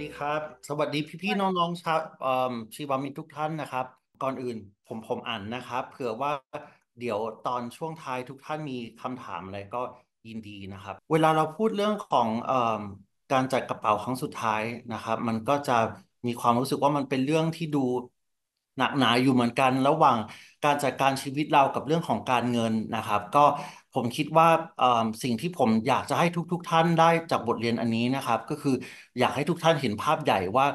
ดีครับ สวัสดีพี่ๆน้องๆชาวเอ่อชีวามิตรทุกท่านนะครับ ก่อนอื่นผมผมอ่านนะครับ เผื่อว่าเดี๋ยวตอนช่วงท้ายทุกท่านมีคำถามอะไรก็ยินดีนะครับ เวลาเราพูดเรื่องของเอ่อการจัดกระเป๋าครั้งสุดท้ายนะครับ มันก็จะมีความรู้สึกว่ามันเป็นเรื่องที่ดู หนักหนาอยู่เหมือนกัน ระหว่างการจัดการชีวิตเรากับเรื่องของการเงินนะครับ ก็ผมคิดว่าสิ่งที่ผมอยากจะให้ทุกๆทท่านได้จากบทเรียนอันนี้นะครับ ก็คืออยากให้ทุกท่านเห็นภาพใหญ่ว่า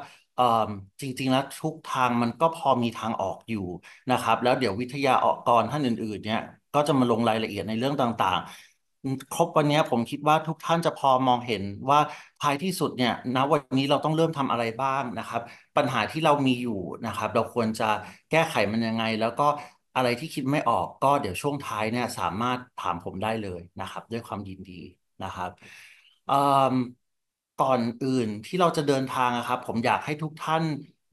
จริง ๆ แล้วทุกทางมันก็พอมีทางออกอยู่นะครับ แล้วเดี๋ยววิทยาออกกรท่านอื่น ๆเนี่ยก็จะมาลงรายละเอียดในเรื่องต่างๆ ครบวันนี้ผมคิดว่าทุกท่านจะพอมองเห็นว่าท้ายที่สุดเนี่ยณวันนี้เราต้องเริ่มทำอะไรบ้างนะครับ ปัญหาที่เรามีอยู่นะครับ เราควรจะแก้ไขมันยังไง แล้วก็อะไรที่คิดไม่ออกก็เดี๋ยวช่วงท้ายเนี่ยสามารถถามผมได้เลยนะครับ ด้วยความยินดีนะครับก่อนอื่นที่เราจะเดินทางนะครับผมอยากให้ทุกท่าน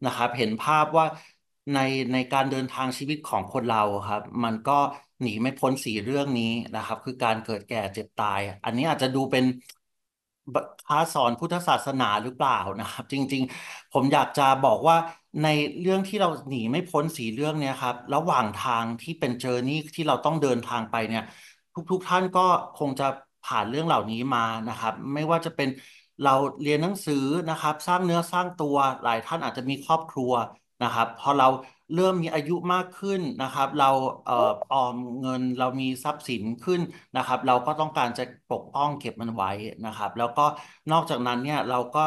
นะครับ เห็นภาพว่าในในการเดินทางชีวิตของคนเราครับมันก็หนีไม่พ้นสี่เรื่องนี้นะครับคือการเกิดแก่เจ็บตายอันนี้อาจจะดูเป็นค้าสอนพุทธศาสนาหรือเปล่านะครับ จริง ๆ ผมอยากจะบอกว่าในเรื่องที่เราหนีไม่พ้นสีเรื่องเนี่ยครับระหว่างทางที่เป็นเจอร์นี่ที่เราต้องเดินทางไปเนี่ย ทุก ๆท่านก็คงจะผ่านเรื่องเหล่านี้มานะครับ ไม่ว่าจะเป็นเราเรียนหนังสือนะครับ สร้างเนื้อสร้างตัวหลายท่านอาจจะมีครอบครัวนะครับพอเราเริ่มมีอายุมากขึ้นนะครับ เราเอ่อออมเงินเรามีทรัพย์สินขึ้นนะครับ เราก็ต้องการจะปกป้องเก็บมันไว้นะครับ แล้วก็นอกจากนั้นเนี่ยเราก็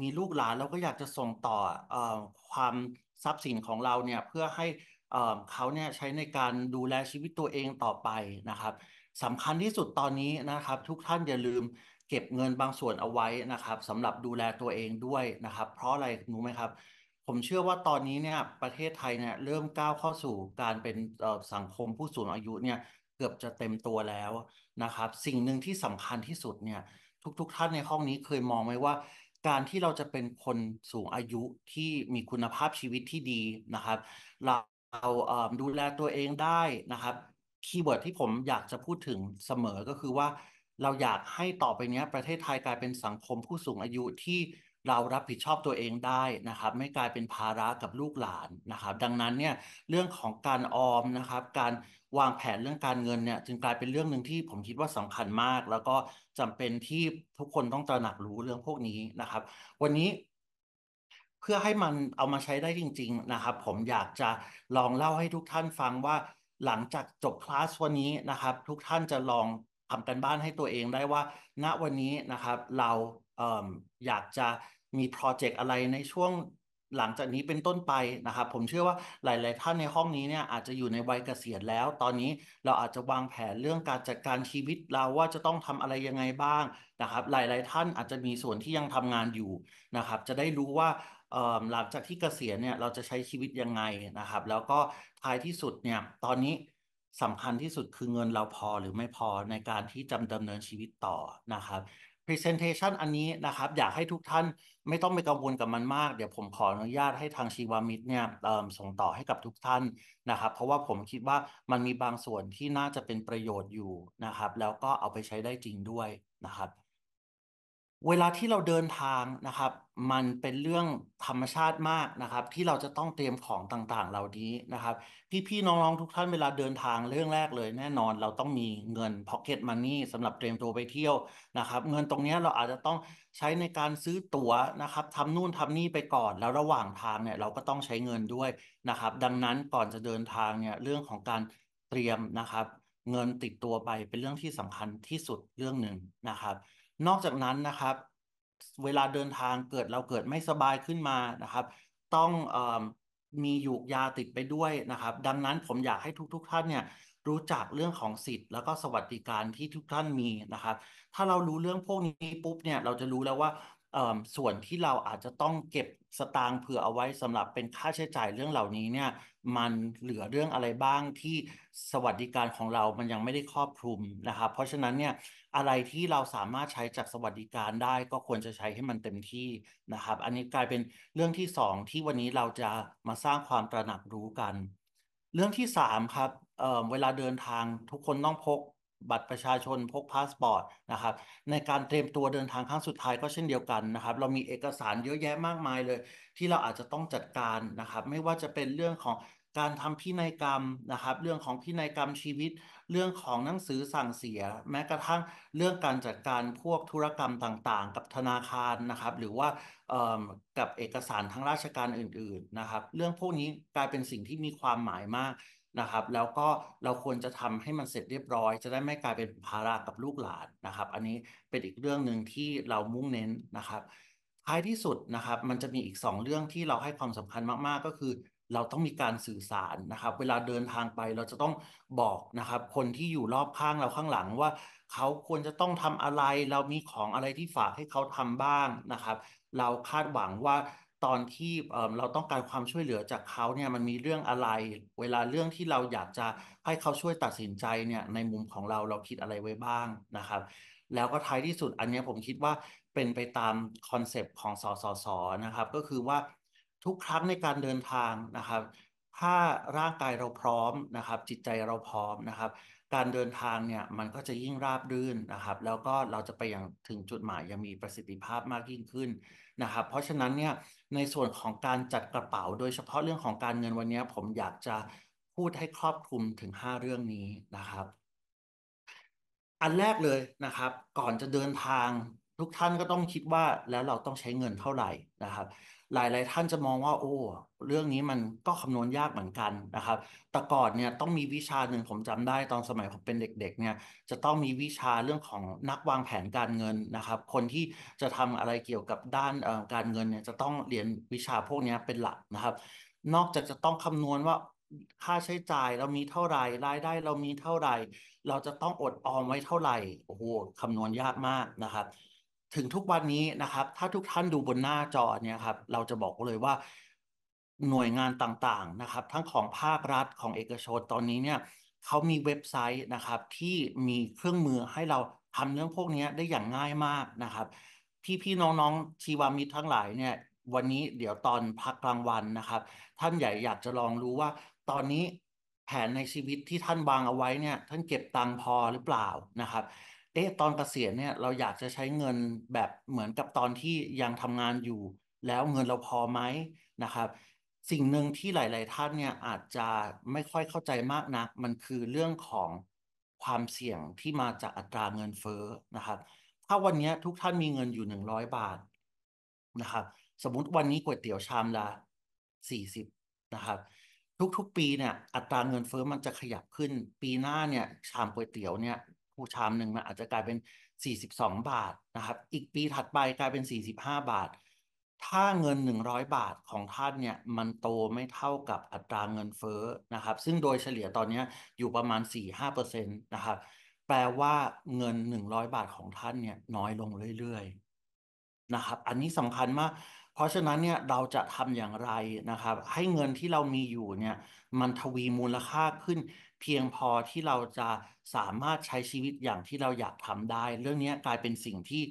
มีลูกหลานเราก็อยากจะส่งต่อเอ่อความทรัพย์สินของเราเนี่ยเพื่อให้เอ่อเขาเนี่ยใช้ในการดูแลชีวิตตัวเองต่อไปนะครับสำคัญที่สุดตอนนี้นะครับ ทุกท่านอย่าลืมเก็บเงินบางส่วนเอาไว้นะครับสำหรับดูแลตัวเองด้วยนะครับ เพราะอะไรรู้ไหมครับผมเชื่อว่าตอนนี้เนี่ยประเทศไทยเนี่ยเริ่มก้าวเข้าสู่การเป็นเอ่อสังคมผู้สูงอายุเนี่ยเกือบจะเต็มตัวแล้วนะครับ สิ่งหนึ่งที่สำคัญที่สุดเนี่ยทุกๆ ท่านในห้องนี้เคยมองไหมว่า การที่เราจะเป็นคนสูงอายุที่มีคุณภาพชีวิตที่ดีนะครับ เราเอ่อดูแลตัวเองได้นะครับคีย์เวิร์ดที่ผมอยากจะพูดถึงเสมอก็คือว่าเราอยากให้ต่อไปนี้ประเทศไทยกลายเป็นสังคมผู้สูงอายุที่เรารับผิดชอบตัวเองได้นะครับ ไม่กลายเป็นภาระกับลูกหลานนะครับ ดังนั้นเนี่ยเรื่องของการออมนะครับ การวางแผนเรื่องการเงินเนี่ย จึงกลายเป็นเรื่องหนึ่งที่ผมคิดว่าสำคัญมาก แล้วก็จำเป็นที่ทุกคนต้องตระหนักรู้เรื่องพวกนี้นะครับ วันนี้เพื่อให้มันเอามาใช้ได้จริง ๆนะครับ ผมอยากจะลองเล่าให้ทุกท่านฟังว่า หลังจากจบคลาสวันนี้นะครับ ทุกท่านจะลองทำกันบ้านให้ตัวเองได้ว่า ณวันนี้นะครับ เราอยากจะมีโปรเจกต์อะไรในช่วง หลังจากนี้เป็นต้นไปนะครับผมเชื่อว่าหลาย ๆ ท่านในห้องนี้เนี่ยอาจจะอยู่ในวัยเกษียณแล้ว ตอนนี้เราอาจจะวางแผนเรื่องการจัดการชีวิตเราว่าจะต้องทำอะไรยังไงบ้างนะครับ หลาย ๆท่านอาจจะมีส่วนที่ยังทำงานอยู่นะครับจะได้รู้ว่าหลังจากที่เกษียณเนี่ยเราจะใช้ชีวิตยังไงนะครับแล้วก็ท้ายที่สุดเนี่ยตอนนี้สำคัญที่สุดคือเงินเราพอหรือไม่พอในการที่จะดำเนินชีวิตต่อนะครับ Presentation อันนี้นะครับ อยากให้ทุกท่านไม่ต้องไปกังวลกับมันมากเดี๋ยวผมขออนุญาตให้ทางชีวามิตรเนี่ยส่งต่อให้กับทุกท่านนะครับ เพราะว่าผมคิดว่ามันมีบางส่วนที่น่าจะเป็นประโยชน์อยู่นะครับ แล้วก็เอาไปใช้ได้จริงด้วยนะครับเวลาที่เราเดินทางนะครับ มันเป็นเรื่องธรรมชาติมากนะครับ ที่เราจะต้องเตรียมของต่างๆ เหล่านี้นะครับพี่ๆน้องๆทุกท่านเวลาเดินทางเรื่องแรกเลยแน่นอนเราต้องมีเงิน pocket money สำหรับเตรียมตัวไปเที่ยวนะครับเงินตรงนี้เราอาจจะต้องใช้ในการซื้อตั๋วนะครับทำนู่นทำนี่ไปก่อน แล้วระหว่างทางเนี่ยเราก็ต้องใช้เงินด้วยนะครับ ดังนั้นก่อนจะเดินทางเนี่ยเรื่องของการเตรียมนะครับ เงินติดตัวไปเป็นเรื่องที่สำคัญที่สุดเรื่องหนึ่งนะครับนอกจากนั้นนะครับเวลาเดินทางเกิดเราเกิดไม่สบายขึ้นมานะครับ ต้องอมีหยูกยาติดไปด้วยนะครับ ดังนั้นผมอยากให้ทุกๆทท่านเนี่ยรู้จักเรื่องของสิทธิ์แล้วก็สวัสดิการที่ทุกท่านมีนะครับ ถ้าเรารู้เรื่องพวกนี้ปุ๊บเนี่ยเราจะรู้แล้วว่าส่วนที่เราอาจจะต้องเก็บสตางค์เผื่อเอาไว้สำหรับเป็นค่าใช้จ่ายเรื่องเหล่านี้เนี่ยมันเหลือเรื่องอะไรบ้างที่สวัสดิการของเรา มันยังไม่ได้ครอบคลุมนะครับ เพราะฉะนั้นเนี่ยอะไรที่เราสามารถใช้จากสวัสดิการได้ก็ควรจะใช้ให้มันเต็มที่นะครับ อันนี้กลายเป็นเรื่องที่สองที่วันนี้เราจะมาสร้างความตระหนักรู้กัน เรื่องที่สามครับ เอ่อเวลาเดินทางทุกคนต้องพก บัตรประชาชน พกพาสปอร์ตนะครับในการเตรียมตัวเดินทางครั้งสุดท้ายก็เช่นเดียวกันนะครับ เรามีเอกสารเยอะแยะมากมายเลย ที่เราอาจจะต้องจัดการนะครับ ไม่ว่าจะเป็นเรื่องของการทำพินัยกรรมนะครับเรื่องของพินัยกรรมชีวิตเรื่องของหนังสือสั่งเสีย แม้กระทั่งเรื่องการจัดการพวกธุรกรรมต่างๆกับธนาคารนะครับหรือว่ากับเอกสารทางราชการอื่น ๆนะครับ เรื่องพวกนี้กลายเป็นสิ่งที่มีความหมายมากนะครับแล้วก็เราควรจะทำให้มันเสร็จเรียบร้อยจะได้ไม่กลายเป็นภาระกับลูกหลานนะครับ อันนี้เป็นอีกเรื่องหนึ่งที่เรามุ่งเน้นนะครับท้ายที่สุดนะครับมันจะมีอีก 2 เรื่องที่เราให้ความสำคัญมากๆก็คือเราต้องมีการสื่อสารนะครับเวลาเดินทางไปเราจะต้องบอกนะครับคนที่อยู่รอบข้างเราข้างหลังว่าเขาควรจะต้องทำอะไร เรามีของอะไรที่ฝากให้เขาทำบ้างนะครับ เราคาดหวังว่าตอนที่เราต้องการความช่วยเหลือจากเขาเนี่ยมันมีเรื่องอะไร เวลาเรื่องที่เราอยากจะให้เขาช่วยตัดสินใจเนี่ยในมุมของเราเราคิดอะไรไว้บ้างนะครับ แล้วก็ท้ายที่สุดอันนี้ผมคิดว่าเป็นไปตามคอนเซปต์ของสสสนะครับ ก็คือว่าทุกครั้งในการเดินทางนะครับ ถ้าร่างกายเราพร้อมนะครับ จิตใจเราพร้อมนะครับ การเดินทางเนี่ยมันก็จะยิ่งราบรื่นนะครับ แล้วก็เราจะไปอย่างถึงจุดหมายยังมีประสิทธิภาพมากยิ่งขึ้นนะครับ เพราะฉะนั้นเนี่ยในส่วนของการจัดกระเป๋าโดยเฉพาะเรื่องของการเงินวันนี้ผมอยากจะพูดให้ครอบคลุมถึง 5 เรื่องนี้นะครับ อันแรกเลยนะครับ ก่อนจะเดินทางทุกท่านก็ต้องคิดว่าแล้วเราต้องใช้เงินเท่าไหร่นะครับหลายๆท่านจะมองว่าโอ้เรื่องนี้มันก็คำนวณยากเหมือนกันนะครับแต่ก่อนเนี่ยต้องมีวิชาหนึ่งผมจำได้ ตอนสมัยผมเป็นเด็กๆเนี่ยจะต้องมีวิชาเรื่องของนักวางแผนการเงินนะครับ คนที่จะทำอะไรเกี่ยวกับด้านการเงินเนี่ยจะต้องเรียนวิชาพวกนี้เป็นหลักนะครับ นอกจากจะต้องคำนวณว่าค่าใช้จ่ายเรามีเท่าไหร่รายได้เรามีเท่าไหร่เราจะต้องอดออมไว้เท่าไหร่โอ้โหคำนวณยากมากนะครับถึงทุกวันนี้นะครับ ถ้าทุกท่านดูบนหน้าจอเนี่ยครับ เราจะบอกเลยว่าหน่วยงานต่างๆนะครับ ทั้งของภาครัฐของเอกชนตอนนี้เนี่ยเขามีเว็บไซต์นะครับที่มีเครื่องมือให้เราทำเรื่องพวกนี้ได้อย่างง่ายมากนะครับ พี่ๆน้องๆชีวามิตรทั้งหลายเนี่ย วันนี้เดี๋ยวตอนพักกลางวันนะครับ ท่านใหญ่อยากจะลองรู้ว่า ตอนนี้แผนในชีวิตที่ท่านวางเอาไว้เนี่ย ท่านเก็บตังพอหรือเปล่านะครับเอ๊ะตอนเกษียณเนี่ยเราอยากจะใช้เงินแบบเหมือนกับตอนที่ยังทำงานอยู่ แล้วเงินเราพอไหมนะครับ สิ่งหนึ่งที่หลาย ๆ ท่านเนี่ยอาจจะไม่ค่อยเข้าใจมากนะมันคือเรื่องของความเสี่ยงที่มาจากอัตราเงินเฟ้อนะครับถ้าวันนี้ทุกท่านมีเงินอยู่หนึ่งร้อยบาทนะครับสมมติวันนี้ก๋วยเตี๋ยวชามละสี่สิบนะครับทุกๆปีเนี่ยอัตราเงินเฟอ้อมันจะขยับขึ้น ปีหน้าเนี่ยชามก๋วยเตี๋ยวเนี่ยผู้ชามหนึ่งมันอาจจะกลายเป็น 42 บาทนะครับ อีกปีถัดไปกลายเป็น 45 บาท ถ้าเงิน 100 บาทของท่านเนี่ยมันโตไม่เท่ากับอัตราเงินเฟ้อนะครับ ซึ่งโดยเฉลี่ยตอนนี้อยู่ประมาณ 4-5%นะครับ แปลว่าเงิน 100 บาทของท่านเนี่ยน้อยลงเรื่อยๆนะครับ อันนี้สำคัญมากเพราะฉะนั้นเนี่ยเราจะทำอย่างไรนะครับ ให้เงินที่เรามีอยู่เนี่ยมันทวีมูลค่าขึ้นเพียงพอที่เราจะสามารถใช้ชีวิตอย่างที่เราอยากทำได้ เรื่องนี้กลายเป็นสิ่งที่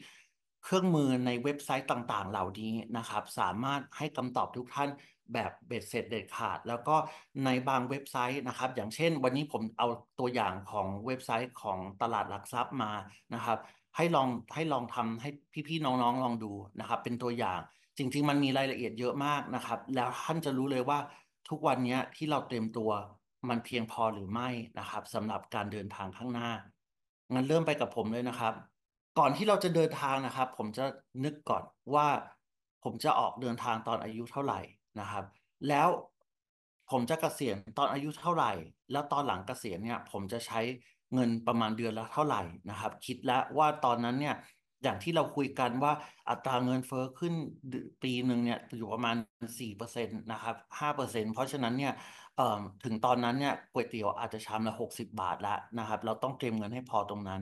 เครื่องมือในเว็บไซต์ต่าง ๆ เหล่านี้นะครับ สามารถให้คำตอบทุกท่านแบบเบ็ดเสร็จเด็ดขาด แล้วก็ในบางเว็บไซต์นะครับ อย่างเช่น วันนี้ผมเอาตัวอย่างของเว็บไซต์ของตลาดหลักทรัพย์มานะครับ ให้ลองให้ลองทำให้พี่ๆน้องๆลองดูนะครับ เป็นตัวอย่างจริงๆมันมีรายละเอียดเยอะมากนะครับ แล้วท่านจะรู้เลยว่าทุกวันนี้ที่เราเตรียมตัวมันเพียงพอหรือไม่นะครับสำหรับการเดินทางข้างหน้างั้นเริ่มไปกับผมเลยนะครับ ก่อนที่เราจะเดินทางนะครับ ผมจะนึกก่อนว่าผมจะออกเดินทางตอนอายุเท่าไหร่นะครับ แล้วผมจะกะเกษียณตอนอายุเท่าไหร่ แล้วตอนหลังกเกษียณเนี่ยผมจะใช้เงินประมาณเดือนละเท่าไหร่นะครับ คิดแล้วว่าตอนนั้นเนี่ยอย่างที่เราคุยกันว่าอัตราเงินเฟอ้อขึ้นปีหนึ่งเนี่ยอยู่ประมาณ4%นะครับ5%เพราะฉะนั้นเนี่ยถึงตอนนั้นเนี่ยก๋วยเตี๋ยวอาจจะชามละ60 บาทละนะครับ เราต้องเตรียมเงินให้พอตรงนั้น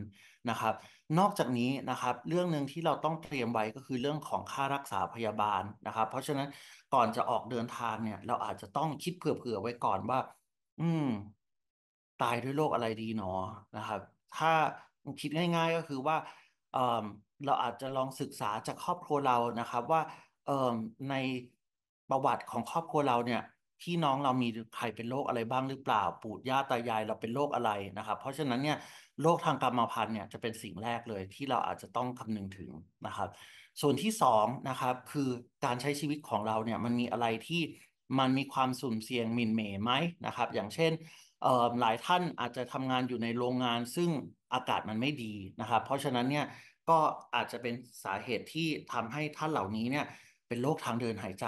นะครับ นอกจากนี้นะครับ เรื่องหนึ่งที่เราต้องเตรียมไว้ก็คือเรื่องของค่ารักษาพยาบาลนะครับ เพราะฉะนั้นก่อนจะออกเดินทางเนี่ย เราอาจจะต้องคิดเผื่อๆไว้ก่อนว่า อืม ตายด้วยโรคอะไรดีหนอนะครับ ถ้าคิดง่ายๆก็คือว่าเราอาจจะลองศึกษาจากครอบครัวเรานะครับว่าเอ่อในประวัติของครอบครัวเราเนี่ยพี่น้องเรามีใครเป็นโรคอะไรบ้างหรือเปล่า ปู่ย่าตายายเราเป็นโรคอะไรนะครับ เพราะฉะนั้นเนี่ยโรคทางกรรมพันธุ์เนี่ยจะเป็นสิ่งแรกเลยที่เราอาจจะต้องคำนึงถึงนะครับ ส่วนที่สองนะครับคือการใช้ชีวิตของเราเนี่ยมันมีอะไรที่มันมีความสุ่มเสี่ยงหมิ่นเหม่ไหมนะครับอย่างเช่นเอ่อหลายท่านอาจจะทำงานอยู่ในโรงงานซึ่งอากาศมันไม่ดีนะครับ เพราะฉะนั้นเนี่ยก็อาจจะเป็นสาเหตุที่ทำให้ท่านเหล่านี้เนี่ยเป็นโรคทางเดินหายใจ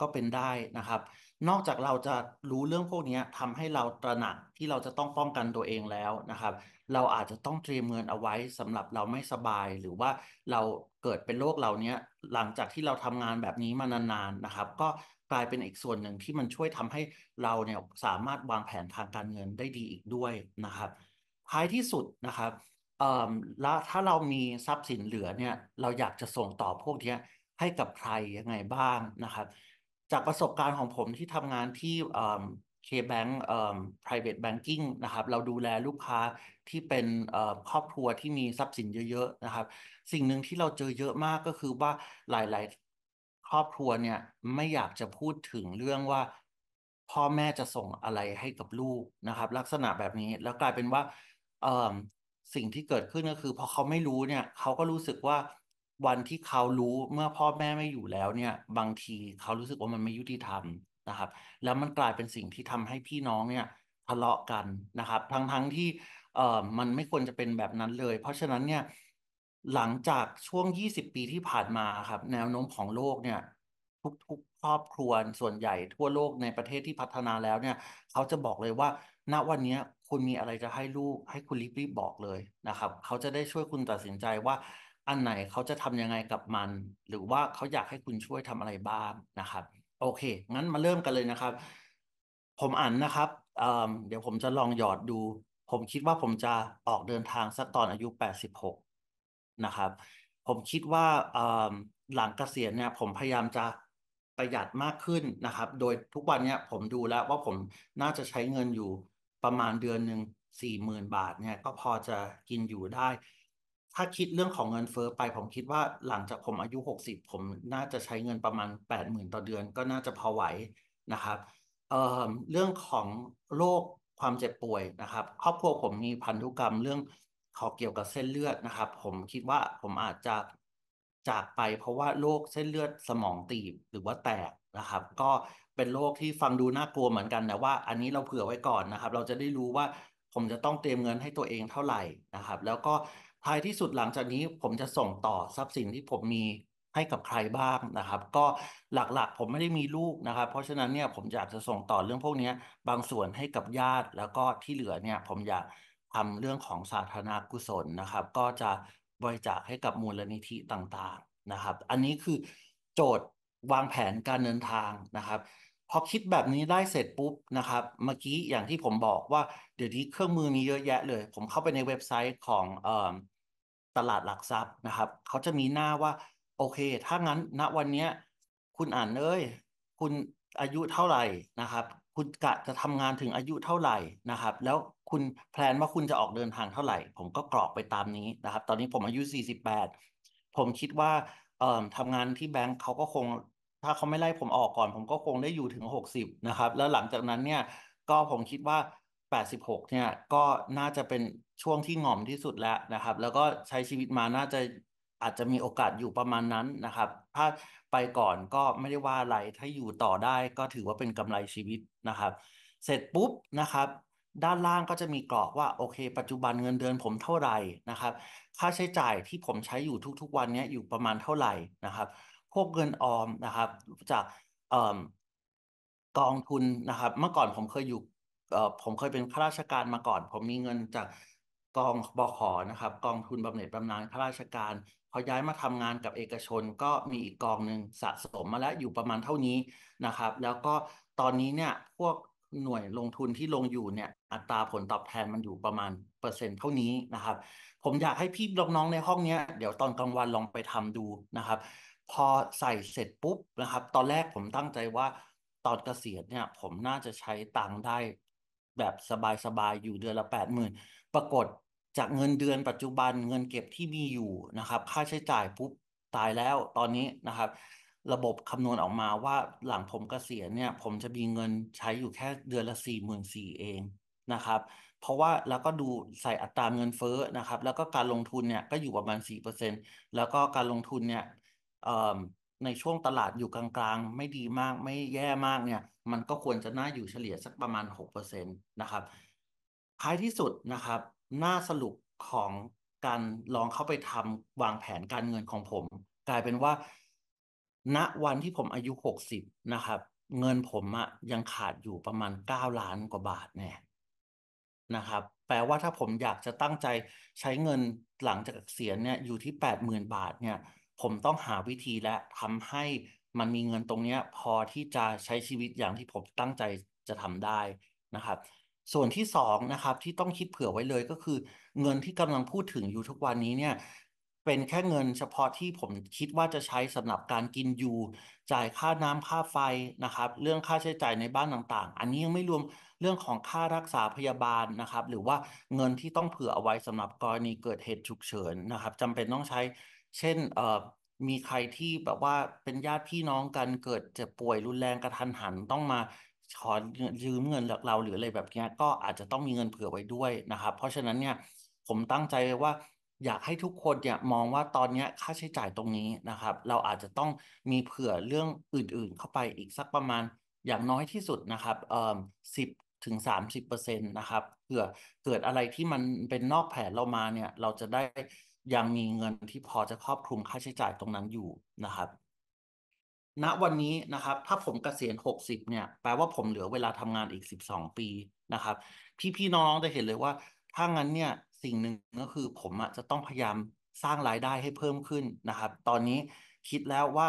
ก็เป็นได้นะครับ นอกจากเราจะรู้เรื่องพวกนี้ทำให้เราตระหนักที่เราจะต้องป้องกันตัวเองแล้วนะครับ เราอาจจะต้องเตรียมเงินเอาไว้สำหรับเราไม่สบายหรือว่าเราเกิดเป็นโรคเหล่านี้หลังจากที่เราทำงานแบบนี้มานานๆนะครับ ก็กลายเป็นอีกส่วนหนึ่งที่มันช่วยทำให้เราเนี่ยสามารถวางแผนทางการเงินได้ดีอีกด้วยนะครับท้ายที่สุดนะครับเอ่อแล้วถ้าเรามีทรัพย์สินเหลือเนี่ยเราอยากจะส่งต่อพวกเนี้ยให้กับใครยังไงบ้างนะครับ จากประสบการณ์ของผมที่ทำงานที่เอ่อ KBank เอ่อ private banking นะครับ เราดูแลลูกค้าที่เป็นเอ่อครอบครัวที่มีทรัพย์สินเยอะ ๆ นะครับ สิ่งหนึ่งที่เราเจอเยอะมากก็คือว่าหลายๆครอบครัวเนี่ยไม่อยากจะพูดถึงเรื่องว่าพ่อแม่จะส่งอะไรให้กับลูกนะครับ ลักษณะแบบนี้แล้วกลายเป็นว่าเอ่อสิ่งที่เกิดขึ้นก็คือ พอเขาไม่รู้เนี่ยเขาก็รู้สึกว่าวันที่เขารู้เมื่อพ่อแม่ไม่อยู่แล้วเนี่ยบางทีเขารู้สึกว่ามันไม่ยุติธรรมนะครับ แล้วมันกลายเป็นสิ่งที่ทำให้พี่น้องเนี่ยทะเลาะกันนะครับ ทั้ง ๆทที่เอ่อมันไม่ควรจะเป็นแบบนั้นเลย เพราะฉะนั้นเนี่ยหลังจากช่วง20ปีที่ผ่านมาครับ แนวโน้มของโลกเนี่ย ทุกๆครอบครัวส่วนใหญ่ทั่วโลกในประเทศที่พัฒนาแล้วเนี่ย เขาจะบอกเลยว่าณวันนี้คุณมีอะไรจะให้ลูกให้คุณรีบๆบอกเลยนะครับ เขาจะได้ช่วยคุณตัดสินใจว่าอันไหนเขาจะทำยังไงกับมัน หรือว่าเขาอยากให้คุณช่วยทำอะไรบ้างนะครับ โอเค งั้นมาเริ่มกันเลยนะครับ ผมอ่านนะครับเเดี๋ยวผมจะลองหยอดดู ผมคิดว่าผมจะออกเดินทางสักตอนอายุ86นะครับ ผมคิดว่าหลังเกษียณเนี่ยผมพยายามจะประหยัดมากขึ้นนะครับ โดยทุกวันเนี้ยผมดูแล้วว่าผมน่าจะใช้เงินอยู่ประมาณเดือนหนึ่งสี่หมื่นบาท เนี่ย ก็พอจะกินอยู่ได้ ถ้าคิดเรื่องของเงินเฟอ้อไปผมคิดว่าหลังจากผมอายุหกสิบผมน่าจะใช้เงินประมาณแปดหมื่นต่อเดือนก็น่าจะพอไหวนะครับเอ่อเรื่องของโรคความเจ็บป่วยนะครับ ครอบครัวผมมีพันธุกรรมเรื่องขอเกี่ยวกับเส้นเลือดนะครับ ผมคิดว่าผมอาจจะจากไปเพราะว่าโรคเส้นเลือดสมองตีบหรือว่าแตกนะครับ ก็เป็นโรคที่ฟังดูน่ากลัวเหมือนกัน แต่ว่าอันนี้เราเผื่อไว้ก่อนนะครับ เราจะได้รู้ว่าผมจะต้องเตรียมเงินให้ตัวเองเท่าไหร่นะครับ แล้วก็ท้ายที่สุดหลังจากนี้ผมจะส่งต่อทรัพย์สินที่ผมมีให้กับใครบ้างนะครับ ก็หลักๆ ผมไม่ได้มีลูกนะครับ เพราะฉะนั้นเนี่ยผมอยากจะส่งต่อเรื่องพวกนี้บางส่วนให้กับญาติแล้วก็ที่เหลือเนี่ย ผมอยากทำเรื่องของสาธารณกุศลนะครับ ก็จะบริจาคให้กับมูลนิธิต่างๆนะครับ อันนี้คือโจทย์วางแผนการเดินทางนะครับพอคิดแบบนี้ได้เสร็จปุ๊บนะครับ เมื่อกี้อย่างที่ผมบอกว่า เดี๋ยวนี้เครื่องมือมีเยอะแยะเลย ผมเข้าไปในเว็บไซต์ของเอ่อตลาดหลักทรัพย์นะครับเขาจะมีหน้าว่าโอเค ถ้างั้นณวันนี้คุณอ่านเลย คุณอายุเท่าไหร่นะครับ คุณกะจะทำงานถึงอายุเท่าไหร่นะครับ แล้วคุณแพลนว่าคุณจะออกเดินทางเท่าไหร่ ผมก็กรอกไปตามนี้นะครับ ตอนนี้ผมอายุ48ผมคิดว่าเอ่อทำงานที่แบงก์เขาก็คงถ้าเขาไม่ไล่ผมออกก่อน ผมก็คงได้อยู่ถึงหกสิบนะครับแล้วหลังจากนั้นเนี่ยก็ผมคิดว่าแปดสิบหกเนี่ยก็น่าจะเป็นช่วงที่หง่อมที่สุดแล้วนะครับ แล้วก็ใช้ชีวิตมาน่าจะอาจจะมีโอกาสอยู่ประมาณนั้นนะครับ ถ้าไปก่อนก็ไม่ได้ว่าอะไร ถ้าอยู่ต่อได้ก็ถือว่าเป็นกำไรชีวิตนะครับ เสร็จปุ๊บนะครับ ด้านล่างก็จะมีกรอบว่าโอเคปัจจุบันเงินเดือนผมเท่าไหร่นะครับ ค่าใช้จ่ายที่ผมใช้อยู่ทุกๆวันเนี้ยอยู่ประมาณเท่าไหร่นะครับพวกเงินออมนะครับจากกองทุนนะครับ เมื่อก่อนผมเคยอยู่ผมเคยเป็นข้าราชการมาก่อน ผมมีเงินจากกองบขนะครับ กองทุนบำเหน็จบำนาญข้าราชการพอย้ายมาทำงานกับเอกชนก็มีอีกกองหนึ่งสะสมมาแล้ว อยู่ประมาณเท่านี้นะครับ แล้วก็ตอนนี้เนี่ยพวกหน่วยลงทุนที่ลงอยู่เนี่ย อัตราผลตอบแทนมันอยู่ประมาณเปอร์เซ็นต์เท่านี้นะครับ ผมอยากให้พี่น้องๆในห้องเนี้ย เดี๋ยวตอนกลางวันลองไปทำดูนะครับพอใส่เสร็จปุ๊บนะครับ ตอนแรกผมตั้งใจว่าตอนเกษียณเนี่ยผมน่าจะใช้ตังค์ได้ แบบสบายๆ อยู่เดือนละแปดหมื่นปรากฏจากเงินเดือนปัจจุบันเงินเก็บที่มีอยู่นะครับ ค่าใช้จ่ายปุ๊บตายแล้วตอนนี้นะครับ ระบบคำนวณออกมาว่าหลังผมเกษียณเนี่ยผมจะมีเงินใช้อยู่แค่เดือนละสี่หมื่นสี่เองนะครับ เพราะว่าแล้วก็ดูใส่อัตราเงินเฟ้อนะครับ แล้วก็การลงทุนเนี่ยก็อยู่ประมาณสี่เปอร์เซ็นแล้วก็การลงทุนเนี่ยในช่วงตลาดอยู่กลางๆ ไม่ดีมากไม่แย่มากเนี่ย มันก็ควรจะน่าอยู่เฉลี่ยสักประมาณ6%นะครับท้ายที่สุดนะครับหน้าสรุปของการลองเข้าไปทำวางแผนการเงินของผม กลายเป็นว่า ณวันที่ผมอายุ 60นะครับ เงินผมอะยังขาดอยู่ประมาณ 9 ล้านกว่าบาทเนี่ยนะครับแปลว่าถ้าผมอยากจะตั้งใจใช้เงินหลังจากเกษียณเนี่ยอยู่ที่ 80,000 บาทเนี่ยผมต้องหาวิธีและทำให้มันมีเงินตรงนี้พอที่จะใช้ชีวิตอย่างที่ผมตั้งใจจะทำได้นะครับ ส่วนที่สองนะครับที่ต้องคิดเผื่อไว้เลยก็คือ เงินที่กำลังพูดถึงอยู่ทุกวันนี้เนี่ยเป็นแค่เงินเฉพาะที่ผมคิดว่าจะใช้สาหรับการกินอยู่ จ่ายค่าน้ำค่าไฟนะครับเรื่องค่าใช้จ่ายในบ้านต่างๆ อันนี้ยังไม่รวมเรื่องของค่ารักษาพยาบาลนะครับ หรือว่าเงินที่ต้องเผื่อเอาไว้สำหรับกรณีเกิดเหตุฉุกเฉินนะครับจำเป็นต้องใช้เช่น เอ่อ มีใครที่แบบว่าเป็นญาติพี่น้องกันเกิดเจ็บป่วยรุนแรงกระทันหันต้องมาขอยืมเงินจากเรา หรืออะไรแบบนี้ก็อาจจะต้องมีเงินเผื่อไว้ด้วยนะครับ เพราะฉะนั้นเนี่ยผมตั้งใจไว้ว่าอยากให้ทุกคนเนี่ยมองว่าตอนนี้ค่าใช้จ่ายตรงนี้นะครับ เราอาจจะต้องมีเผื่อเรื่องอื่นๆ เข้าไปอีกสักประมาณ อย่างน้อยที่สุดนะครับเอ่อสิบถึงสามสิบเปอร์เซ็นต์นะครับ เผื่อเกิดอะไรที่มันเป็นนอกแผนเรามาเนี่ยเราจะได้ยังมีเงินที่พอจะครอบคลุมค่าใช้จ่ายตรงนั้นอยู่นะครับ ณ วันนี้นะครับ ถ้าผมกเกษียณหกสิบเนี่ยแปลว่าผมเหลือเวลาทำงานอีกสิบสองปีนะครับ พี่พี่น้องจะเห็นเลยว่าถ้างั้นเนี่ยสิ่งหนึ่งก็คือผมอะจะต้องพยายามสร้างรายได้ให้เพิ่มขึ้นนะครับ ตอนนี้คิดแล้วว่า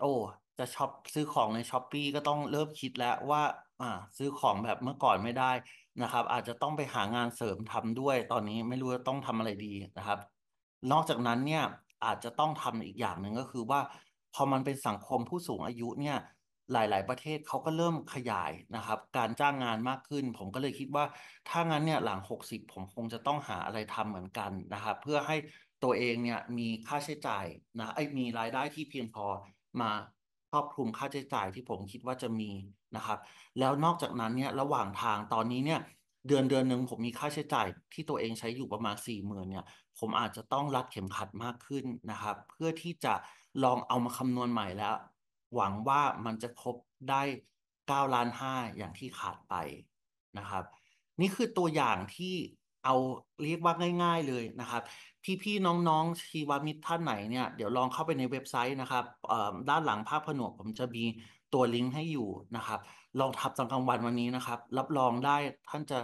โอ้จะช็อปซื้อของในช้อปปี้ก็ต้องเริ่มคิดแล้วว่าอ่าซื้อของแบบเมื่อก่อนไม่ได้นะครับ อาจจะต้องไปหางานเสริมทำด้วย ตอนนี้ไม่รู้จะต้องทำอะไรดีนะครับนอกจากนั้นเนี่ยอาจจะต้องทำอีกอย่างหนึ่งก็คือว่าพอมันเป็นสังคมผู้สูงอายุเนี่ยหลาย ๆประเทศเขาก็เริ่มขยายนะครับการจ้างงานมากขึ้น ผมก็เลยคิดว่าถ้างั้นเนี่ยหลัง 60 ผมคงจะต้องหาอะไรทำเหมือนกันนะครับเพื่อให้ตัวเองเนี่ยมีค่าใช้จ่ายนะไอ้มีรายได้ที่เพียงพอมาครอบคลุมค่าใช้จ่ายที่ผมคิดว่าจะมีนะครับ แล้วนอกจากนั้นเนี่ยระหว่างทางตอนนี้เนี่ยเดือนเดือนหนึ่ง ผมมีค่าใช้จ่ายที่ตัวเองใช้อยู่ประมาณสี่หมื่นเนี่ยผมอาจจะต้องรัดเข็มขัดมากขึ้นนะครับ เพื่อที่จะลองเอามาคำนวณใหม่แล้ว หวังว่ามันจะครบได้เก้าล้านห้าอย่างที่ขาดไปนะครับ นี่คือตัวอย่างที่เอาเรียกว่าง่ายๆเลยนะครับพี่ๆน้องๆชีวมิตรท่านไหนเนี่ยเดี๋ยวลองเข้าไปในเว็บไซต์นะครับด้านหลังภาพผนวกผมจะมีตัวลิงก์ให้อยู่นะครับลองทับตอนกลางวันวันนี้นะครับ รับรองได้ท่านจะ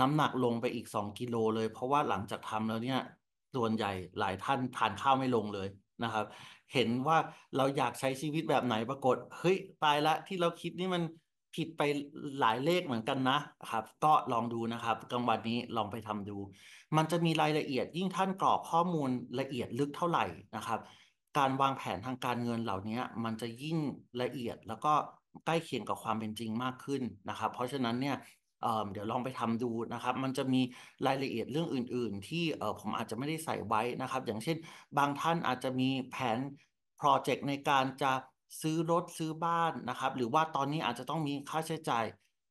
น้ำหนักลงไปอีกสองกิโลเลย เพราะว่าหลังจากทำแล้วเนี่ยส่วนใหญ่หลายท่านทานข้าวไม่ลงเลยนะครับ เห็นว่าเราอยากใช้ชีวิตแบบไหนปรากฏเฮ้ยตายละที่เราคิดนี่มันผิดไปหลายเลขเหมือนกันนะครับ ก็ลองดูนะครับกลางวันนี้ลองไปทำดู มันจะมีรายละเอียดยิ่งท่านกรอกข้อมูลละเอียดลึกเท่าไหร่นะครับ การวางแผนทางการเงินเหล่านี้มันจะยิ่งละเอียดแล้วก็ใกล้เคียงกับความเป็นจริงมากขึ้นนะครับ เพราะฉะนั้นเนี่ยเดี๋ยวลองไปทำดูนะครับ มันจะมีรายละเอียดเรื่องอื่นๆ ที่ผมอาจจะไม่ได้ใส่ไว้นะครับ อย่างเช่น บางท่านอาจจะมีแผน โปรเจกต์ในการจะซื้อรถซื้อบ้านนะครับ หรือว่าตอนนี้อาจจะต้องมีค่าใช้จ่าย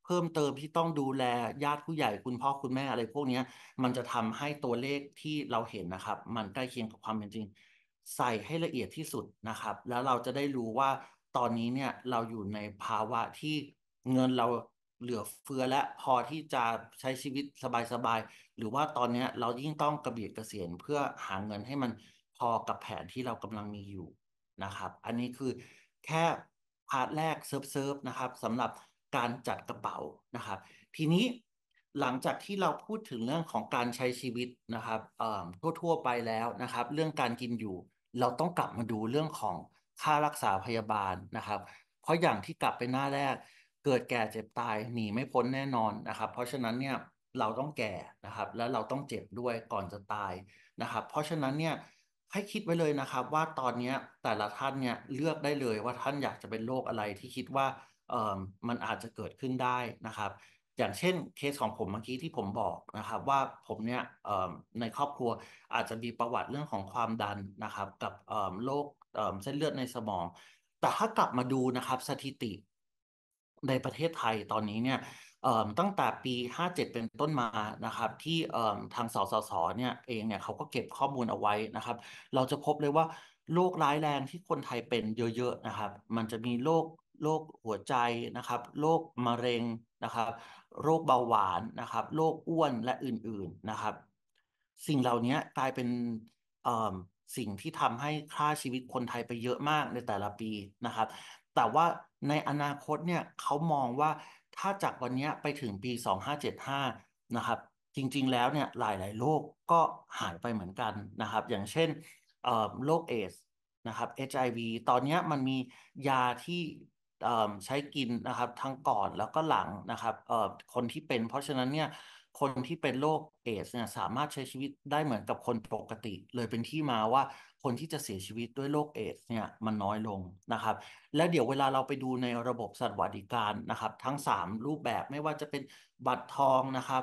เพิ่มเติมที่ต้องดูแลญาติผู้ใหญ่คุณพ่อ คุณแม่อะไรพวกนี้มันจะทำให้ตัวเลขที่เราเห็นนะครับ มันใกล้เคียงกับความเป็นจริง ใส่ให้ละเอียดที่สุดนะครับ แล้วเราจะได้รู้ว่าตอนนี้เนี่ยเราอยู่ในภาวะที่เงินเราเหลือเฟือและ พอที่จะใช้ชีวิตสบายๆหรือว่าตอนนี้เรายิ่งต้องกระเบียดกระเสียนเพื่อหาเงินให้มันพอกับแผนที่เรากำลังมีอยู่นะครับ อันนี้คือแค่พาร์ทแรกเซิร์ฟเซิฟนะครับสำหรับการจัดกระเป๋านะครับ ทีนี้หลังจากที่เราพูดถึงเรื่องของการใช้ชีวิตนะครับทั่วๆไปแล้วนะครับ เรื่องการกินอยู่ เราต้องกลับมาดูเรื่องของค่ารักษาพยาบาลนะครับ เพราะอย่างที่กลับไปหน้าแรก เกิดแก่เจ็บตายหนีไม่พ้นแน่นอนนะครับ เพราะฉะนั้นเนี่ยเราต้องแก่นะครับ แล้วเราต้องเจ็บด้วยก่อนจะตายนะครับ เพราะฉะนั้นเนี่ยให้คิดไว้เลยนะครับ ว่าตอนนี้แต่ละท่านเนี่ยเลือกได้เลยว่าท่านอยากจะเป็นโรคอะไรที่คิดว่าเออมันอาจจะเกิดขึ้นได้นะครับอย่างเช่นเคสของผมเมื่อกี้ที่ผมบอกนะครับ ว่าผมเนี่ยในครอบครัวอาจจะมีประวัติเรื่องของความดันนะครับ กับโรคเส้นเลือดในสมอง แต่ถ้ากลับมาดูนะครับสถิติในประเทศไทยตอนนี้เนี่ยตั้งแต่ปี 57 เป็นต้นมานะครับ ที่ทางสสสเนี่ย เองเนี่ยเขาก็เก็บข้อมูลเอาไว้นะครับ เราจะพบเลยว่าโรคร้ายแรงที่คนไทยเป็นเยอะๆนะครับ มันจะมีโรคโรคหัวใจนะครับโรคมะเร็งนะครับ โรคเบาหวานนะครับโรคอ้วนและอื่นๆนะครับ สิ่งเหล่านี้กลายเป็นสิ่งที่ทำให้ค่าชีวิตคนไทยไปเยอะมากในแต่ละปีนะครับ แต่ว่าในอนาคตเนี่ยเขามองว่าถ้าจากวันนี้ไปถึงปี 2575นะครับจริงๆแล้วเนี่ยหลายๆโรคก็หายไปเหมือนกันนะครับ อย่างเช่นโรคเอสนะครับ HIV ตอนนี้มันมียาที่ใช้กินนะครับ ทั้งก่อนแล้วก็หลังนะครับคนที่เป็นเพราะฉะนั้นเนี่ยคนที่เป็นโรคเอสเนี่ยสามารถใช้ชีวิตได้เหมือนกับคนปกติ เลยเป็นที่มาว่าคนที่จะเสียชีวิตด้วยโรคเอสเนี่ยมันน้อยลงนะครับ และเดี๋ยวเวลาเราไปดูในระบบสวัสดิการนะครับ ทั้ง 3 รูปแบบไม่ว่าจะเป็นบัตรทองนะครับ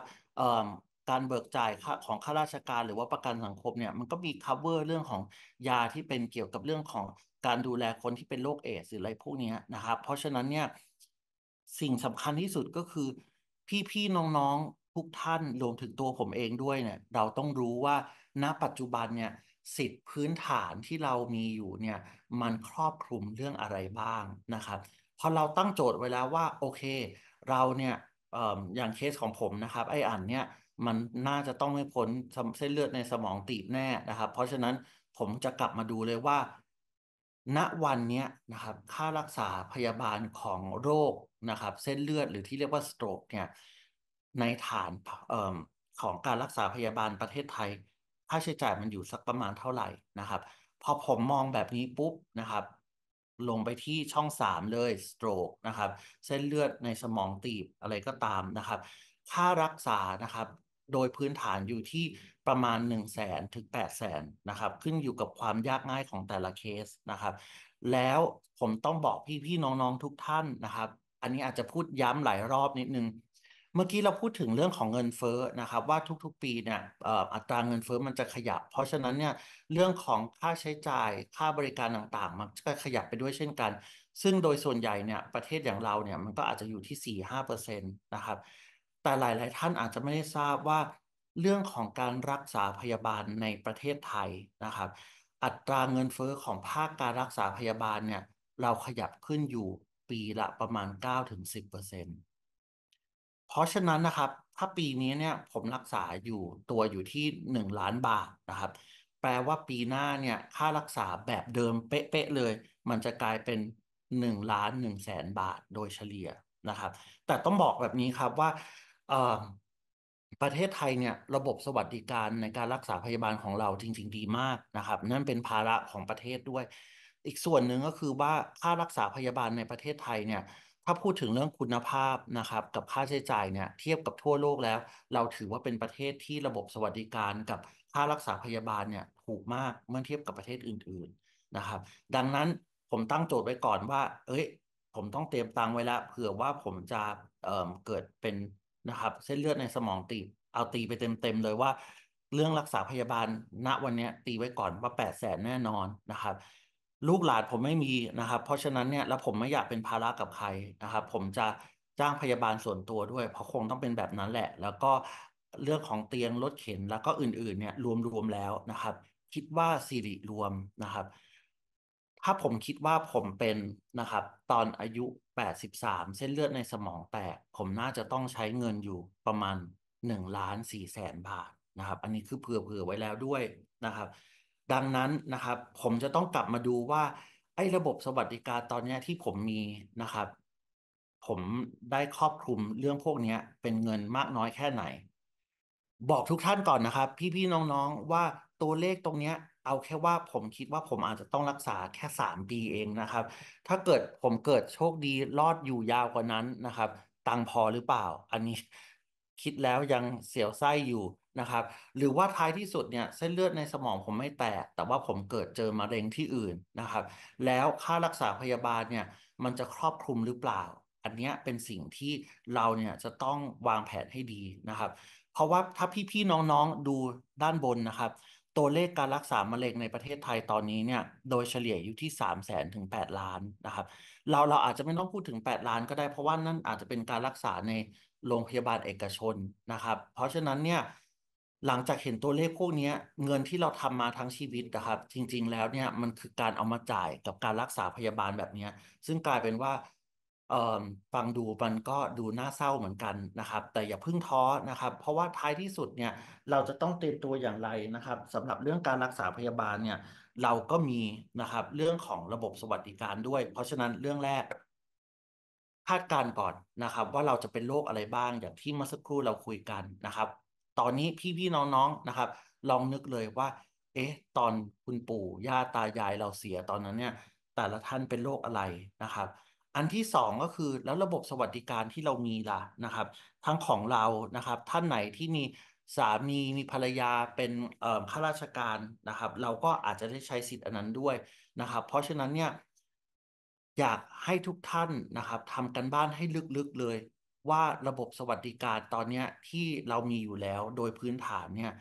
การเบิกจ่ายของข้าราชการหรือว่าประกันสังคมเนี่ยมันก็มีคัฟเวอร์เรื่องของยาที่เป็นเกี่ยวกับเรื่องของการดูแลคนที่เป็นโรคเอดส์หรืออะไรพวกนี้นะครับ เพราะฉะนั้นเนี่ยสิ่งสำคัญที่สุดก็คือ พี่ๆ น้องๆทุกท่านรวมถึงตัวผมเองด้วยเนี่ยเราต้องรู้ว่าณปัจจุบันเนี่ยสิทธิพื้นฐานที่เรามีอยู่เนี่ยมันครอบคลุมเรื่องอะไรบ้างนะครับพอเราตั้งโจทย์ไว้แล้วว่าโอเค เราเนี่ยอย่างเคสของผมนะครับ ไอ้อันเนี่ยมันน่าจะต้องไม่พ้นเส้นเลือดในสมองตีบแน่นะครับ เพราะฉะนั้นผมจะกลับมาดูเลยว่าณวันนี้นะครับค่ารักษาพยาบาลของโรคนะครับเส้นเลือดหรือที่เรียกว่าสโตรกเนี่ยในฐานอของการรักษาพยาบาลประเทศไทย ค่าใช้จ่ายมันอยู่สักประมาณเท่าไหร่นะครับ พอผมมองแบบนี้ปุ๊บนะครับ ลงไปที่ช่องสามเลยสโตรกนะครับเส้นเลือดในสมองตีบอะไรก็ตามนะครับ ค่ารักษานะครับโดยพื้นฐานอยู่ที่ประมาณ1 0 0 0 0แสนถึง8 0 0แสนนะครับขึ้นอยู่กับความยากง่ายของแต่ละเคสนะครับ แล้วผมต้องบอกพี่ๆ น้องๆทุกท่านนะครับ อันนี้อาจจะพูดย้ำหลายรอบนิดนึง เมื่อกี้เราพูดถึงเรื่องของเงินเฟ้อนะครับ ว่าทุกๆปีเนี่ยอัตราเงินเฟ้อมันจะขยับ เพราะฉะนั้นเนี่ยเรื่องของค่าใช้จ่ายค่าบริการต่างๆ มันก็ขยับไปด้วยเช่นกัน ซึ่งโดยส่วนใหญ่เนี่ยประเทศอย่างเราเนี่ยมันก็อาจจะอยู่ที่4-5%นะครับแต่หลายๆท่านอาจจะไม่ได้ทราบว่า เรื่องของการรักษาพยาบาลในประเทศไทยนะครับ อัตราเงินเฟอ้อของภาคการรักษาพยาบาลเนี่ยเราขยับขึ้นอยู่ปีละประมาณ 9-10%เปอร์เซ็นต์เพราะฉะนั้นนะครับถ้าปีนี้เนี่ยผมรักษาอยู่ตัวอยู่ที่ 1 ล้านบาทนะครับแปลว่าปีหน้าเนี่ยค่ารักษาแบบเดิมเป๊ะๆเลย มันจะกลายเป็น 1 ล้าน1แสนบาทโดยเฉลี่ยนะครับ แต่ต้องบอกแบบนี้ครับว่าประเทศไทยเนี่ยระบบสวัสดิการในการรักษาพยาบาลของเราจริง ๆ ดีมากนะครับนั่นเป็นภาระของประเทศด้วย อีกส่วนหนึ่งก็คือว่าค่ารักษาพยาบาลในประเทศไทยเนี่ยถ้าพูดถึงเรื่องคุณภาพนะครับ กับค่าใช้จ่ายเนี่ยเทียบกับทั่วโลกแล้ว เราถือว่าเป็นประเทศที่ระบบสวัสดิการกับค่ารักษาพยาบาลเนี่ยถูกมากเมื่อเทียบกับประเทศอื่น ๆนะครับ ดังนั้นผมตั้งโจทย์ไว้ก่อนว่าเอ้ยผมต้องเตรียมตังไว้ละเผื่อว่าผมจะเเกิดเป็นนะครับเส้นเลือดในสมองตีเอาตีไปเต็มๆเลยว่า เรื่องรักษาพยาบาลณวันนี้ตีไว้ก่อนว่าแปดแสนแน่นอนนะครับ ลูกหลานผมไม่มีนะครับ เพราะฉะนั้นเนี่ยแล้วผมไม่อยากเป็นภาระกับใครนะครับ ผมจะจ้างพยาบาลส่วนตัวด้วย เพราะคงต้องเป็นแบบนั้นแหละ แล้วก็เรื่องของเตียงรถเข็นแล้วก็อื่นๆ เนี่ยรวมๆแล้วนะครับ คิดว่าสิริรวมนะครับ ถ้าผมคิดว่าผมเป็นนะครับ ตอนอายุแปดสสิบามเส้นเลือดในสมองแตก ผมน่าจะต้องใช้เงินอยู่ประมาณหนึ่งล้านสี่แสนบาทนะครับ อันนี้คือเผื่อเผื่อไว้แล้วด้วยนะครับ ดังนั้นนะครับ ผมจะต้องกลับมาดูว่าไอ้ระบบสวัสดิการตอนนี้ที่ผมมีนะครับ ผมได้ครอบคลุมเรื่องพวกนี้เป็นเงินมากน้อยแค่ไหน บอกทุกท่านก่อนนะครับ พี่ๆ น้องๆ ว่าตัวเลขตรงนี้เอาแค่ว่าผมคิดว่าผมอาจจะต้องรักษาแค่สามปีเองนะครับถ้าเกิดผมเกิดโชคดีรอดอยู่ยาวกว่านั้นนะครับ ตังพอหรือเปล่า อันนี้คิดแล้วยังเสียวไส้อยู่นะครับ หรือว่าท้ายที่สุดเนี่ยเส้นเลือดในสมองผมไม่แตก แต่ว่าผมเกิดเจอมะเร็งที่อื่นนะครับ แล้วค่ารักษาพยาบาลเนี่ย มันจะครอบคลุมหรือเปล่า อันนี้เป็นสิ่งที่เราเนี่ยจะต้องวางแผนให้ดีนะครับ เพราะว่าถ้าพี่ๆน้องๆดูด้านบนนะครับตัวเลขการรักษามะเร็งในประเทศไทยตอนนี้เนี่ยโดยเฉลี่ยอยู่ที่สามแสนถึงแปดล้านนะครับ เราเราอาจจะไม่ต้องพูดถึงแปดล้าน ก็ได้เพราะว่านั่นอาจจะเป็นการรักษาในโรงพยาบาลเอกชนนะครับ เพราะฉะนั้นเนี่ยหลังจากเห็นตัวเลขพวกนี้เงินที่เราทำมาทั้งชีวิตนะครับ จริง ๆ แล้วเนี่ยมันคือการเอามาจ่ายกับการรักษาพยาบาลแบบนี้ ซึ่งกลายเป็นว่าฟังดูมันก็ดูน่าเศร้าเหมือนกันนะครับ แต่อย่าเพิ่งท้อนะครับ เพราะว่าท้ายที่สุดเนี่ยเราจะต้องเตรียมตัวอย่างไรนะครับสำหรับเรื่องการรักษาพยาบาลเนี่ย เราก็มีนะครับ เรื่องของระบบสวัสดิการด้วย เพราะฉะนั้นเรื่องแรกคาดการก่อนนะครับ ว่าเราจะเป็นโรคอะไรบ้าง อย่างที่เมื่อสักครู่เราคุยกันนะครับ ตอนนี้พี่ๆน้องๆนะครับ ลองนึกเลยว่า เอ๊ะ ตอนคุณปู่ย่าตายายเราเสียตอนนั้นเนี่ย แต่ละท่านเป็นโรคอะไรนะครับอันที่สองก็คือแล้วระบบสวัสดิการที่เรามีล่ะนะครับ ทั้งของเรานะครับ ท่านไหนที่มีสามีมีภรรยาเป็นข้าราชการนะครับ เราก็อาจจะได้ใช้สิทธิ์อันนั้นด้วยนะครับ เพราะฉะนั้นเนี่ย อยากให้ทุกท่านนะครับทำกันบ้านให้ลึกๆเลย ว่าระบบสวัสดิการตอนนี้ที่เรามีอยู่แล้ว โดยพื้นฐานเนี่ย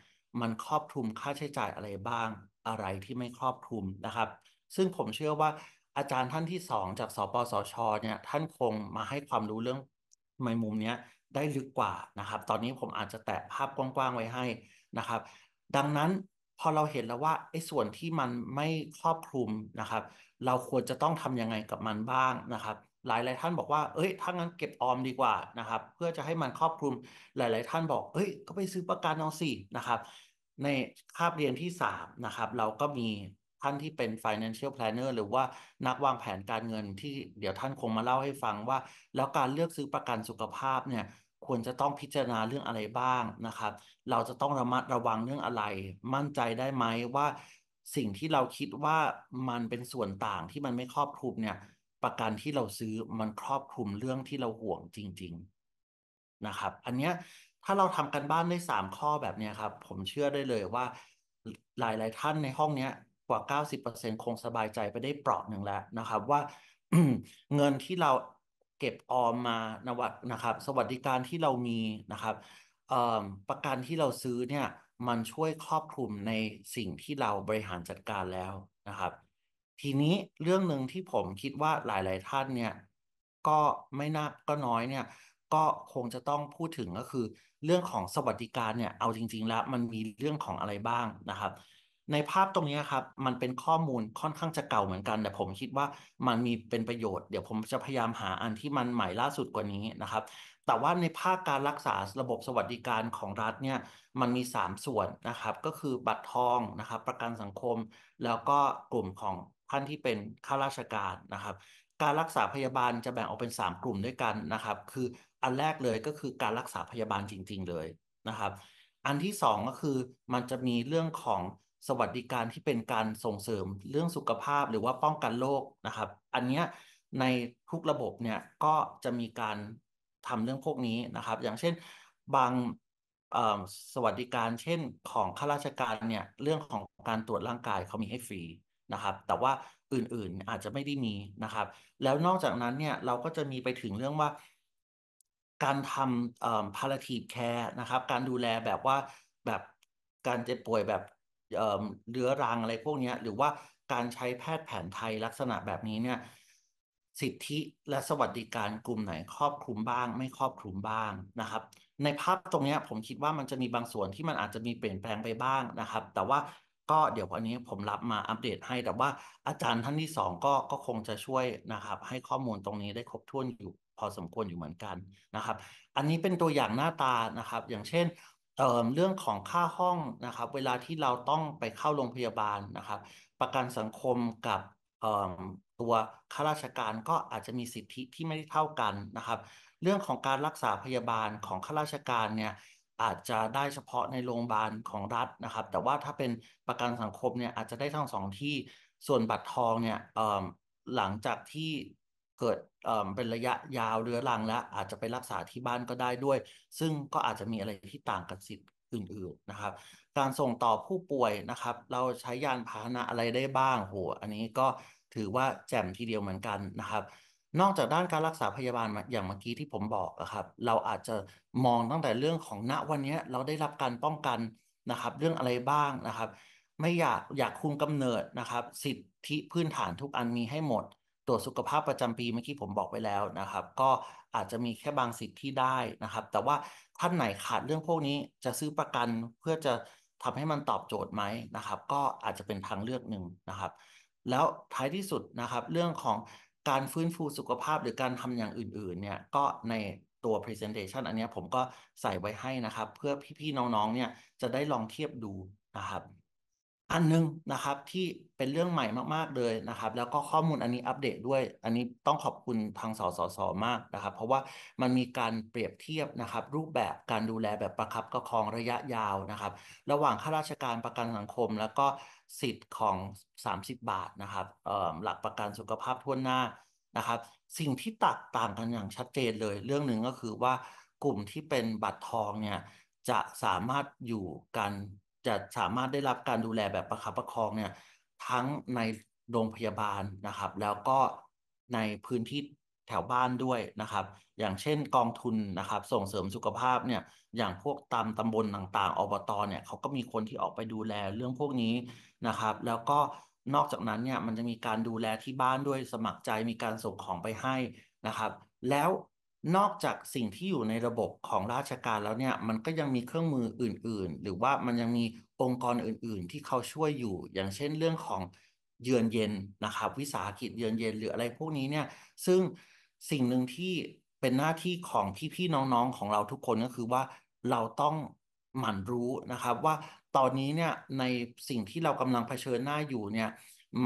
มันครอบคลุมค่าใช้จ่ายอะไรบ้างอะไรที่ไม่ครอบคลุมนะครับ ซึ่งผมเชื่อว่าอาจารย์ท่านที่สองจากสปสชเนี่ยท่านคงมาให้ความรู้เรื่องในมุมเนี้ยได้ลึกกว่านะครับ ตอนนี้ผมอาจจะแตะภาพกว้าง ๆ ไว้ให้นะครับ ดังนั้นพอเราเห็นแล้วว่าไอ้ส่วนที่มันไม่ครอบคลุมนะครับ เราควรจะต้องทำยังไงกับมันบ้างนะครับ หลายๆท่านบอกว่า เอ้ยถ้างั้นเก็บออมดีกว่านะครับ เพื่อจะให้มันครอบคลุมหลายๆท่านบอกเอ้ยก็ไปซื้อประกันเอาสินะครับ ในคาบเรียนที่3นะครับ เราก็มีท่านที่เป็น financial planner หรือว่านักวางแผนการเงินที่เดี๋ยวท่านคงมาเล่าให้ฟังว่า แล้วการเลือกซื้อประกันสุขภาพเนี่ยควรจะต้องพิจารณาเรื่องอะไรบ้างนะครับ เราจะต้องระมัดระวังเรื่องอะไรมั่นใจได้ไหมว่า สิ่งที่เราคิดว่ามันเป็นส่วนต่างที่มันไม่ครอบคลุมเนี่ยประกันที่เราซื้อมันครอบคลุมเรื่องที่เราห่วงจริงๆนะครับอันเนี้ยถ้าเราทำกันบ้านได้สามข้อแบบนี้ครับผมเชื่อได้เลยว่าหลายๆท่านในห้องเนี้ยกว่า 90%คงสบายใจไปได้เปราะหนึ่งแล้วนะครับว่าเงินที่เราเก็บออมมานะวัดนะครับ สวัสดิการที่เรามีนะครับประกันที่เราซื้อเนี่ย มันช่วยครอบคลุมในสิ่งที่เราบริหารจัดการแล้วนะครับ ทีนี้เรื่องหนึ่งที่ผมคิดว่าหลายๆ ท่านเนี่ย ก็ไม่น่าก็น้อยเนี่ย ก็คงจะต้องพูดถึงก็คือ เรื่องของสวัสดิการเนี่ยเอาจริงๆแล้ว มันมีเรื่องของอะไรบ้างนะครับในภาพตรงนี้ครับมันเป็นข้อมูลค่อนข้างจะเก่าเหมือนกัน แต่ผมคิดว่ามันมีเป็นประโยชน์ เดี๋ยวผมจะพยายามหาอันที่มันใหม่ล่าสุดกว่านี้นะครับ แต่ว่าในภาคการรักษาระบบสวัสดิการของรัฐเนี่ยมันมี 3 ส่วนนะครับก็คือบัตรทองนะครับ ประกันสังคม แล้วก็กลุ่มของท่านที่เป็นข้าราชการนะครับ การรักษาพยาบาลจะแบ่งออกเป็น 3 กลุ่มด้วยกันนะครับ คืออันแรกเลยก็คือการรักษาพยาบาลจริง ๆ เลยนะครับ อันที่ 2 ก็คือมันจะมีเรื่องของสวัสดิการที่เป็นการส่งเสริมเรื่องสุขภาพหรือว่าป้องกันโรคนะครับ อันเนี้ยในทุกระบบเนี่ยก็จะมีการทำเรื่องพวกนี้นะครับ อย่างเช่น บางสวัสดิการ เช่นของข้าราชการเนี่ยเรื่องของการตรวจร่างกายเขามีให้ฟรีนะครับ แต่ว่าอื่นๆอาจจะไม่ได้มีนะครับ แล้วนอกจากนั้นเนี่ยเราก็จะมีไปถึงเรื่องว่าการทำพาราทีแคร์นะครับการดูแลแบบว่าแบบการเจ็บป่วยแบบเออ่เรื้อรังอะไรพวกนี้หรือว่าการใช้แพทย์แผนไทยลักษณะแบบนี้เนี่ยสิทธิและสวัสดิการกลุ่มไหน ครอบคลุมบ้าง ไม่ครอบคลุมบ้างนะครับในภาพตรงนี้ผมคิดว่ามันจะมีบางส่วนที่มันอาจจะมีเปลี่ยนแปลงไปบ้างนะครับแต่ว่าก็เดี๋ยววันนี้ผมรับมาอัปเดตให้ แต่ว่าอาจารย์ท่านที่สองก็ก็คงจะช่วยนะครับให้ข้อมูลตรงนี้ได้ครบถ้วนอยู่พอสมควรอยู่เหมือนกันนะครับอันนี้เป็นตัวอย่างหน้าตานะครับอย่างเช่นเอ่อเรื่องของค่าห้องนะครับเวลาที่เราต้องไปเข้าโรงพยาบาลนะครับ ประกันสังคมกับเอ่อตัวข้าราชการก็อาจจะมีสิทธิที่ไม่ได้เท่ากันนะครับ เรื่องของการรักษาพยาบาลของข้าราชการเนี่ยอาจจะได้เฉพาะในโรงพยาบาลของรัฐนะครับ แต่ว่าถ้าเป็นประกันสังคมเนี่ยอาจจะได้ทั้งสองที่ส่วนบัตรทองเนี่ยเอ่อหลังจากที่เกิดเป็นระยะยาวเรื้อรังแล้ว อาจจะไปรักษาที่บ้านก็ได้ด้วย ซึ่งก็อาจจะมีอะไรที่ต่างกันสิทธิ์อื่น ๆนะครับ การส่งต่อผู้ป่วยนะครับ เราใช้ยานพาหนะอะไรได้บ้างโหอันนี้ก็ถือว่าแจ่มทีเดียวเหมือนกันนะครับ นอกจากด้านการรักษาพยาบาล อย่างเมื่อกี้ที่ผมบอกนะครับเราอาจจะมองตั้งแต่เรื่องของณวันนี้เราได้รับการป้องกันนะครับเรื่องอะไรบ้างนะครับ ไม่อยากอยากคุมกำเนิดนะครับ สิทธิพื้นฐานทุกอันมีให้หมดตรวจสุขภาพประจำปีเมื่อกี้ผมบอกไปแล้วนะครับ ก็อาจจะมีแค่บางสิทธิ์ที่ได้นะครับ แต่ว่าท่านไหนขาดเรื่องพวกนี้จะซื้อประกันเพื่อจะทำให้มันตอบโจทย์ไหมนะครับ ก็อาจจะเป็นทางเลือกหนึ่งนะครับ แล้วท้ายที่สุดนะครับ เรื่องของการฟื้นฟูสุขภาพหรือการทำอย่างอื่นๆเนี่ยก็ในตัว Presentation อันนี้ผมก็ใส่ไว้ให้นะครับ เพื่อพี่ๆน้องๆเนี่ยจะได้ลองเทียบดูนะครับอันนึงนะครับที่เป็นเรื่องใหม่มาก ๆเลยนะครับแล้วก็ข้อมูลอันนี้อัปเดตด้วยอันนี้ต้องขอบคุณทางสสสมากนะครับเพราะว่ามันมีการเปรียบเทียบนะครับรูปแบบการดูแลแบบประคับประคองระยะยาวนะครับระหว่างข้าราชการประกันสังคม แล้วก็สิทธิ์ของ 30 บาทนะครับหลักประกันสุขภาพทั่วหน้านะครับสิ่งที่แตกต่างกันอย่างชัดเจนเลย เรื่องหนึ่งก็คือว่ากลุ่มที่เป็นบัตรทองเนี่ยจะสามารถอยู่กันจะสามารถได้รับการดูแลแบบประคับประคองเนี่ยทั้งในโรงพยาบาลนะครับ แล้วก็ในพื้นที่แถวบ้านด้วยนะครับ อย่างเช่น กองทุนนะครับ ส่งเสริมสุขภาพเนี่ยอย่างพวกตามตำบลต่าง ๆ อบตเนี่ยเขาก็มีคนที่ออกไปดูแลเรื่องพวกนี้นะครับ แล้วก็นอกจากนั้นเนี่ยมันจะมีการดูแลที่บ้านด้วยสมัครใจมีการส่งของไปให้นะครับ แล้วนอกจากสิ่งที่อยู่ในระบบของราชการแล้วเนี่ยมันก็ยังมีเครื่องมืออื่น ๆ หรือว่ามันยังมีองค์กรอื่น ๆ ที่เขาช่วยอยู่อย่างเช่นเรื่องของเยือนเย็นนะครับ วิสาหกิจเยือนเย็นหรืออะไรพวกนี้เนี่ยซึ่งสิ่งหนึ่งที่เป็นหน้าที่ของพี่ๆน้องๆของเราทุกคนก็คือว่าเราต้องหมั่นรู้นะครับ ว่าตอนนี้เนี่ยในสิ่งที่เรากำลังเผชิญหน้าอยู่เนี่ย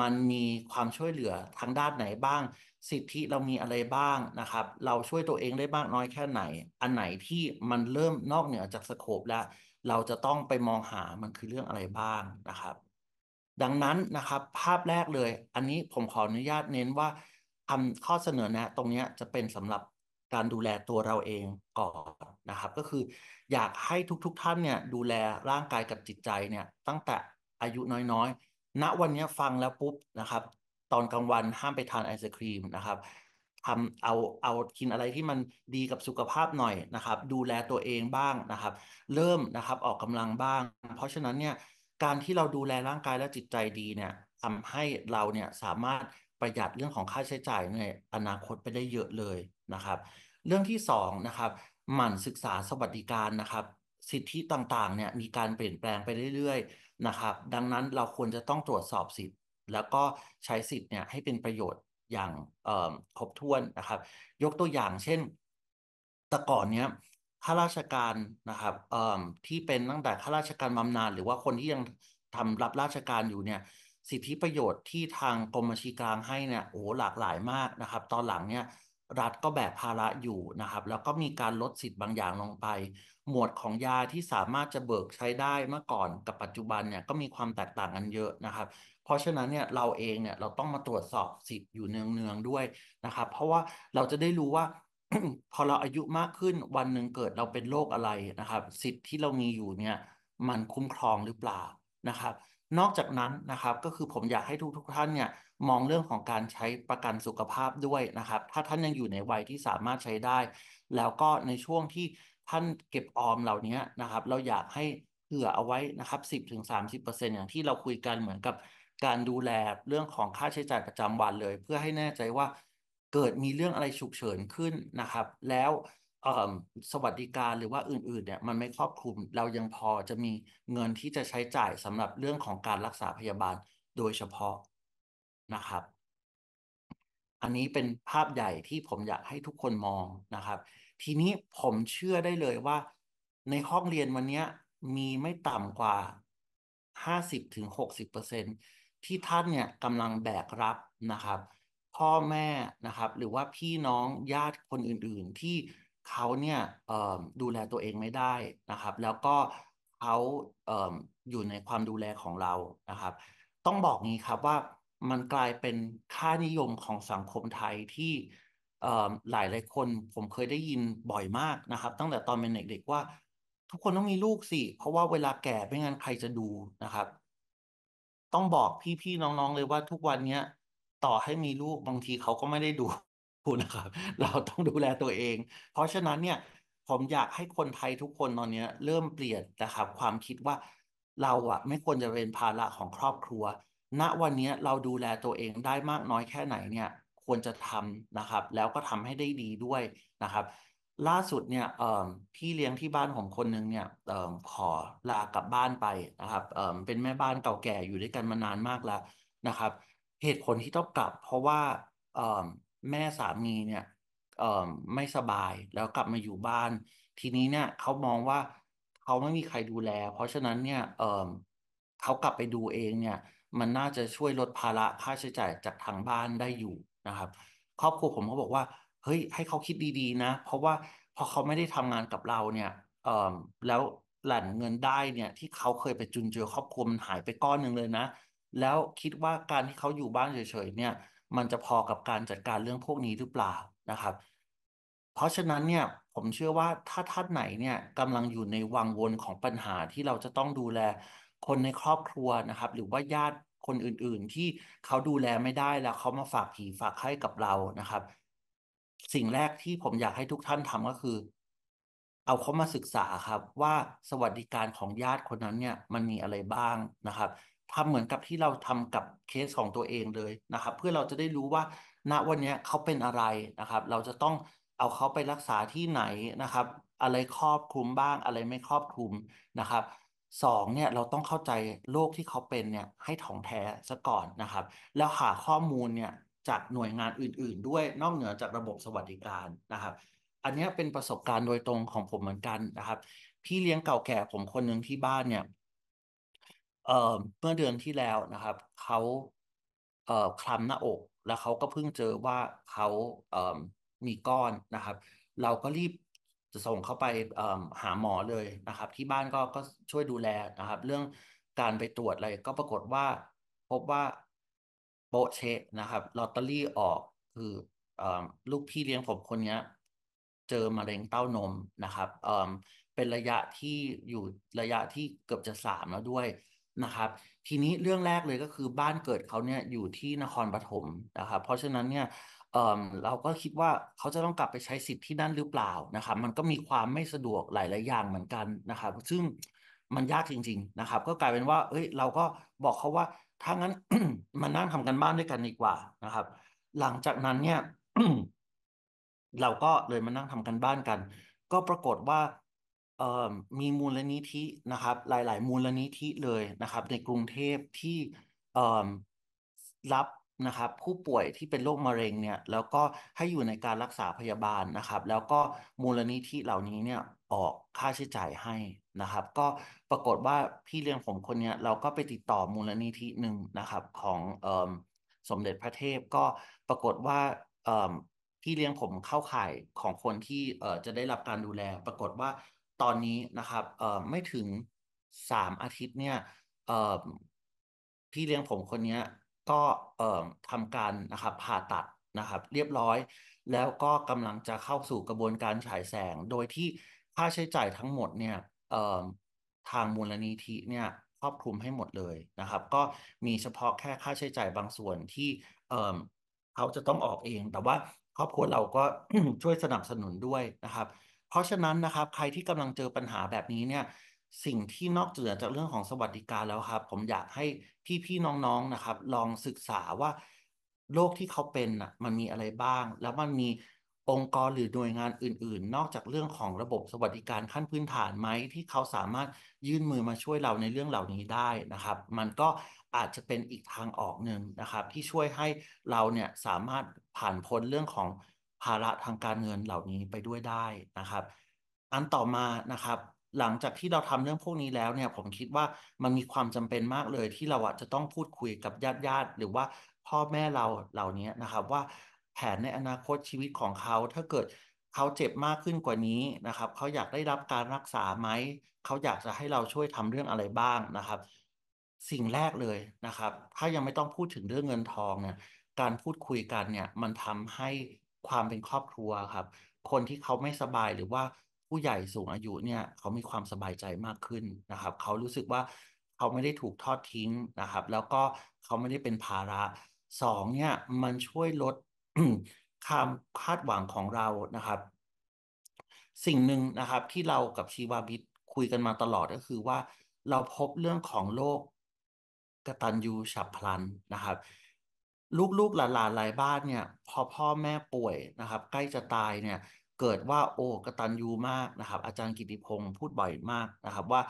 มันมีความช่วยเหลือทางด้านไหนบ้างสิทธิเรามีอะไรบ้างนะครับ เราช่วยตัวเองได้มากน้อยแค่ไหน อันไหนที่มันเริ่มนอกเหนือจากสโคปแล้ว เราจะต้องไปมองหามันคือเรื่องอะไรบ้างนะครับ ดังนั้นนะครับ ภาพแรกเลย อันนี้ผมขออนุญาตเน้นว่าทำข้อเสนอแนะตรงนี้จะเป็นสำหรับการดูแลตัวเราเองก่อนนะครับ ก็คืออยากให้ทุกๆทท่านเนี่ยดูแลร่างกายกับจิตใจเนี่ย ตั้งแต่อายุน้อยๆณนะวันนี้ฟังแล้วปุ๊บนะครับตอนกลางวันห้ามไปทานไอศครีมนะครับทำเอาเอากินอะไรที่มันดีกับสุขภาพหน่อยนะครับดูแลตัวเองบ้างนะครับ เริ่มนะครับออกกำลังบ้าง เพราะฉะนั้นเนี่ยการที่เราดูแลร่างกายและจิตใจดีเนี่ยทำให้เราเนี่ยสามารถประหยัดเรื่องของค่าใช้จ่ายในอนาคตไปได้เยอะเลยนะครับ เรื่องที่2นะครับหมั่นศึกษาสวัสดิการนะครับ สิทธิต่างๆเนี่ยมีการเปลี่ยนแปลงไปเรื่อยๆนะครับ ดังนั้นเราควรจะต้องตรวจสอบสิทธิแล้วก็ใช้สิทธิ์เนี่ยให้เป็นประโยชน์อย่างครบถ้วนนะครับ ยกตัวอย่างเช่น แต่ก่อนเนี้ยข้าราชการนะครับที่เป็นตั้งแต่ข้าราชการบำนาญหรือว่าคนที่ยังทำรับราชการอยู่เนี่ย สิทธิประโยชน์ที่ทางกรมบัญชีกลางให้เนี่ยโอ้หลากหลายมากนะครับ ตอนหลังเนี่ยรัฐก็แบกภาระอยู่นะครับ แล้วก็มีการลดสิทธิ์บางอย่างลงไป หมวดของยาที่สามารถจะเบิกใช้ได้เมื่อก่อนกับปัจจุบันเนี่ยก็มีความแตกต่างกันเยอะนะครับเพราะฉะนั้นเนี่ยเราเองเนี่ยเราต้องมาตรวจสอบสิทธิ์อยู่เนืองๆด้วยนะครับเพราะว่าเราจะได้รู้ว่าพอเราอายุมากขึ้นวันหนึ่งเกิดเราเป็นโรคอะไรนะครับสิทธิ์ที่เรามีอยู่เนี่ยมันคุ้มครองหรือเปล่านะครับ นอกจากนั้นนะครับก็คือผมอยากให้ทุกทท่านเนี่ยมองเรื่องของการใช้ประกันสุขภาพด้วยนะครับถ้าท่านยังอยู่ในวัยที่สามารถใช้ได้ แล้วก็ในช่วงที่ท่านเก็บออมเหล่านี้นะครับเราอยากให้เผื่อเอาไว้นะครับ10-30%อย่างที่เราคุยกันเหมือนกับการดูแลเรื่องของค่าใช้จ่ายประจำวันเลย เพื่อให้แน่ใจว่าเกิดมีเรื่องอะไรฉุกเฉินขึ้นนะครับ แล้วสวัสดิการหรือว่าอื่นๆเนี่ยมันไม่ครอบคลุมเรายังพอจะมีเงินที่จะใช้จ่ายสำหรับเรื่องของการรักษาพยาบาลโดยเฉพาะนะครับ อันนี้เป็นภาพใหญ่ที่ผมอยากให้ทุกคนมองนะครับ ทีนี้ผมเชื่อได้เลยว่า ในห้องเรียนวันนี้มีไม่ต่ำกว่า50-60%ถึงที่ท่านเนี่ยกำลังแบกรับนะครับ พ่อแม่นะครับ หรือว่าพี่น้องญาติคนอื่น ๆ ที่เขาเนี่ยดูแลตัวเองไม่ได้นะครับ แล้วก็เขาเออยู่ในความดูแลของเรานะครับ ต้องบอกงี้ครับว่ามันกลายเป็นค่านิยมของสังคมไทยที่หลายหลายคนผมเคยได้ยินบ่อยมากนะครับ ตั้งแต่ตอนเป็นเด็กๆว่า ทุกคนต้องมีลูกสิเพราะว่าเวลาแก่ไม่งั้นใครจะดูนะครับต้องบอกพี่ๆน้องๆเลยว่าทุกวันเนี้ยต่อให้มีลูกบางทีเขาก็ไม่ได้ดูนะครับ เราต้องดูแลตัวเอง เพราะฉะนั้นเนี่ยผมอยากให้คนไทยทุกคนตอนนี้เริ่มเปลี่ยนนะครับความคิดว่าเราอะไม่ควรจะเป็นภาระของครอบครัว ณวันนี้เราดูแลตัวเองได้มากน้อยแค่ไหนเนี่ย ควรจะทำนะครับ แล้วก็ทำให้ได้ดีด้วยนะครับล่าสุดเนี่ยเอ่อพี่เลี้ยงที่บ้านของคนหนึ่งเนี่ยเอ่อขอลากลับบ้านไปนะครับเอ่อเป็นแม่บ้านเก่าแก่อยู่ด้วยกันมานานมากแล้วนะครับ เหตุผลที่ต้องกลับ เพราะว่าเอ่อแม่สามีเนี่ยเอ่อไม่สบายแล้วกลับมาอยู่บ้าน ทีนี้เนี่ยเขามองว่าเขาไม่มีใครดูแล เพราะฉะนั้นเนี่ยเอ่อเขากลับไปดูเองเนี่ย มันน่าจะช่วยลดภาระค่าใช้จ่ายจากทางบ้านได้อยู่นะครับ ครอบครัวผมเขาบอกว่าเฮ้ยให้เขาคิดดีๆนะ เพราะว่าพอเขาไม่ได้ทำงานกับเราเนี่ยเออแล้วหลั่นเงินได้เนี่ยที่เขาเคยไปจุนเจือครอบครัวมันหายไปก้อนหนึ่งเลยนะ แล้วคิดว่าการที่เขาอยู่บ้านเฉยๆ เนี่ย มันจะพอกับการจัดการเรื่องพวกนี้หรือเปล่านะครับ เพราะฉะนั้นเนี่ยผมเชื่อว่าถ้าท่านไหนเนี่ยกำลังอยู่ในวังวนของปัญหาที่เราจะต้องดูแลคนในครอบครัวนะครับ หรือว่าญาติคนอื่นๆ ที่เขาดูแลไม่ได้แล้วเขามาฝากผีฝากไข้กับเรานะครับสิ่งแรกที่ผมอยากให้ทุกท่านทำก็คือ เอาเขามาศึกษาครับ ว่าสวัสดิการของญาติคนนั้นเนี่ยมันมีอะไรบ้างนะครับทำเหมือนกับที่เราทำกับเคสของตัวเองเลยนะครับ เพื่อเราจะได้รู้ว่าณวันนี้เขาเป็นอะไรนะครับ เราจะต้องเอาเขาไปรักษาที่ไหนนะครับ อะไรครอบคลุมบ้างอะไรไม่ครอบคลุมนะครับสองเนี่ยเราต้องเข้าใจโรคที่เขาเป็นเนี่ยให้ถ่องแท้ซะก่อนนะครับแล้วหาข้อมูลเนี่ยจากหน่วยงานอื่น ๆ ด้วยนอกเหนือจากระบบสวัสดิการนะครับ อันนี้เป็นประสบการณ์โดยตรงของผมเหมือนกันนะครับพี่เลี้ยงเก่าแก่ผมคนหนึ่งที่บ้านเนี่ยเอ่อเมื่อเดือนที่แล้วนะครับเขาเอ่อคลำหน้าอก แล้วเขาก็เพิ่งเจอว่าเขาเอ่อมีก้อนนะครับ เราก็รีบจะส่งเขาไปหาหมอเลยนะครับ ที่บ้านก็ก็ช่วยดูแลนะครับ เรื่องการไปตรวจอะไรก็ปรากฏว่า พบว่าโปะเชะนะครับลอตเตอรี่ออกคือลูกพี่เลี้ยงผมคนนี้เจอ มะเร็งเต้านมนะครับเป็นระยะที่อยู่ระยะที่เกือบจะสามแล้วด้วยนะครับ ทีนี้เรื่องแรกเลยก็คือบ้านเกิดเขาเนี่ยอยู่ที่นครปฐมนะครับ เพราะฉะนั้นเนี่ยเเราก็คิดว่าเขาจะต้องกลับไปใช้สิทธิ์ที่นั่นหรือเปล่านะครับ มันก็มีความไม่สะดวกหลาย ๆ อย่างเหมือนกันนะครับ ซึ่งมันยากจริง ๆ นะครับ ก็กลายเป็นว่า เอ้ยเราก็บอกเขาว่าถ้างั้นมานั่งทำกันบ้านด้วยกันดีกว่านะครับ หลังจากนั้นเนี่ยเราก็เลยมานั่งทำกันบ้านกัน ก็ปรากฏว่ามีมูลนิธินะครับ หลาย ๆ มูลนิธิเลยนะครับ ในกรุงเทพที่รับนะครับ ผู้ป่วยที่เป็นโรคมะเร็งเนี่ย แล้วก็ให้อยู่ในการรักษาพยาบาลนะครับ แล้วก็มูลนิธิเหล่านี้เนี่ยออกค่าใช้จ่ายให้นะครับก็ปรากฏว่าพี่เลี้ยงผมคนนี้เราก็ไปติดต่อมูลนิธิหนึ่งนะครับ ของเอสมเด็จพระเทพก็ปรากฏว่าเอพี่เลี้ยงผมเข้าข่ายของคนที่เอจะได้รับการดูแล ปรากฏว่าตอนนี้นะครับเอไม่ถึงสามอาทิตย์เนี่ยเอพี่เลี้ยงผมคนนี้ก็เอทำการนะครับ ผ่าตัดนะครับ เรียบร้อย แล้วก็กำลังจะเข้าสู่กระบวนการฉายแสงโดยที่ค่าใช้จ่ายทั้งหมดเนี่ยเอทางมูลนิธิเนี่ย ครอบคลุมให้หมดเลยนะครับ ก็มีเฉพาะแค่ค่าใช้จ่ายบางส่วนที่เออเขาจะต้องออกเอง แต่ว่าครอบครัวเราก็ช่วยสนับสนุนด้วยนะครับ เพราะฉะนั้นนะครับใครที่กำลังเจอปัญหาแบบนี้เนี่ยสิ่งที่นอกเหนือจากเรื่องของสวัสดิการแล้วครับ ผมอยากให้พี่พี่น้องๆนะครับ ลองศึกษาว่าโรคที่เขาเป็นอ่ะมันมีอะไรบ้าง แล้วมันมีองค์กรหรือหน่วยงานอื่น ๆ นอกจากเรื่องของระบบสวัสดิการขั้นพื้นฐานไหมที่เขาสามารถยื่นมือมาช่วยเราในเรื่องเหล่านี้ได้นะครับ มันก็อาจจะเป็นอีกทางออกหนึ่งนะครับ ที่ช่วยให้เราเนี่ยสามารถผ่านพ้นเรื่องของภาระทางการเงินเหล่านี้ไปด้วยได้นะครับ อันต่อมานะครับ หลังจากที่เราทำเรื่องพวกนี้แล้วเนี่ยผมคิดว่ามันมีความจำเป็นมากเลยที่เราจะต้องพูดคุยกับญาติญาติหรือว่าพ่อแม่เราเหล่านี้นะครับว่าแผนในอนาคตชีวิตของเขาถ้าเกิดเขาเจ็บมากขึ้นกว่านี้นะครับเขาอยากได้รับการรักษาไหมเขาอยากจะให้เราช่วยทำเรื่องอะไรบ้างนะครับ สิ่งแรกเลยนะครับถ้ายังไม่ต้องพูดถึงเรื่องเงินทองเนี่ยการพูดคุยกันเนี่ยมันทำให้ความเป็นครอบครัวครับ คนที่เขาไม่สบายหรือว่าผู้ใหญ่สูงอายุเนี่ยเขามีความสบายใจมากขึ้นนะครับเขารู้สึกว่าเขาไม่ได้ถูกทอดทิ้งนะครับ แล้วก็เขาไม่ได้เป็นภาระสองเนี่ยมันช่วยลดความคาดหวังของเรานะครับ สิ่งหนึ่งนะครับที่เรากับชีวาบิตคุยกันมาตลอดก็คือว่าเราพบเรื่องของโรคกระตันยูฉับพลันนะครับ ลูกๆหลานๆหลายบ้านเนี่ย พอพ่อแม่ป่วยนะครับ ใกล้จะตายเนี่ยเกิดว่าโอ้กระตันยูมากนะครับ อาจารย์กิติพงศ์พูดบ่อยมากนะครับว่า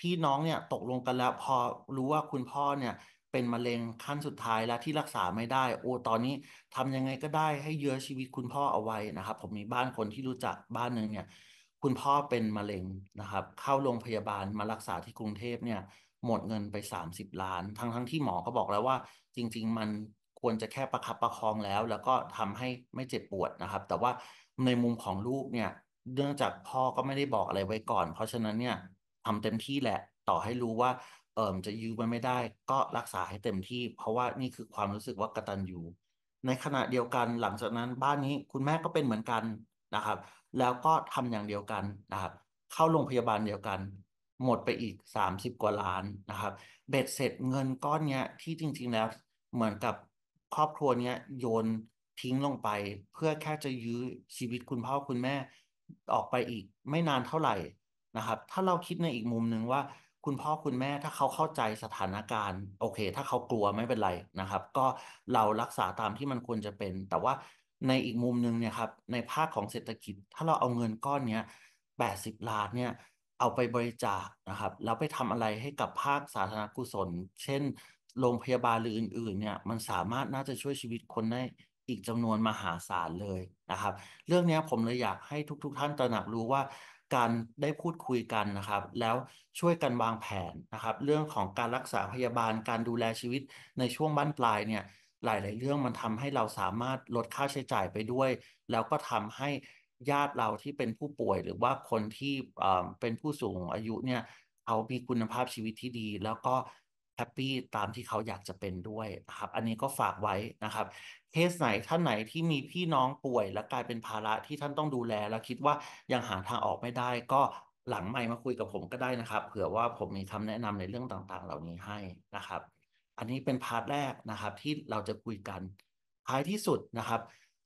พี่น้องเนี่ยตกลงกันแล้วพอรู้ว่าคุณพ่อเนี่ยเป็นมะเร็งขั้นสุดท้ายแล้วที่รักษาไม่ได้ โอ้ตอนนี้ทำยังไงก็ได้ให้เยื้อชีวิตคุณพ่อเอาไว้นะครับ ผมมีบ้านคนที่รู้จักบ้านหนึ่งเนี่ยคุณพ่อเป็นมะเร็งนะครับเข้าโรงพยาบาลมารักษาที่กรุงเทพเนี่ยหมดเงินไป 30 ล้าน ทั้งทั้งที่หมอก็บอกแล้วว่า จริง ๆ มันควรจะแค่ประคับประคองแล้ว แล้วก็ทำให้ไม่เจ็บปวดนะครับ แต่ว่าในมุมของลูกเนี่ยเนื่องจากพ่อก็ไม่ได้บอกอะไรไว้ก่อน เพราะฉะนั้นเนี่ยทำเต็มที่แหละต่อให้รู้ว่าเออจะยื้อมันไม่ได้ก็รักษาให้เต็มที่เพราะว่านี่คือความรู้สึกว่ากตัญญูในขณะเดียวกันหลังจากนั้นบ้านนี้คุณแม่ก็เป็นเหมือนกันนะครับ แล้วก็ทำอย่างเดียวกันนะครับเข้าโรงพยาบาลเดียวกัน หมดไปอีกสามสิบกว่าล้านนะครับ เบ็ดเสร็จเงินก้อนเนี้ยที่จริงๆแล้วเหมือนกับครอบครัวเนี้ยโยนทิ้งลงไป เพื่อแค่จะยื้อชีวิตคุณพ่อคุณแม่ออกไปอีกไม่นานเท่าไหร่นะครับ ถ้าเราคิดในอีกมุมหนึ่งว่าคุณพ่อ คุณแม่ถ้าเขาเข้าใจสถานการณ์ โอเค ถ้าเขากลัวไม่เป็นไรนะครับ ก็เรารักษาตามที่มันควรจะเป็น แต่ว่าในอีกมุมหนึ่งเนี่ยครับในภาคของเศรษฐกิจ ถ้าเราเอาเงินก้อนเนี้ยแปดสิบล้านเนี่ยเอาไปบริจาคนะครับแล้วไปทำอะไรให้กับภาคสาธารณกุศล เช่นโรงพยาบาลหรืออื่นๆเนี่ยมันสามารถน่าจะช่วยชีวิตคนได้อีกจำนวนมหาศาลเลยนะครับ เรื่องนี้ผมเลยอยากให้ทุกๆ ท่านตระหนักรู้ว่ากันได้พูดคุยกันนะครับแล้วช่วยกันวางแผนนะครับเรื่องของการรักษาพยาบาลการดูแลชีวิตในช่วงบ้านปลายเนี่ยหลาย ๆ เรื่องมันทำให้เราสามารถลดค่าใช้จ่ายไปด้วย แล้วก็ทำให้ญาติเราที่เป็นผู้ป่วย หรือว่าคนที่เป็นผู้สูงอายุเนี่ยเขามีคุณภาพชีวิตที่ดี แล้วก็แฮปปี้ตามที่เขาอยากจะเป็นด้วยนะครับอันนี้ก็ฝากไว้นะครับเคสไหนท่านไหนที่มีพี่น้องป่วย และกลายเป็นภาระที่ท่านต้องดูแล และคิดว่ายังหาทางออกไม่ได้ ก็หลังไมค์มาคุยกับผมก็ได้นะครับ เผื่อว่าผมมีคำแนะนำในเรื่องต่าง ๆ เหล่านี้ให้นะครับ อันนี้เป็นพาร์ทแรกนะครับ ที่เราจะคุยกันท้ายที่สุดนะครับ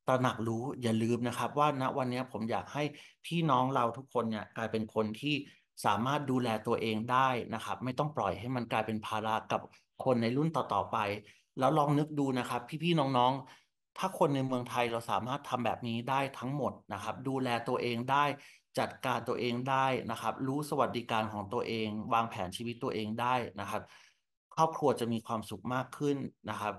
ตระหนักรู้อย่าลืมนะครับ ว่าณวันนี้ผมอยากให้พี่น้องเราทุกคนเนี่ยกลายเป็นคนที่สามารถดูแลตัวเองได้นะครับ ไม่ต้องปล่อยให้มันกลายเป็นภาระกับคนในรุ่นต่อๆไปแล้วลองนึกดูนะครับพี่ๆน้องๆ ถ้าคนในเมืองไทยเราสามารถทำแบบนี้ได้ทั้งหมดนะครับ ดูแลตัวเองได้ จัดการตัวเองได้นะครับ รู้สวัสดิการของตัวเอง วางแผนชีวิตตัวเองได้นะครับครอบครัวจะมีความสุขมากขึ้นนะครับ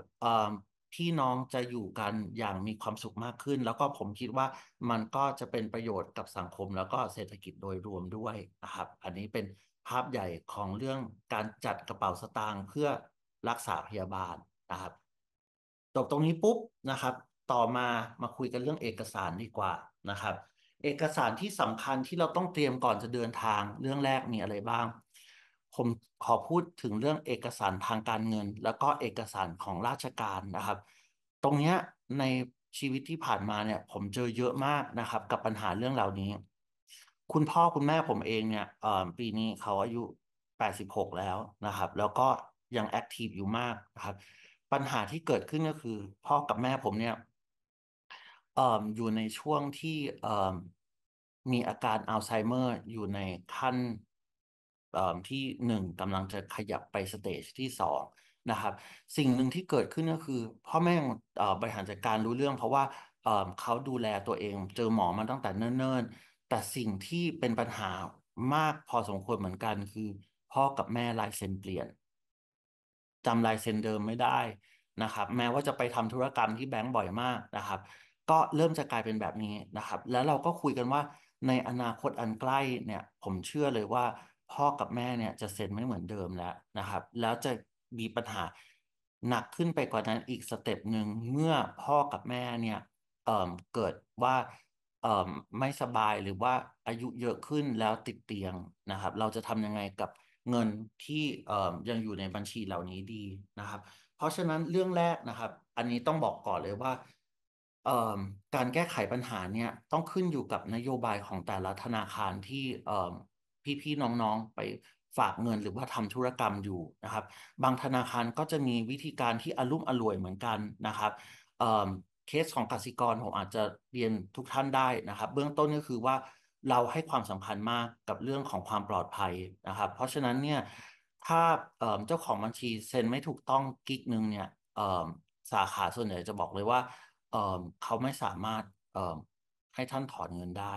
พี่น้องจะอยู่กันอย่างมีความสุขมากขึ้น แล้วก็ผมคิดว่ามันก็จะเป็นประโยชน์กับสังคมแล้วก็เศรษฐกิจโดยรวมด้วยนะครับอันนี้เป็นภาพใหญ่ของเรื่องการจัดกระเป๋าสตางค์เพื่อรักษาพยาบาลนะครับจบตรงนี้ปุ๊บนะครับ ต่อมามาคุยกันเรื่องเอกสารดีกว่านะครับ เอกสารที่สำคัญที่เราต้องเตรียมก่อนจะเดินทางเรื่องแรกมีอะไรบ้าง ผมขอพูดถึงเรื่องเอกสารทางการเงิน แล้วก็เอกสารของราชการนะครับ ตรงนี้ในชีวิตที่ผ่านมาเนี่ย ผมเจอเยอะมากนะครับ กับปัญหาเรื่องเหล่านี้ คุณพ่อคุณแม่ผมเองเนี่ยปีนี้เขาอายุ86แล้วนะครับแล้วก็ยังแอคทีฟอยู่มากนะครับปัญหาที่เกิดขึ้นก็คือ พ่อกับแม่ผมเนี่ยออยู่ในช่วงที่มีอาการอัลไซเมอร์อยู่ในขั้นที่หนึ่งกำลังจะขยับไปสเตจที่สองนะครับ สิ่งหนึ่งที่เกิดขึ้นก็คือ พ่อแม่บริหารจัดการรู้เรื่อง เพราะว่าเขาดูแลตัวเองเจอหมอมาตั้งแต่เนิ่นๆแต่สิ่งที่เป็นปัญหามากพอสมควรเหมือนกันคือ พ่อกับแม่ลายเซ็นเปลี่ยนจำลายเซ็นเดิมไม่ได้นะครับแม้ว่าจะไปทำธุรกรรมที่แบงก์บ่อยมากนะครับ ก็เริ่มจะกลายเป็นแบบนี้นะครับ แล้วเราก็คุยกันว่าในอนาคตอันใกล้เนี่ยผมเชื่อเลยว่าพ่อกับแม่เนี่ยจะเซ็นไม่เหมือนเดิมแล้วนะครับแล้วจะมีปัญหาหนักขึ้นไปกว่านั้นอีกสเต็ปหนึ่งเมื่อพ่อกับแม่เนี่ยเอ่อเกิดว่าเอ่อไม่สบายหรือว่าอายุเยอะขึ้นแล้วติดเตียงนะครับ เราจะทำยังไงกับเงินที่ยังอยู่ในบัญชีเหล่านี้ดีนะครับ เพราะฉะนั้นเรื่องแรกนะครับอันนี้ต้องบอกก่อนเลยว่าการแก้ไขปัญหาเนี่ยต้องขึ้นอยู่กับนโยบายของแต่ละธนาคารที่พี่ๆน้องๆไปฝากเงินหรือว่าทำธุรกรรมอยู่นะครับ บางธนาคารก็จะมีวิธีการที่อลุ่มอร่วยเหมือนกันนะครับเคสของกสิกรผมอาจจะเรียนทุกท่านได้นะครับ เบื้องต้นก็คือว่าเราให้ความสำคัญมากกับเรื่องของความปลอดภัยนะครับ เพราะฉะนั้นเนี่ยถ้าเจ้าของบัญชีเซ็นไม่ถูกต้องกิกนึงเนี่ยสาขาส่วนใหญ่จะบอกเลยว่าเขาไม่สามารถให้ท่านถอนเงินได้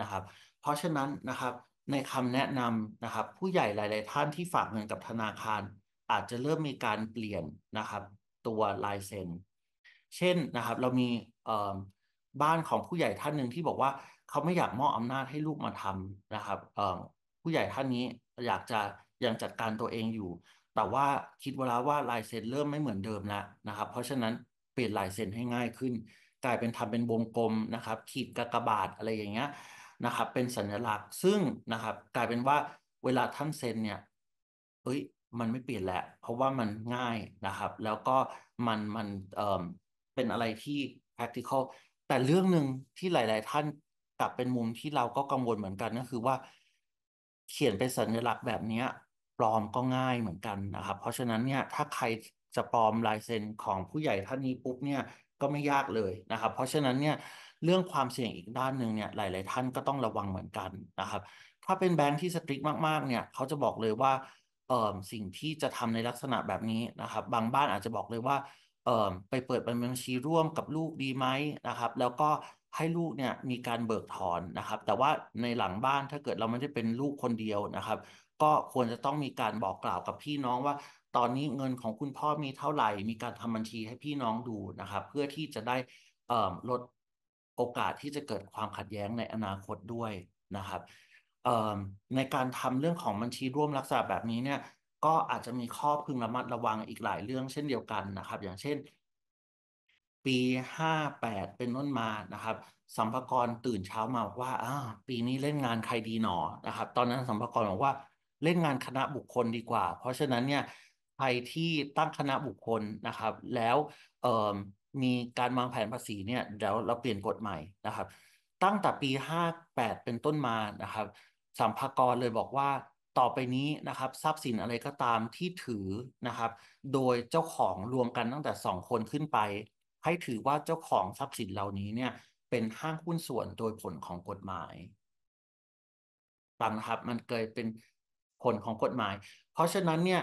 นะครับ เพราะฉะนั้นนะครับในคำแนะนำนะครับผู้ใหญ่หลาย ๆ ท่านที่ฝากเงินกับธนาคาร อาจจะเริ่มมีการเปลี่ยนนะครับตัวลายเซ็นเช่นนะครับเรามีบ้านของผู้ใหญ่ท่านหนึ่งที่บอกว่าเขาไม่อยากมอบอำนาจให้ลูกมาทำนะครับผู้ใหญ่ท่านนี้อยากจะยังจัดการตัวเองอยู่ แต่ว่าคิดเวลาว่าลายเซ็นเริ่มไม่เหมือนเดิมแล้วนะครับ เพราะฉะนั้นเปลี่ยนลายเซ็นให้ง่ายขึ้น กลายเป็นทำเป็นวงกลมนะครับขีดกากบาทอะไรอย่างเงี้ยนะครับเป็นสัญลักษณ์ซึ่งนะครับกลายเป็นว่าเวลาท่านเซ็นเนี่ยเอ้ยมันไม่เปลี่ยนแหละเพราะว่ามันง่ายนะครับ แล้วก็มันมันเอ่อเป็นอะไรที่ practical แต่เรื่องหนึ่งที่หลาย ๆท่านับเป็นมุมที่เราก็กังวลเหมือนกันก็คือว่า เขียนเป็นสัญลักษณ์แบบนี้ปลอมก็ง่ายเหมือนกันนะครับ เพราะฉะนั้นเนี่ยถ้าใครจะปลอมลายเซ็นของผู้ใหญ่ท่านนี้ปุ๊บเนี่ยก็ไม่ยากเลยนะครับเพราะฉะนั้นเนี่ยเรื่องความเสี่ยงอีกด้านหนึ่งเนี่ยหลาย ๆ ท่านก็ต้องระวังเหมือนกันนะครับถ้าเป็นแบงค์ที่สตริกมากๆ เนี่ยเขาจะบอกเลยว่าเอ่อสิ่งที่จะทำในลักษณะแบบนี้นะครับ บางบ้านอาจจะบอกเลยว่าเอ่อไปเปิดบัญชีร่วมกับลูกดีไหมนะครับ แล้วก็ให้ลูกเนี่ยมีการเบิกถอนนะครับ แต่ว่าในหลังบ้านถ้าเกิดเราไม่ได้เป็นลูกคนเดียวนะครับ ก็ควรจะต้องมีการบอกกล่าวกับพี่น้องว่าตอนนี้เงินของคุณพ่อมีเท่าไหร่ มีการทำบัญชีให้พี่น้องดูนะครับ เพื่อที่จะได้ลดโอกาสที่จะเกิดความขัดแย้งในอนาคตด้วยนะครับในการทำเรื่องของบัญชีร่วมลักษณะแบบนี้เนี่ย ก็อาจจะมีข้อพึงระมัดระวังอีกหลายเรื่องเช่นเดียวกันนะครับ อย่างเช่นปีห้าแปดเป็นต้นมานะครับสัมภากรตื่นเช้ามาบอกว่าอ่า ปีนี้เล่นงานใครดีหนอ นะครับ ตอนนั้นสัมภากรบอกว่าเล่นงานคณะบุคคลดีกว่า เพราะฉะนั้นเนี่ยใครที่ตั้งคณะบุคคลนะครับ แล้วเอ่อมีการวางแผนภาษีเนี่ยเดี๋ยวเราเปลี่ยนกฎใหม่นะครับ ตั้งแต่ปีห้าแปดเป็นต้นมานะครับสัมภากรเลยบอกว่าต่อไปนี้นะครับทรัพย์สินอะไรก็ตามที่ถือนะครับ โดยเจ้าของรวมกันตั้งแต่สองคนขึ้นไปให้ถือว่าเจ้าของทรัพย์สินเหล่านี้เนี่ยเป็นห้างหุ้นส่วนโดยผลของกฎหมายฟังนะครับมันเกิดเป็นผลของกฎหมาย เพราะฉะนั้นเนี่ย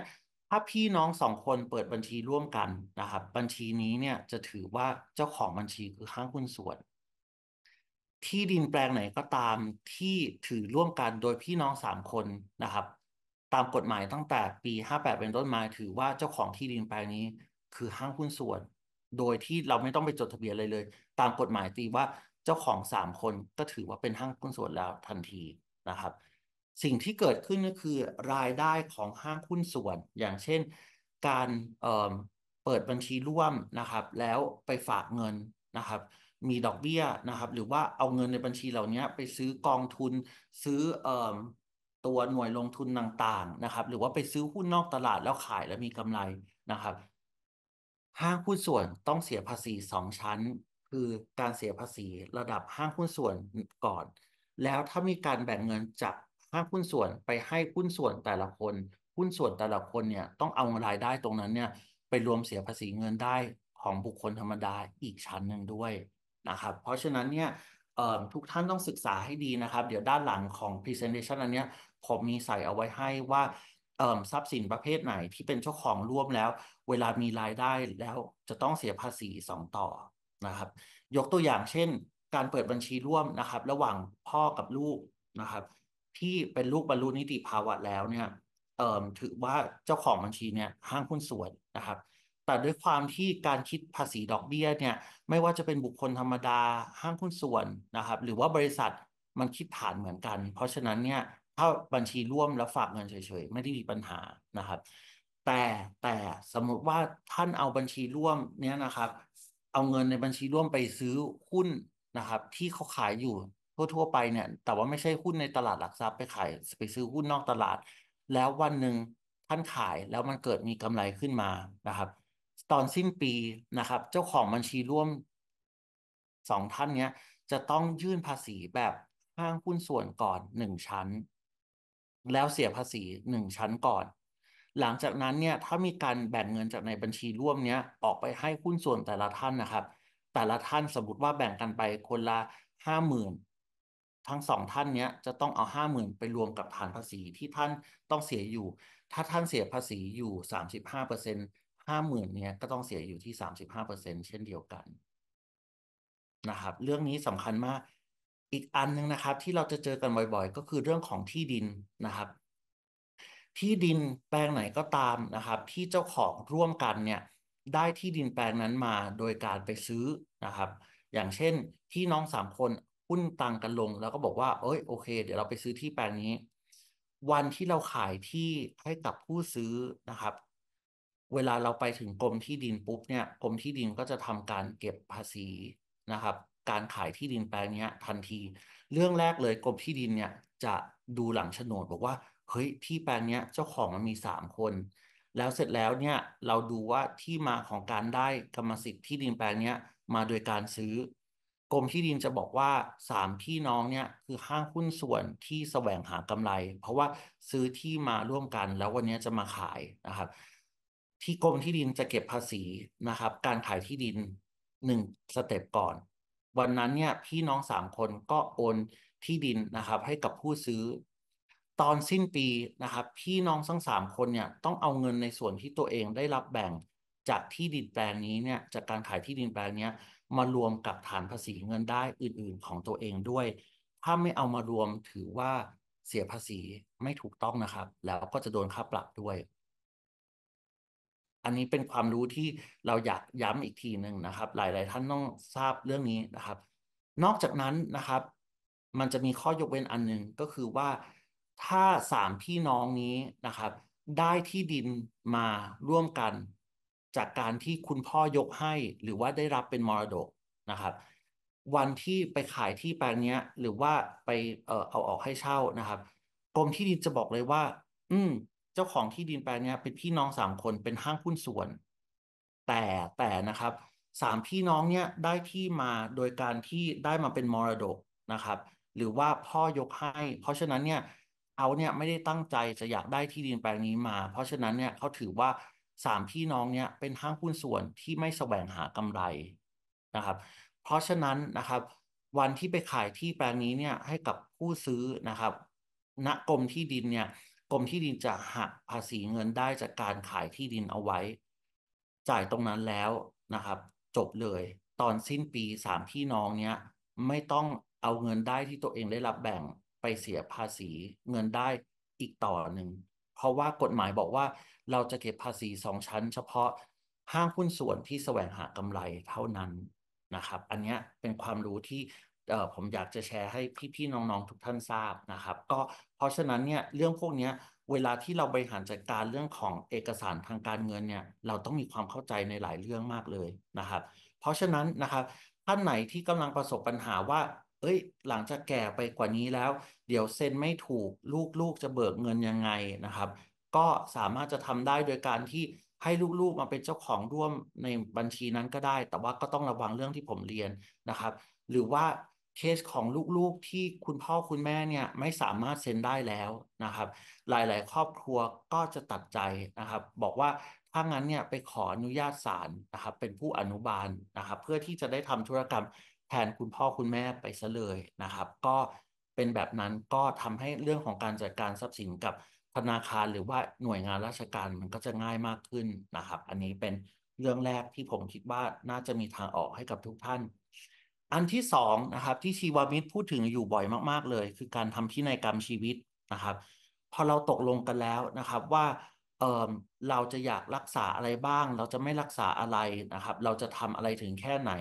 ถ้าพี่น้องสองคนเปิดบัญชีร่วมกันนะครับ บัญชีนี้เนี่ยจะถือว่าเจ้าของบัญชีคือห้างหุ้นส่วน ที่ดินแปลงไหนก็ตามที่ถือร่วมกันโดยพี่น้องสามคนนะครับตามกฎหมายตั้งแต่ปี 58 เป็นต้นมาถือว่าเจ้าของที่ดินแปลงนี้คือห้างหุ้นส่วนโดยที่เราไม่ต้องไปจดทะเบียนเลยเลย ตามกฎหมายตีว่าเจ้าของสามคนก็ถือว่าเป็นห้างหุ้นส่วนแล้วทันทีนะครับ สิ่งที่เกิดขึ้นก็คือรายได้ของห้างหุ้นส่วน อย่างเช่น การเเปิดบัญชีร่วมนะครับ แล้วไปฝากเงินนะครับ มีดอกเบี้ยนะครับ หรือว่าเอาเงินในบัญชีเหล่านี้ ไปซื้อกองทุนซื้ออตัวหน่วยลงทุนต่างๆนะครับ หรือว่าไปซื้อหุ้นนอกตลาดแล้วขายแล้วมีกำไรนะครับห้างหุ้นส่วนต้องเสียภาษีสองชั้น คือการเสียภาษีระดับห้างหุ้นส่วนก่อน แล้วถ้ามีการแบ่งเงินจากห้างหุ้นส่วนไปให้หุ้นส่วนแต่ละคนหุ้นส่วนแต่ละคนเนี่ยต้องเอารายได้ตรงนั้นเนี่ยไปรวมเสียภาษีเงินได้ของบุคคลธรรมดาอีกชั้นหนึ่งด้วยนะครับเพราะฉะนั้นเนี่ยทุกท่านต้องศึกษาให้ดีนะครับ เดี๋ยวด้านหลังของ presentation อันเนี้ยผมมีใส่เอาไว้ให้ว่าทรัพย์สินประเภทไหนที่เป็นเจ้าของร่วมแล้ว เวลามีรายได้แล้วจะต้องเสียภาษีสองต่อนะครับ ยกตัวอย่างเช่นการเปิดบัญชีร่วมนะครับ ระหว่างพ่อกับลูกนะครับ ที่เป็นลูกบรรลุนิติภาวะแล้วเนี่ยเออ่ถือว่าเจ้าของบัญชีเนี่ยห้างหุ้นส่วนนะครับ แต่ด้วยความที่การคิดภาษีดอกเบี้ยเนี่ยไม่ว่าจะเป็นบุคคลธรรมดาห้างหุ้นส่วนนะครับ หรือว่าบริษัทมันคิดฐานเหมือนกัน เพราะฉะนั้นเนี่ยถ้าบัญชีร่วมแล้วฝากเงินเฉย ๆ ไม่ได้มีปัญหานะครับ แต่แต่สมมติว่าท่านเอาบัญชีร่วมเนี้ยนะครับ เอาเงินในบัญชีร่วมไปซื้อหุ้นนะครับ ที่เขาขายอยู่ทั่วๆไปเนี่ย แต่ว่าไม่ใช่หุ้นในตลาดหลักทรัพย์ไปขายไปซื้อหุ้นนอกตลาด แล้ววันหนึ่งท่านขายแล้วมันเกิดมีกำไรขึ้นมานะครับ ตอนสิ้นปีนะครับ เจ้าของบัญชีร่วมสองท่านเนี้ยจะต้องยื่นภาษีแบบห้างหุ้นส่วนก่อนหนึ่งชั้นแล้วเสียภาษีหนึ่งชั้นก่อน หลังจากนั้นเนี่ยถ้ามีการแบ่งเงินจากในบัญชีร่วมเนี้ยออกไปให้หุ้นส่วนแต่ละท่านนะครับ แต่ละท่านสมมติว่าแบ่งกันไปคนละห้าหมื่นทั้งสองท่านเนี้ยจะต้องเอาห้าหมื่นไปรวมกับฐานภาษีที่ท่านต้องเสียอยู่ถ้าท่านเสียภาษีอยู่สามสิบห้าเปอร์เซ็นต์ห้าหมื่นเนี้ยก็ต้องเสียอยู่ที่สามสิบห้าเปอร์เซ็นต์เช่นเดียวกันนะครับเรื่องนี้สำคัญมากอีกอันนึงนะครับที่เราจะเจอกันบ่อยๆก็คือเรื่องของที่ดินนะครับ ที่ดินแปลงไหนก็ตามนะครับ ที่เจ้าของร่วมกันเนี่ย ได้ที่ดินแปลงนั้นมาโดยการไปซื้อนะครับ อย่างเช่นพี่น้องสามคนหุ้นตังกันลงแล้วก็บอกว่าเอ้ยโอเคเดี๋ยวเราไปซื้อที่แปลงนี้ วันที่เราขายที่ให้กับผู้ซื้อนะครับ เวลาเราไปถึงกรมที่ดินปุ๊บเนี่ยกรมที่ดินก็จะทำการเก็บภาษีนะครับการขายที่ดินแปลงนี้ทันที เรื่องแรกเลยกรมที่ดินเนี่ยจะดูหลังโฉนด บอกว่าเฮ้ยที่แปลงนี้เจ้าของมันมีสามคน แล้วเสร็จแล้วเนี่ยเราดูว่าที่มาของการได้กรรมสิทธิ์ที่ดินแปลงนี้มาโดยการซื้อกรมที่ดินจะบอกว่าสามพี่น้องเนี่ยคือห้างหุ้นส่วนที่สแสวงหากำไร เพราะว่าซื้อที่มาร่วมกันแล้ววันนี้จะมาขายนะครับ ที่กรมที่ดินจะเก็บภาษีนะครับ การขายที่ดินหนึ่งสเต็ปก่อนวันนั้นเนี่ยพี่น้องสามคนก็โอนที่ดินนะครับ ให้กับผู้ซื้อ ตอนสิ้นปีนะครับ พี่น้องทั้งสามคนเนี่ยต้องเอาเงินในส่วนที่ตัวเองได้รับแบ่งจากที่ดินแปลงนี้เนี่ยจากการขายที่ดินแปลงนี้ มารวมกับฐานภาษีเงินได้อื่นๆของตัวเองด้วย ถ้าไม่เอามารวมถือว่าเสียภาษีไม่ถูกต้องนะครับ แล้วก็จะโดนค่าปรับด้วยอันนี้เป็นความรู้ที่เราอยากย้ำอีกทีหนึ่งนะครับ หลาย ๆ ท่านต้องทราบเรื่องนี้นะครับ นอกจากนั้นนะครับ มันจะมีข้อยกเว้นอันหนึ่งก็คือว่าถ้าสามพี่น้องนี้นะครับ ได้ที่ดินมาร่วมกัน จากการที่คุณพ่อยกให้ หรือว่าได้รับเป็นมรดกนะครับ วันที่ไปขายที่แปลงนี้หรือว่าไปเออเอาออกให้เช่านะครับกรมที่ดินจะบอกเลยว่า อืมเจ้าของที่ดินแปลงนี้เป็นพี่น้องสามคนเป็นห้างหุ้นส่วน แต่แต่นะครับสามพี่น้องเนี่ยได้ที่มาโดยการที่ได้มาเป็นมรดกนะครับ หรือว่าพ่อยกให้ เพราะฉะนั้นเนี่ยเขาเนี่ยไม่ได้ตั้งใจจะอยากได้ที่ดินแปลงนี้มา เพราะฉะนั้นเนี่ยเขาถือว่าสามพี่น้องเนี่ยเป็นห้างหุ้นส่วนที่ไม่สแสวงหากำไรนะครับ เพราะฉะนั้นนะครับ วันที่ไปขายที่แปลงนี้เนี่ยให้กับผู้ซื้อนะครับณกรมที่ดินเนี่ยกรมที่ดินจะหัก ภาษีเงินได้จากการขายที่ดินเอาไว้ จ่ายตรงนั้นแล้วนะครับ จบเลย ตอนสิ้นปีสามพี่น้องเนี้ยไม่ต้องเอาเงินได้ที่ตัวเองได้รับแบ่งไปเสียภาษีเงินได้อีกต่อหนึ่งเพราะว่ากฎหมายบอกว่า เราจะเก็บภาษีสองชั้น เฉพาะห้างหุ้นส่วนที่แสวงหากำไรเท่านั้นนะครับ อันนี้เป็นความรู้ที่เออผมอยากจะแชร์ให้พี่ๆน้องๆ ทุกท่านทราบนะครับก็เพราะฉะนั้นเนี่ยเรื่องพวกนี้เวลาที่เราบริหารจัดการเรื่องของเอกสารทางการเงินเนี่ยเราต้องมีความเข้าใจในหลายเรื่องมากเลยนะครับเพราะฉะนั้นนะครับท่านไหนที่กำลังประสบปัญหาว่า เอ้ย หลังจากแก่ไปกว่านี้แล้ว เดี๋ยวเซ็นไม่ถูกลูกๆจะเบิกเงินยังไงนะครับ ก็สามารถจะทำได้โดยการที่ให้ลูกๆมาเป็นเจ้าของร่วมในบัญชีนั้นก็ได้ แต่ว่าก็ต้องระวังเรื่องที่ผมเรียนนะครับ หรือว่าเคสของลูกๆที่คุณพ่อคุณแม่เนี่ยไม่สามารถเซ็นได้แล้วนะครับหลายๆ ครอบครัวก็จะตัดใจนะครับบอกว่าถ้างั้นเนี่ยไปขออนุญาตศาลนะครับเป็นผู้อนุบาลนะครับเพื่อที่จะได้ทำธุรกรรมแทนคุณพ่อคุณแม่ไปซะเลยนะครับก็เป็นแบบนั้นก็ทำให้เรื่องของการจัดการทรัพย์สินกับธนาคารหรือว่าหน่วยงานราชการมันก็จะง่ายมากขึ้นนะครับอันนี้เป็นเรื่องแรกที่ผมคิดว่าน่าจะมีทางออกให้กับทุกท่านอันที่สองนะครับที่ชีวามิตรพูดถึงอยู่บ่อยมากๆเลยคือการทำพินัยกรรมชีวิตนะครับพอเราตกลงกันแล้วนะครับว่าเออเราจะอยากรักษาอะไรบ้าง เราจะไม่รักษาอะไรนะครับ เราจะทำอะไรถึงแค่ไหน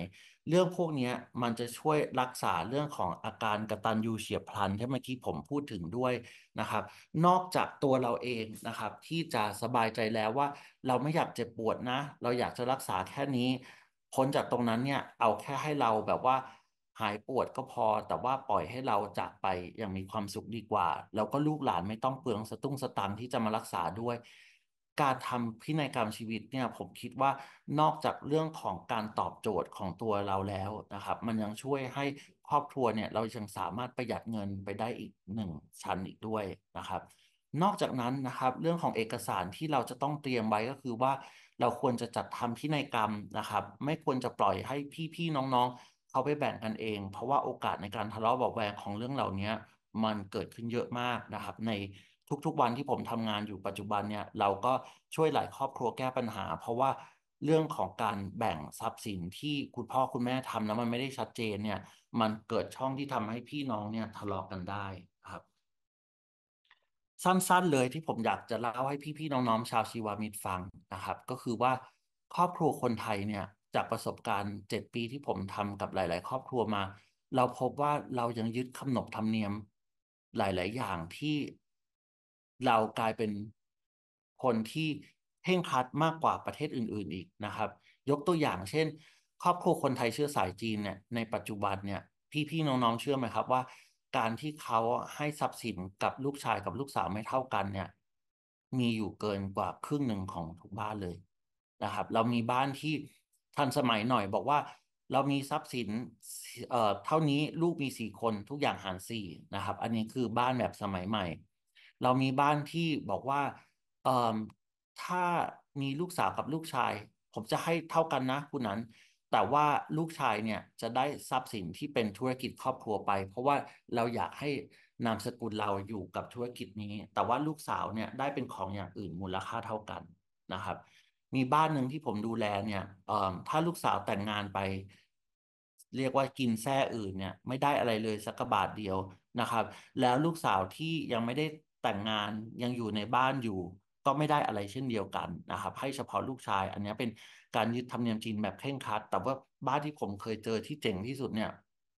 เรื่องพวกนี้มันจะช่วยรักษาเรื่องของอาการกระตันยูเฉียบพลันที่เมื่อกี้ผมพูดถึงด้วยนะครับ นอกจากตัวเราเองนะครับที่จะสบายใจแล้วว่า เราไม่อยากเจ็บปวดนะ เราอยากจะรักษาแค่นี้พ้นจากตรงนั้นเนี่ยเอาแค่ให้เราแบบว่าหายปวดก็พอแต่ว่าปล่อยให้เราจากไปอย่างมีความสุขดีกว่า แล้วก็ลูกหลานไม่ต้องเปลืองสตุ้งสตังที่จะมารักษาด้วย การทำพินัยกรรมชีวิตเนี่ยผมคิดว่านอกจากเรื่องของการตอบโจทย์ของตัวเราแล้วนะครับ มันยังช่วยให้ครอบครัวเนี่ยเรายังสามารถประหยัดเงินไปได้อีกหนึ่งชั้นอีกด้วยนะครับ นอกจากนั้นนะครับ เรื่องของเอกสารที่เราจะต้องเตรียมไว้ก็คือว่าเราควรจะจัดทำพินัยกรรมนะครับไม่ควรจะปล่อยให้พี่ๆน้องๆ เขาไปแบ่งกันเอง เพราะว่าโอกาสในการทะเลาะเบาแวงของเรื่องเหล่านี้มันเกิดขึ้นเยอะมากนะครับ ในทุกๆวันที่ผมทำงานอยู่ปัจจุบันเนี่ยเราก็ช่วยหลายครอบครัวแก้ปัญหา เพราะว่าเรื่องของการแบ่งทรัพย์สินที่คุณพ่อคุณแม่ทำแล้วมันไม่ได้ชัดเจนเนี่ยมันเกิดช่องที่ทำให้พี่น้องเนี่ยทะเลาะกกันได้สั้นๆเลยที่ผมอยากจะเล่าให้พี่ๆ น้องๆ ชาวชีวามิตรฟังนะครับ ก็คือว่าครอบครัวคนไทยเนี่ยจากประสบการณ์เจ็ดปีที่ผมทำกับหลาย ๆ ครอบครัวมา เราพบว่าเรายังยึดคำนบธรรมเนียม หลาย ๆ อย่างที่ เรากลายเป็นคนที่เพ่งคัดมากกว่าประเทศอื่น ๆ อีกนะครับ ยกตัวอย่างเช่น ครอบครัวคนไทยเชื่อสายจีนเนี่ยในปัจจุบันเนี่ย พี่ๆ น้องๆ เชื่อไหมครับว่าการที่เขาให้ทรัพย์สินกับลูกชายกับลูกสาวไม่เท่ากันเนี่ยมีอยู่เกินกว่าครึ่งหนึ่งของทุกบ้านเลยนะครับ เรามีบ้านที่ทันสมัยหน่อย บอกว่าเรามีทรัพย์สินเอ่อเท่านี้ลูกมีสี่คนทุกอย่างหารสี่นะครับ อันนี้คือบ้านแบบสมัยใหม่ เรามีบ้านที่บอกว่าเอ่อถ้ามีลูกสาวกับลูกชาย ผมจะให้เท่ากันนะคุณนั้นแต่ว่าลูกชายเนี่ยจะได้ทรัพย์สินที่เป็นธุรกิจ ครอบครัวไป เพราะว่าเราอยากให้นามสกุลเราอยู่กับธุรกิจนี้ แต่ว่าลูกสาวเนี่ยได้เป็นของอย่างอื่นมูลค่าเท่ากันนะครับ มีบ้านหนึ่งที่ผมดูแลเนี่ยถ้าลูกสาวแต่งงานไป เรียกว่ากินแท้อื่นเนี่ย ไม่ได้อะไรเลย สักบาทเดียวนะครับ แล้วลูกสาวที่ยังไม่ได้แต่งงานยังอยู่ในบ้านอยู่ก็ไม่ได้อะไรเช่นเดียวกันนะครับให้เฉพาะลูกชาย อันนี้เป็นการยึดธรรมเนียมจีนแบบเคร่งครัดแต่ว่าบ้านที่ผมเคยเจอที่เจ๋งที่สุดเนี่ย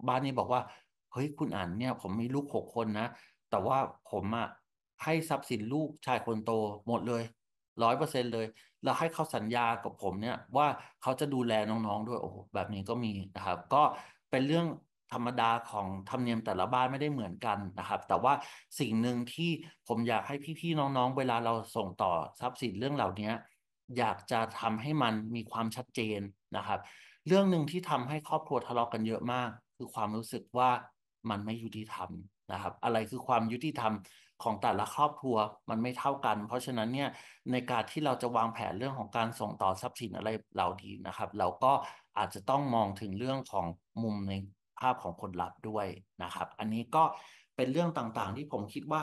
บ้านนี้บอกว่าเฮ้ยคุณอ่านเนี่ยผมมีลูกหกคนนะ แต่ว่าผมอะให้ทรัพย์สินลูกชายคนโตหมดเลยร้อยเปอร์เซ็นต์เลย แล้วให้เขาสัญญากับผมเนี่ยว่าเขาจะดูแลน้องๆด้วยโอ้แบบนี้ก็มีนะครับ ก็เป็นเรื่องธรรมดาของธรรมเนียมแต่ละบ้านไม่ได้เหมือนกันนะครับ แต่ว่าสิ่งหนึ่งที่ผมอยากให้พี่ๆน้องๆ เวลาเราส่งต่อทรัพย์สินเรื่องเหล่านี้อยากจะทำให้มันมีความชัดเจนนะครับ เรื่องหนึ่งที่ทำให้ครอบครัวทะเลาะกกันเยอะมาก คือความรู้สึกว่ามันไม่ยุติธรรมนะครับ อะไรคือความยุติธรรมของแต่ละครอบครัวมันไม่เท่ากัน เพราะฉะนั้นเนี่ยในการที่เราจะวางแผนเรื่องของการส่งต่อทรัพย์สินอะไรเหล่านี้นะครับ เราก็อาจจะต้องมองถึงเรื่องของมุมในภาพของผลลัพธ์ด้วยนะครับ อันนี้ก็เป็นเรื่องต่างๆ ที่ผมคิดว่า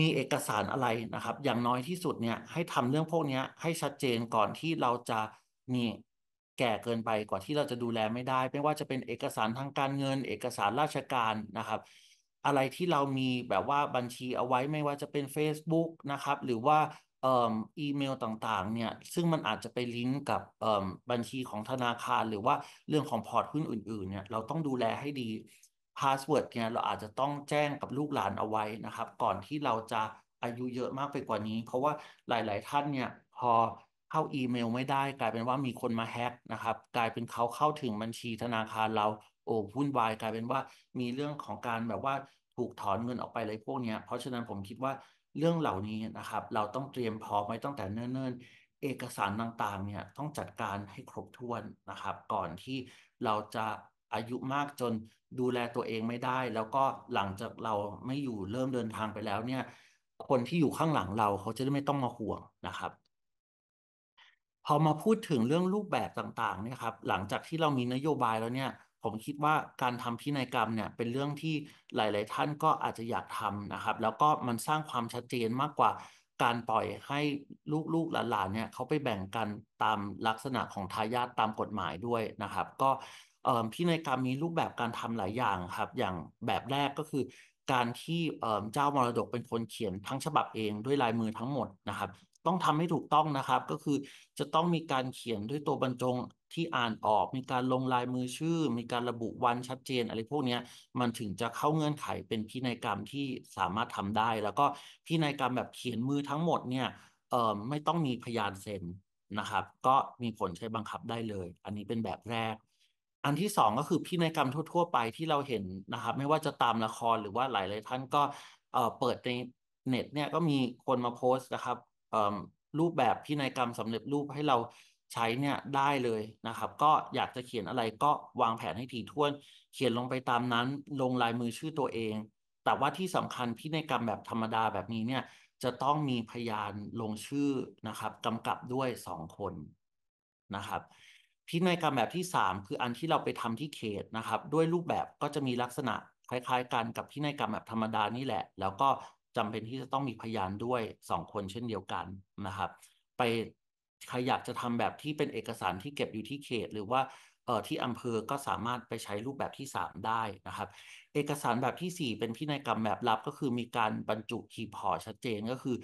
มีเอกสารอะไรนะครับ อย่างน้อยที่สุดเนี่ยให้ทำเรื่องพวกนี้ให้ชัดเจนก่อนที่เราจะนี่แก่เกินไปกว่าที่เราจะดูแลไม่ได้ ไม่ว่าจะเป็นเอกสารทางการเงิน เอกสารราชการนะครับ อะไรที่เรามีแบบว่าบัญชีเอาไว้ไม่ว่าจะเป็น Facebook นะครับ หรือว่าอีเมลต่างๆเนี่ยซึ่งมันอาจจะไปลิงก์กับบัญชีของธนาคาร หรือว่าเรื่องของพอร์ตหุ้นอื่นๆเนี่ยเราต้องดูแลให้ดีพาสเวิร์ดเนี่ยเราอาจจะต้องแจ้งกับลูกหลานเอาไว้นะครับก่อนที่เราจะอายุเยอะมากไปกว่านี้เพราะว่าหลาย ๆ ท่านเนี่ยพอเข้าอีเมลไม่ได้ กลายเป็นว่ามีคนมาแฮ็กนะครับกลายเป็นเขาเข้าถึงบัญชีธนาคารเราโอ้วุ่นวายกลายเป็นว่ามีเรื่องของการแบบว่าถูกถอนเงินออกไปอะไรพวกเนี้ยเพราะฉะนั้นผมคิดว่าเรื่องเหล่านี้นะครับ เราต้องเตรียมพร้อมไว้ตั้งแต่เนิ่นๆเอกสารต่างๆ เนี่ยต้องจัดการให้ครบถ้วนนะครับ ก่อนที่เราจะอายุมากจนดูแลตัวเองไม่ได้ แล้วก็หลังจากเราไม่อยู่เริ่มเดินทางไปแล้วเนี่ย คนที่อยู่ข้างหลังเราเขาจะได้ไม่ต้องมาห่วงนะครับ พอมาพูดถึงเรื่องรูปแบบต่างๆเนี่ยครับหลังจากที่เรามีนโยบายแล้วเนี่ยผมคิดว่าการทำพินัยกรรมเนี่ยเป็นเรื่องที่หลาย ๆ ท่านก็อาจจะอยากทำนะครับ แล้วก็มันสร้างความชัดเจนมากกว่า การปล่อยให้ลูก ๆ หลาน ๆ เนี่ยเขาไปแบ่งกันตามลักษณะของทายาทตามกฎหมายด้วยนะครับ ก็พินัยกรรมมีรูปแบบการทำหลายอย่างครับ อย่างแบบแรกก็คือ การที่เจ้ามรดกเป็นคนเขียนทั้งฉบับเองด้วยลายมือทั้งหมดนะครับต้องทำให้ถูกต้องนะครับก็คือจะต้องมีการเขียนด้วยตัวบรรจงที่อ่านออกมีการลงลายมือชื่อ มีการระบุวันชัดเจน อะไรพวกนี้มันถึงจะเข้าเงื่อนไขเป็นพินัยกรรมที่สามารถทำได้ แล้วก็พินัยกรรมแบบเขียนมือทั้งหมดเนี่ยเอ่อไม่ต้องมีพยานเซ็นนะครับ ก็มีผลใช้บังคับได้เลย อันนี้เป็นแบบแรก อันที่สองก็คือพินัยกรรมทั่ว ๆ ไปที่เราเห็นนะครับ ไม่ว่าจะตามละครหรือว่าหลาย ๆท่านก็เอ่อเปิดในเน็ต เนี่ยก็มีคนมาโพสต์นะครับรูปแบบพินัยกรรมสำเร็จรูปให้เราใช้เนี่ยได้เลยนะครับ ก็อยากจะเขียนอะไรก็วางแผนให้ถี่ถ้วน เขียนลงไปตามนั้นลงลายมือชื่อตัวเอง แต่ว่าที่สำคัญพินัยกรรมแบบธรรมดาแบบนี้เนี่ยจะต้องมีพยานลงชื่อนะครับกำกับด้วยสองคนนะครับพินัยกรรมแบบที่ 3 คืออันที่เราไปทำที่เขตนะครับ ด้วยรูปแบบก็จะมีลักษณะคล้ายๆ กันกับพินัยกรรมแบบธรรมดานี่แหละ แล้วก็จำเป็นที่จะต้องมีพยานด้วยสองคนเช่นเดียวกันนะครับ ไปใครอยากจะทำแบบที่เป็นเอกสารที่เก็บอยู่ที่เขต หรือว่าเอ่อที่อำเภอก็สามารถไปใช้รูปแบบที่3 ได้นะครับเอกสารแบบที่ 4 เป็นพินัยกรรมแบบลับก็คือมีการบรรจุขีพอชัดเจนก็คือ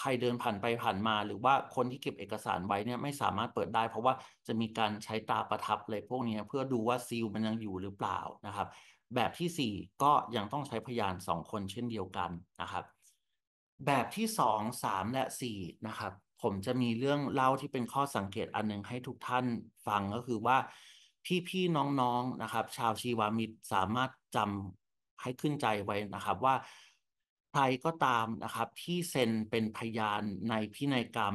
ใครเดินผ่านไปผ่านมา หรือว่าคนที่เก็บเอกสารไว้เนี่ยไม่สามารถเปิดได้ เพราะว่าจะมีการใช้ตาประทับเลยพวกนี้เพื่อดูว่าซีลมันยังอยู่หรือเปล่านะครับแบบที่ 4 ก็ยังต้องใช้พยาน2คนเช่นเดียวกันนะครับ แบบที่2 3 และ4นะครับ ผมจะมีเรื่องเล่าที่เป็นข้อสังเกตอันนึงให้ทุกท่านฟังก็คือว่าพี่ๆน้องๆนะครับ ชาวชีวามิตรสามารถจำให้ขึ้นใจไว้นะครับ ว่าใครก็ตามนะครับที่เซ็นเป็นพยานในพินัยกรรม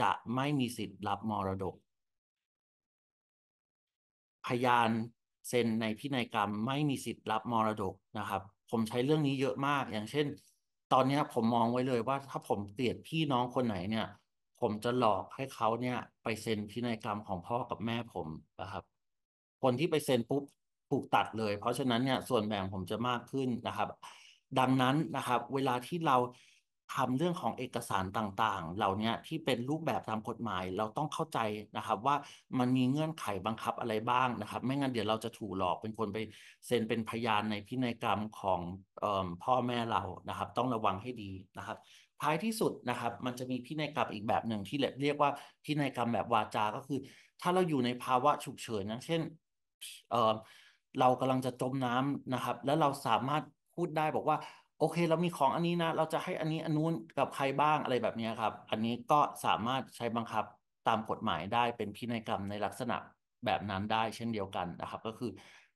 จะไม่มีสิทธิ์รับมรดก พยานเซ็นในพินัยกรรมไม่มีสิทธิ์รับมรดกนะครับ ผมใช้เรื่องนี้เยอะมาก อย่างเช่น ตอนนี้ผมมองไว้เลยว่าถ้าผมเกลียดพี่น้องคนไหนเนี่ย ผมจะหลอกให้เขาเนี่ย ไปเซ็นพินัยกรรมของพ่อกับแม่ผมนะครับ คนที่ไปเซ็นปุ๊บถูกตัดเลย เพราะฉะนั้นเนี่ยส่วนแบ่งผมจะมากขึ้นนะครับ ดังนั้นนะครับ เวลาที่เราทำเรื่องของเอกสารต่างๆ เหล่านี้ที่เป็นรูปแบบตามกฎหมายเราต้องเข้าใจนะครับ ว่ามันมีเงื่อนไขบังคับอะไรบ้างนะครับ ไม่งั้นเดี๋ยวเราจะถูกหลอกเป็นคนไปเซ็นเป็นพยานในพินัยกรรมของออพ่อแม่เรานะครับ ต้องระวังให้ดีนะครับท้ายที่สุดนะครับ มันจะมีพินัยกรรมอีกแบบหนึ่งที่เรียกว่าพินัยกรรมแบบวาจาก็คือ ถ้าเราอยู่ในภาวะฉุกเฉินนะเช่นเเรากำลังจะจมน้ำนะครับ แล้วเราสามารถพูดได้บอกว่าโอเคเรามีของอันนี้นะเราจะให้อันนี้อันนู้นกับใครบ้างอะไรแบบนี้ครับอันนี้ก็สามารถใช้บังคับตามกฎหมายได้เป็นพินัยกรรมในลักษณะแบบนั้นได้เช่นเดียวกันนะครับ ก็คือ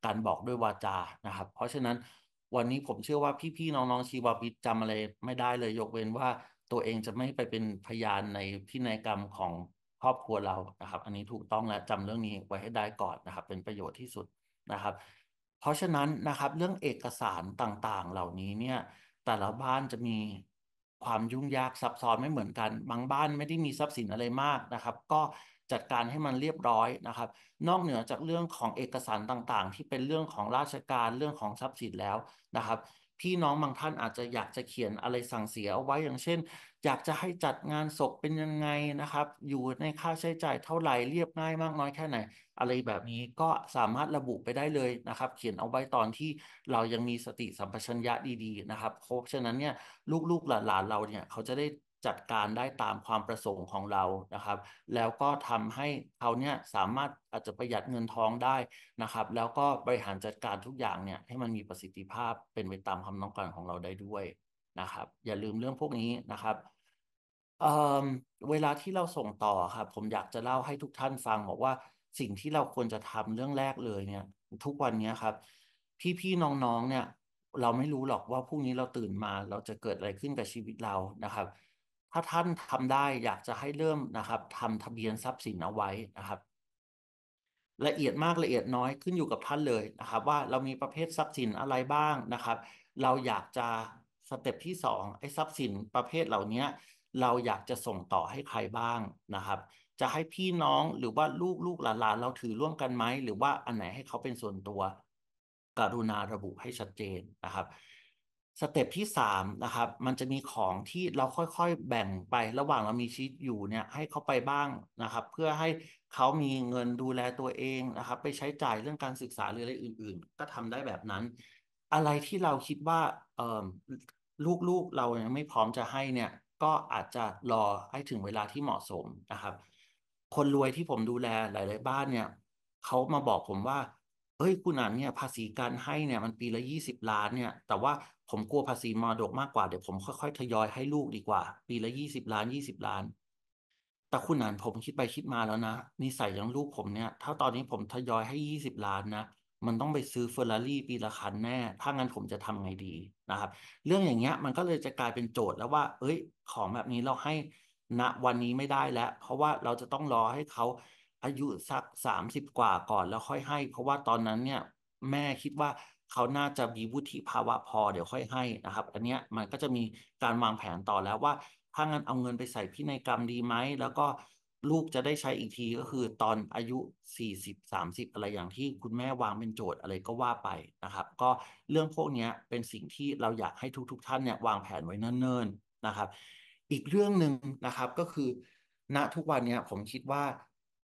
การบอกด้วยวาจานะครับ เพราะฉะนั้นวันนี้ผมเชื่อว่าพี่ๆน้องๆชีววิทย์จำอะไรไม่ได้เลยยกเว้นว่าตัวเองจะไม่ไปเป็นพยานในพินัยกรรมของครอบครัวเรานะครับ อันนี้ถูกต้องและจำเรื่องนี้ไว้ให้ได้ก่อนนะครับเป็นประโยชน์ที่สุดนะครับเพราะฉะนั้นนะครับเรื่องเอกสารต่างๆ เหล่านี้เนี่ยแต่ละบ้านจะมีความยุ่งยากซับซ้อนไม่เหมือนกัน บางบ้านไม่ได้มีทรัพย์สินอะไรมากนะครับ ก็จัดการให้มันเรียบร้อยนะครับ นอกเหนือจากเรื่องของเอกสารต่างๆ ที่เป็นเรื่องของราชการเรื่องของทรัพย์สินแล้วนะครับพี่น้องบางท่านอาจจะอยากจะเขียนอะไรสั่งเสียเอาไว้อย่างเช่นอยากจะให้จัดงานศพเป็นยังไงนะครับ อยู่ในค่าใช้จ่ายเท่าไหร่เรียบง่ายมากน้อยแค่ไหน อะไรแบบนี้ก็สามารถระบุไปได้เลยนะครับ เขียนเอาไว้ตอนที่เรายังมีสติสัมปชัญญะดีๆ นะครับ เพราะฉะนั้นเนี่ยลูกๆหลานๆเราเนี่ยเขาจะได้จัดการได้ตามความประสงค์ของเรานะครับ แล้วก็ทำให้เขาเนี่ยสามารถอาจจะประหยัดเงินทองได้นะครับ แล้วก็บริหารจัดการทุกอย่างเนี่ยให้มันมีประสิทธิภาพเป็นไปตามความต้องการของเราได้ด้วยนะครับ อย่าลืมเรื่องพวกนี้นะครับเอ่อเวลาที่เราส่งต่อครับผมอยากจะเล่าให้ทุกท่านฟังบอกว่าสิ่งที่เราควรจะทำเรื่องแรกเลยเนี่ยทุกวันเนี้ยครับ พี่พี่น้องๆเนี่ยเราไม่รู้หรอกว่าพรุ่งนี้เราตื่นมา เราจะเกิดอะไรขึ้นกับชีวิตเรานะครับ ถ้าท่านทำได้อยากจะให้เริ่มนะครับทำทะเบียนทรัพย์สินเอาไว้นะครับ ละเอียดมากละเอียดน้อยขึ้นอยู่กับท่านเลยนะครับ ว่าเรามีประเภททรัพย์สินอะไรบ้างนะครับ เราอยากจะสเต็ปที่สองไอ้ทรัพย์สินประเภทเหล่านี้เราอยากจะส่งต่อให้ใครบ้างนะครับ จะให้พี่น้องหรือว่าลูกลูกหลานเราถือร่วมกันไหมหรือว่าอันไหนให้เขาเป็นส่วนตัว กรุณาระบุให้ชัดเจนนะครับ สเต็ปที่สามนะครับ มันจะมีของที่เราค่อยๆแบ่งไป ระหว่างเรามีชีวิตอยู่เนี่ย ให้เขาไปบ้างนะครับ เพื่อให้เขามีเงินดูแลตัวเองนะครับ ไปใช้จ่ายเรื่องการศึกษาหรืออะไรอื่น ๆ ก็ทำได้แบบนั้น อะไรที่เราคิดว่าเออลูกๆเรายังไม่พร้อมจะให้เนี่ยก็อาจจะรอให้ถึงเวลาที่เหมาะสมนะครับ คนรวยที่ผมดูแลหลายๆบ้านเนี่ยเขามาบอกผมว่าเฮ้ยคุณอันเนี่ยภาษีการให้เนี่ยมันปีละยี่สิบล้านเนี่ย แต่ว่าผมกลัวภาษีมรดกมากกว่าเดี๋ยวผมค่อย ๆ ทยอยให้ลูกดีกว่า ปีละยี่สิบล้านยี่สิบล้าน แต่คุณอันผมคิดไปคิดมาแล้วนะนิสัยของลูกผมเนี่ยถ้าตอนนี้ผมทยอยให้ยี่สิบล้านนะมันต้องไปซื้อเฟอร์รารี่ปีละคันแน่ ถ้างั้นผมจะทำไงดีนะครับ เรื่องอย่างเงี้ยมันก็เลยจะกลายเป็นโจทย์แล้วว่า เอ้ย ของแบบนี้เราให้ณวันนี้ไม่ได้แล้ว เพราะว่าเราจะต้องรอให้เขาอายุสักสามสิบกว่าก่อนแล้วค่อยให้ เพราะว่าตอนนั้นเนี่ยแม่คิดว่าเขาน่าจะมีวุฒิภาวะพอเดี๋ยวค่อยให้นะครับ อันเนี้ยมันก็จะมีการวางแผนต่อแล้วว่า ถ้างั้นเอาเงินไปใส่พินัยกรรมดีไหมแล้วก็ลูกจะได้ใช้อีกทีก็คือตอนอายุ 40 30 อะไรอย่างที่คุณแม่วางเป็นโจทย์อะไรก็ว่าไปนะครับ ก็เรื่องพวกนี้เป็นสิ่งที่เราอยากให้ทุกๆทท่านเนี่ยวางแผนไว้เนิ่นๆนะครับ อีกเรื่องหนึ่งนะครับก็คือ ณทุกวันนี้ผมคิดว่า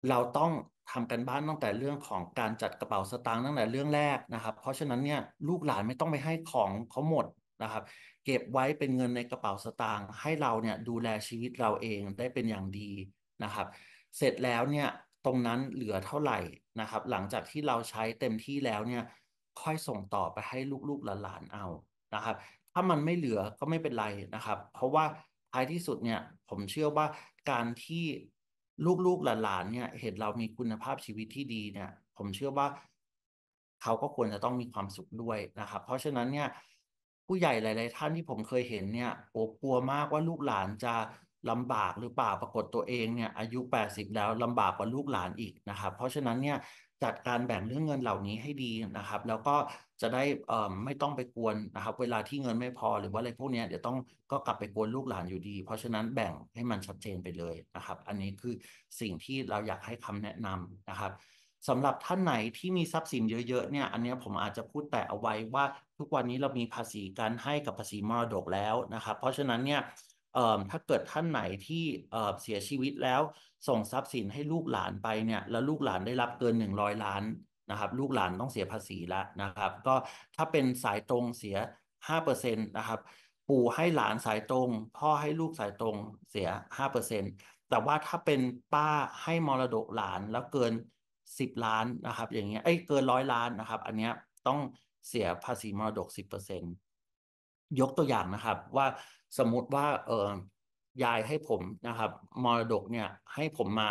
เราต้องทำกันบ้านตั้งแต่เรื่องของการจัดกระเป๋าสตางค์ตั้งแต่เรื่องแรกนะครับ เพราะฉะนั้นเนี่ยลูกหลานไม่ต้องไปให้ของเขาหมดนะครับ เก็บไว้เป็นเงินในกระเป๋าสตางค์ให้เราเนี่ยดูแลชีวิตเราเองได้เป็นอย่างดีนะครับ เสร็จแล้วเนี่ยตรงนั้นเหลือเท่าไหร่นะครับ หลังจากที่เราใช้เต็มที่แล้วเนี่ยค่อยส่งต่อไปให้ลูกๆหลานๆเอานะครับ ถ้ามันไม่เหลือก็ไม่เป็นไรนะครับ เพราะว่าท้ายที่สุดเนี่ย ผมเชื่อว่าการที่ลูกๆหลานๆเนี่ยเห็นเรามีคุณภาพชีวิตที่ดีเนี่ย ผมเชื่อว่า เขาก็ควรจะต้องมีความสุขด้วยนะครับ เพราะฉะนั้นเนี่ยผู้ใหญ่หลาย ๆ ท่านที่ผมเคยเห็นเนี่ยโอ้กลัวมากว่าลูกหลานจะลำบากหรือเปล่าปรากฏตัวเองเนี่ยอายุ 80 แล้วลำบากกว่าลูกหลานอีกนะครับเพราะฉะนั้นเนี่ยจัดการแบ่งเรื่องเงินเหล่านี้ให้ดีนะครับ แล้วก็จะได้ไม่ต้องไปกวนนะครับเวลาที่เงินไม่พอหรือว่าอะไรพวกนี้เดี๋ยวต้องก็กลับไปกวนลูกหลานอยู่ดี เพราะฉะนั้นแบ่งให้มันชัดเจนไปเลยนะครับ อันนี้คือสิ่งที่เราอยากให้คำแนะนำนะครับสำหรับท่านไหนที่มีทรัพย์สินเยอะๆเนี่ยอันนี้ผมอาจจะพูดแต่เอาไว้ว่าทุกวันนี้เรามีภาษีการให้กับภาษีมรดกแล้วนะครับ เพราะฉะนั้นเนี่ยเออ่ถ้าเกิดท่านไหนที่เสียชีวิตแล้วส่งทรัพย์สินให้ลูกหลานไปเนี่ยแล้วลูกหลานได้รับเกินหนึ่งร้อยล้านนะครับ ลูกหลานต้องเสียภาษีแล้วนะครับ ก็ถ้าเป็นสายตรงเสียห้าเเปอร์ซ็นตนะครับ ปู่ให้หลานสายตรง พ่อให้ลูกสายตรงเสียห้าเเปอร์ซ็น์แต่ว่าถ้าเป็นป้าให้มรดกหลานแล้วเกินสิบล้านนะครับ อย่างเงี้ยเอ้ยเกินร้อยล้านนะครับ อันเนี้ยต้องเสียภาษีมรดกสิบเเปอร์ซต์ยกตัวอย่างนะครับว่าสมมุติว่าเออยายให้ผมนะครับมรดกเนี่ย ให้ผมมา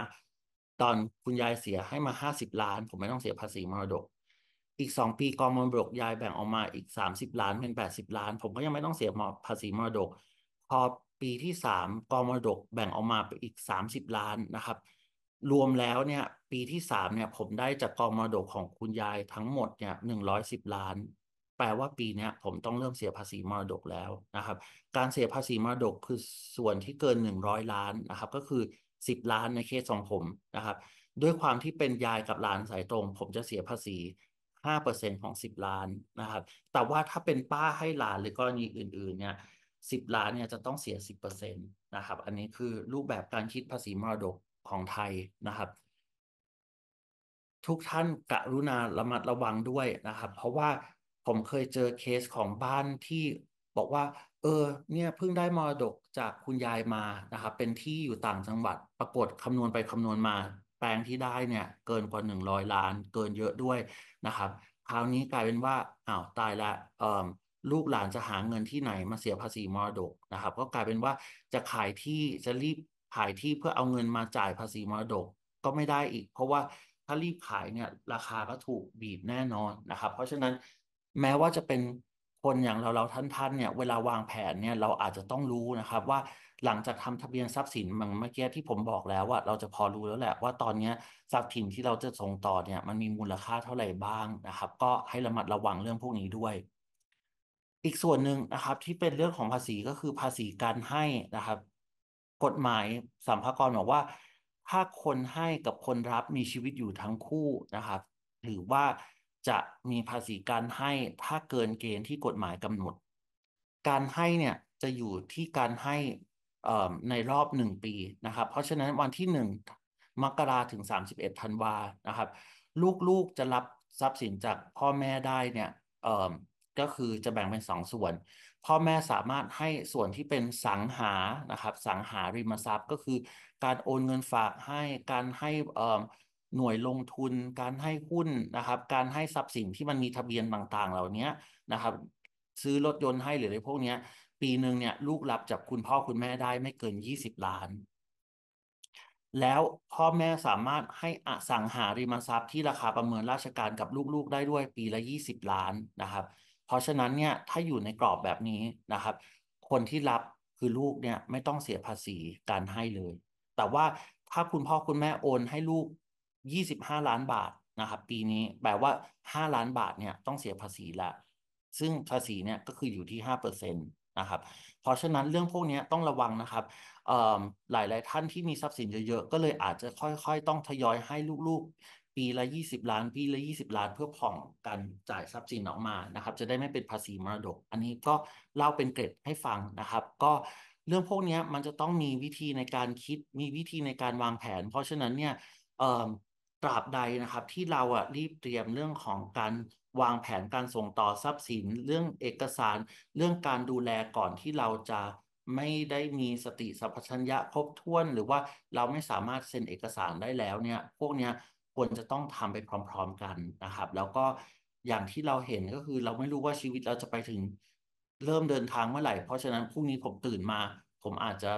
ตอนคุณยายเสียให้มาห้าสิบล้าน ผมไม่ต้องเสียภาษีมรดก อีกสองปีกองมรดก ยายแบ่งออกมาอีกสามสิบล้าน เป็นแปดสิบล้านผมก็ยังไม่ต้องเสียภาษีมรดก พอปีที่สามกองมรดกแบ่งออกมาไปอีกสามสิบล้านนะครับ รวมแล้วเนี่ย ปีที่สามเนี่ย ผมได้จากกองมรดกของคุณยายทั้งหมดเนี่ยหนึ่งร้อยสิบล้านแปลว่า ปีนี้ผมต้องเริ่มเสียภาษีมรดกแล้วนะครับ การเสียภาษีมรดกคือส่วนที่เกิน 100ล้านนะครับ ก็คือ 10ล้านในเคสของผมนะครับ ด้วยความที่เป็นยายกับหลานสายตรง ผมจะเสียภาษี5%ของ 10ล้านนะครับ แต่ว่าถ้าเป็นป้าให้หลานหรือกรณีอื่นๆ เนี่ย10ล้านเนี่ยจะต้องเสีย10%นะครับ อันนี้คือรูปแบบการคิดภาษีมรดกของไทยนะครับ ทุกท่านกรุณาระมัดระวังด้วยนะครับ เพราะว่าผมเคยเจอเคสของบ้านที่บอกว่าเออเนี่ยเพิ่งได้มรดกจากคุณยายมานะครับเป็นที่อยู่ต่างจังหวัดปรากฏคำนวณไปคำนวณมา แปลงที่ได้เนี่ยเกินกว่าหนึ่งร้อยล้าน เกินเยอะด้วยนะครับคราวนี้กลายเป็นว่าอ้าวตายละเออลูกหลานจะหาเงินที่ไหนมาเสียภาษีมรดกนะครับก็กลายเป็นว่าจะขายที่จะรีบขายที่เพื่อเอาเงินมาจ่ายภาษีมรดกก็ไม่ได้อีก เพราะว่าถ้ารีบขายเนี่ยราคาก็ถูกบีบแน่นอนนะครับ เพราะฉะนั้นแม้ว่าจะเป็นคนอย่างเราเราท่านๆเนี่ยเวลาวางแผนเนี่ยเราอาจจะต้องรู้นะครับ ว่าหลังจากทำทะเบียนทรัพย์สิน เมื่อกี้ที่ผมบอกแล้วว่าเราจะพอรู้แล้วแหละว่าตอนนี้ทรัพย์สินที่เราจะส่งต่อเนี่ย มันมีมูลค่าเท่าไหร่บ้างนะครับ ก็ให้ระมัดระวังเรื่องพวกนี้ด้วย อีกส่วนหนึ่งนะครับ ที่เป็นเรื่องของภาษีก็คือภาษีการให้นะครับ กฎหมายสัมภากรบอกว่า ถ้าคนให้กับคนรับมีชีวิตอยู่ทั้งคู่นะครับ หรือว่าจะมีภาษีการให้ถ้าเกินเกณฑ์ที่กฎหมายกำหนด การให้เนี่ยจะอยู่ที่การให้ในรอบหนึ่งปีนะครับ เพราะฉะนั้นวันที่หนึ่งมกราถึง31ธันวานะครับ ลูกๆจะรับทรัพย์สินจากพ่อแม่ได้เนี่ยก็คือจะแบ่งเป็นสองส่วน พ่อแม่สามารถให้ส่วนที่เป็นสังหานะครับ สังหาริมทรัพย์ก็คือการโอนเงินฝากให้การให้หน่วยลงทุนการให้หุ้นนะครับ การให้ทรัพย์สินที่มันมีทะเบียนต่างๆเหล่านี้นะครับซื้อรถยนต์ให้หรืออะไรพวกนี้ ปีหนึ่งเนี่ยลูกรับจากคุณพ่อคุณแม่ได้ไม่เกินยี่สิบล้าน แล้วพ่อแม่สามารถให้อสังหาริมทรัพย์ที่ราคาประเมินราชการกับลูกๆ ได้ด้วยปีละยี่สิบล้านนะครับ เพราะฉะนั้นเนี่ยถ้าอยู่ในกรอบแบบนี้นะครับ คนที่รับคือลูกเนี่ยไม่ต้องเสียภาษีการให้เลย แต่ว่าถ้าคุณพ่อคุณแม่โอนให้ลูกยี่สิบห้าล้านบาทนะครับ ปีนี้แปลว่าห้าล้านบาทเนี่ยต้องเสียภาษีละซึ่งภาษีเนี่ยก็คืออยู่ที่ห้าเเปอร์ซ็นะครับเพราะฉะนั้นเรื่องพวกนี้ต้องระวังนะครับหลายหลายท่านที่มี ทรัพย์สินเยอะ ๆ ก็เลยอาจจะค่อย ๆ ต้องทยอยให้ลูกๆ ปีละ20 ล้าน ปีละ20 ล้าน เพื่อผ่องการจ่ายทรัพย์สินออกมานะครับจะได้ไม่เป็นภาษีมรดก อันนี้ก็เล่าเป็นเกร็ดให้ฟังนะครับ ก็เรื่องพวกนี้มันจะต้องมีวิธีในการคิดมีวิธีในการวางแผน เพราะฉะนั้นเนี่ยราบใดนะครับที่เราอ่ะรีบเตรียมเรื่องของการวางแผนการส่งต่อทรัพย์สินเรื่องเอกสาร เรื่องการดูแลก่อนที่เราจะไม่ได้มีสติสัพพัญญะครบถ้วนหรือว่าเราไม่สามารถเซ็นเอกสารได้แล้วเนี่ย พวกเนี้ยควรจะต้องทำไปพร้อมๆกันนะครับ แล้วก็อย่างที่เราเห็นก็คือเราไม่รู้ว่าชีวิตเราจะไปถึงเริ่มเดินทางเมื่อไหร่เพราะฉะนั้นพรุ่งนี้ผมตื่นมา ผมอาจจะ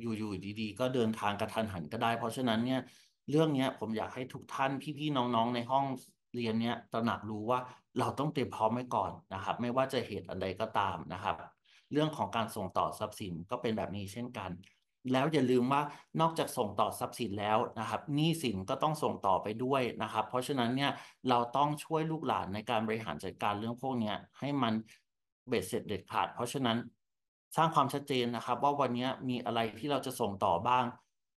อยู่ๆดีๆ ก็เดินทางกระทันหันก็ได้ เพราะฉะนั้นเนี่ยเรื่องนี้ผมอยากให้ทุกท่าน พี่ๆน้องๆ ในห้องเรียนเนี้ยตระหนักรู้ว่าเราต้องเตรียมพร้อมไว้ก่อนนะครับ ไม่ว่าจะเหตุอันใดก็ตามนะครับ เรื่องของการส่งต่อทรัพย์สินก็เป็นแบบนี้เช่นกัน แล้วอย่าลืมว่านอกจากส่งต่อทรัพย์สินแล้วนะครับหนี้สินก็ต้องส่งต่อไปด้วยนะครับ เพราะฉะนั้นเนี่ยเราต้องช่วยลูกหลานในการบริหารจัดการเรื่องพวกนี้ให้มันเบ็ดเสร็จเด็ดขาด เพราะฉะนั้นสร้างความชัดเจนนะครับว่าวันนี้มีอะไรที่เราจะส่งต่อบ้าง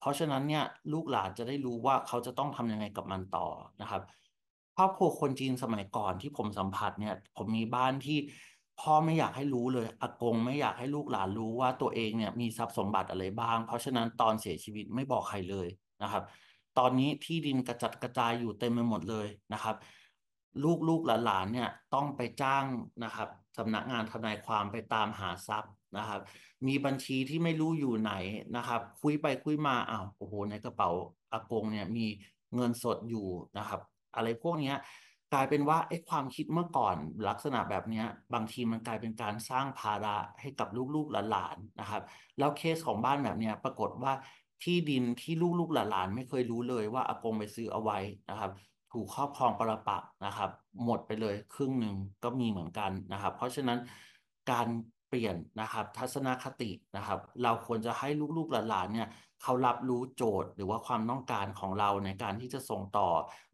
เพราะฉะนั้นเนี่ย ลูกหลานจะได้รู้ว่าเขาจะต้องทำยังไงกับมันต่อนะครับครอบครัวคนจีนสมัยก่อนที่ผมสัมผัสเนี่ยผมมีบ้านที่พ่อไม่อยากให้รู้เลยอากงไม่อยากให้ลูกหลานรู้ว่าตัวเองเนี่ยมีทรัพย์สมบัติอะไรบ้าง เพราะฉะนั้นตอนเสียชีวิตไม่บอกใครเลยนะครับ ตอนนี้ที่ดินกระจัดกระจายอยู่เต็มไปหมดเลยนะครับ ลูกลูกหลานเนี่ยต้องไปจ้างนะครับสำนักงานทนายความไปตามหาทรัพย์นะครับมีบัญชีที่ไม่รู้อยู่ไหนนะครับ คุยไปคุยมา อ้าว โอ้โห ในกระเป๋าอากงเนี่ยมีเงินสดอยู่นะครับ อะไรพวกเนี้ยกลายเป็นว่าไอ้ความคิดเมื่อก่อนลักษณะแบบนี้บางทีมันกลายเป็นการสร้างภาระให้กับลูกๆหลานๆนะครับ แล้วเคสของบ้านแบบนี้ปรากฏว่าที่ดินที่ลูกๆหลานๆไม่เคยรู้เลยว่าอากงไปซื้อเอาไว้นะครับ ถูกครอบครองปรปักษ์นะครับ หมดไปเลยครึ่งหนึ่งก็มีเหมือนกันนะครับ เพราะฉะนั้นการเปลี่ยนนะครับทัศนคตินะครับเราควรจะให้ลูกๆหลานๆเนี่ยเขารับรู้โจทย์หรือว่าความต้องการของเราในการที่จะส่งต่อ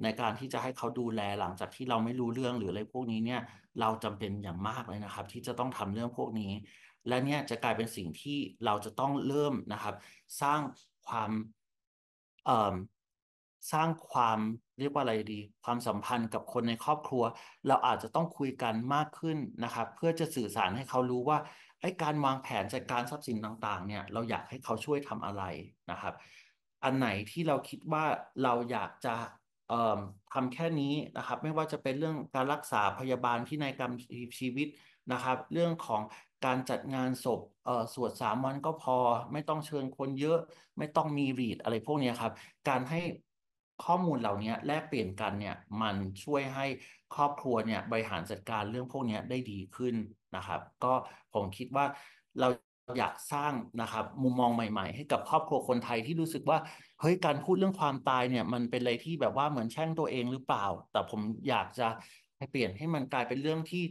ในการที่จะให้เขาดูแลหลังจากที่เราไม่รู้เรื่องหรืออะไรพวกนี้เนี่ยเราจำเป็นอย่างมากเลยนะครับ ที่จะต้องทำเรื่องพวกนี้ และเนี่ยจะกลายเป็นสิ่งที่เราจะต้องเริ่มนะครับ สร้างความสร้างความเรียกว่าอะไรดี ความสัมพันธ์กับคนในครอบครัว เราอาจจะต้องคุยกันมากขึ้นนะครับ เพื่อจะสื่อสารให้เขารู้ว่าไอ้การวางแผนจัดการทรัพย์สินต่างๆเนี่ยเราอยากให้เขาช่วยทำอะไรนะครับ อันไหนที่เราคิดว่าเราอยากจะทำแค่นี้นะครับ ไม่ว่าจะเป็นเรื่องการรักษาพยาบาลพินัยกรรมชีวิตนะครับ เรื่องของการจัดงานศพเออสวดสามวันก็พอไม่ต้องเชิญคนเยอะ ไม่ต้องมีรีดอะไรพวกนี้ครับ การให้ข้อมูลเหล่านี้แลกเปลี่ยนกันเนี่ยมันช่วยให้ครอบครัวเนี่ยบริหารจัดการเรื่องพวกนี้ได้ดีขึ้นนะครับ ก็ผมคิดว่าเราอยากสร้างนะครับ มุมมองใหม่ ๆ ให้กับครอบครัวคนไทยที่รู้สึกว่าเฮ้ยการพูดเรื่องความตายเนี่ยมันเป็นอะไรที่แบบว่าเหมือนแช่งตัวเองหรือเปล่า แต่ผมอยากจะให้เปลี่ยนให้มันกลายเป็นเรื่องที่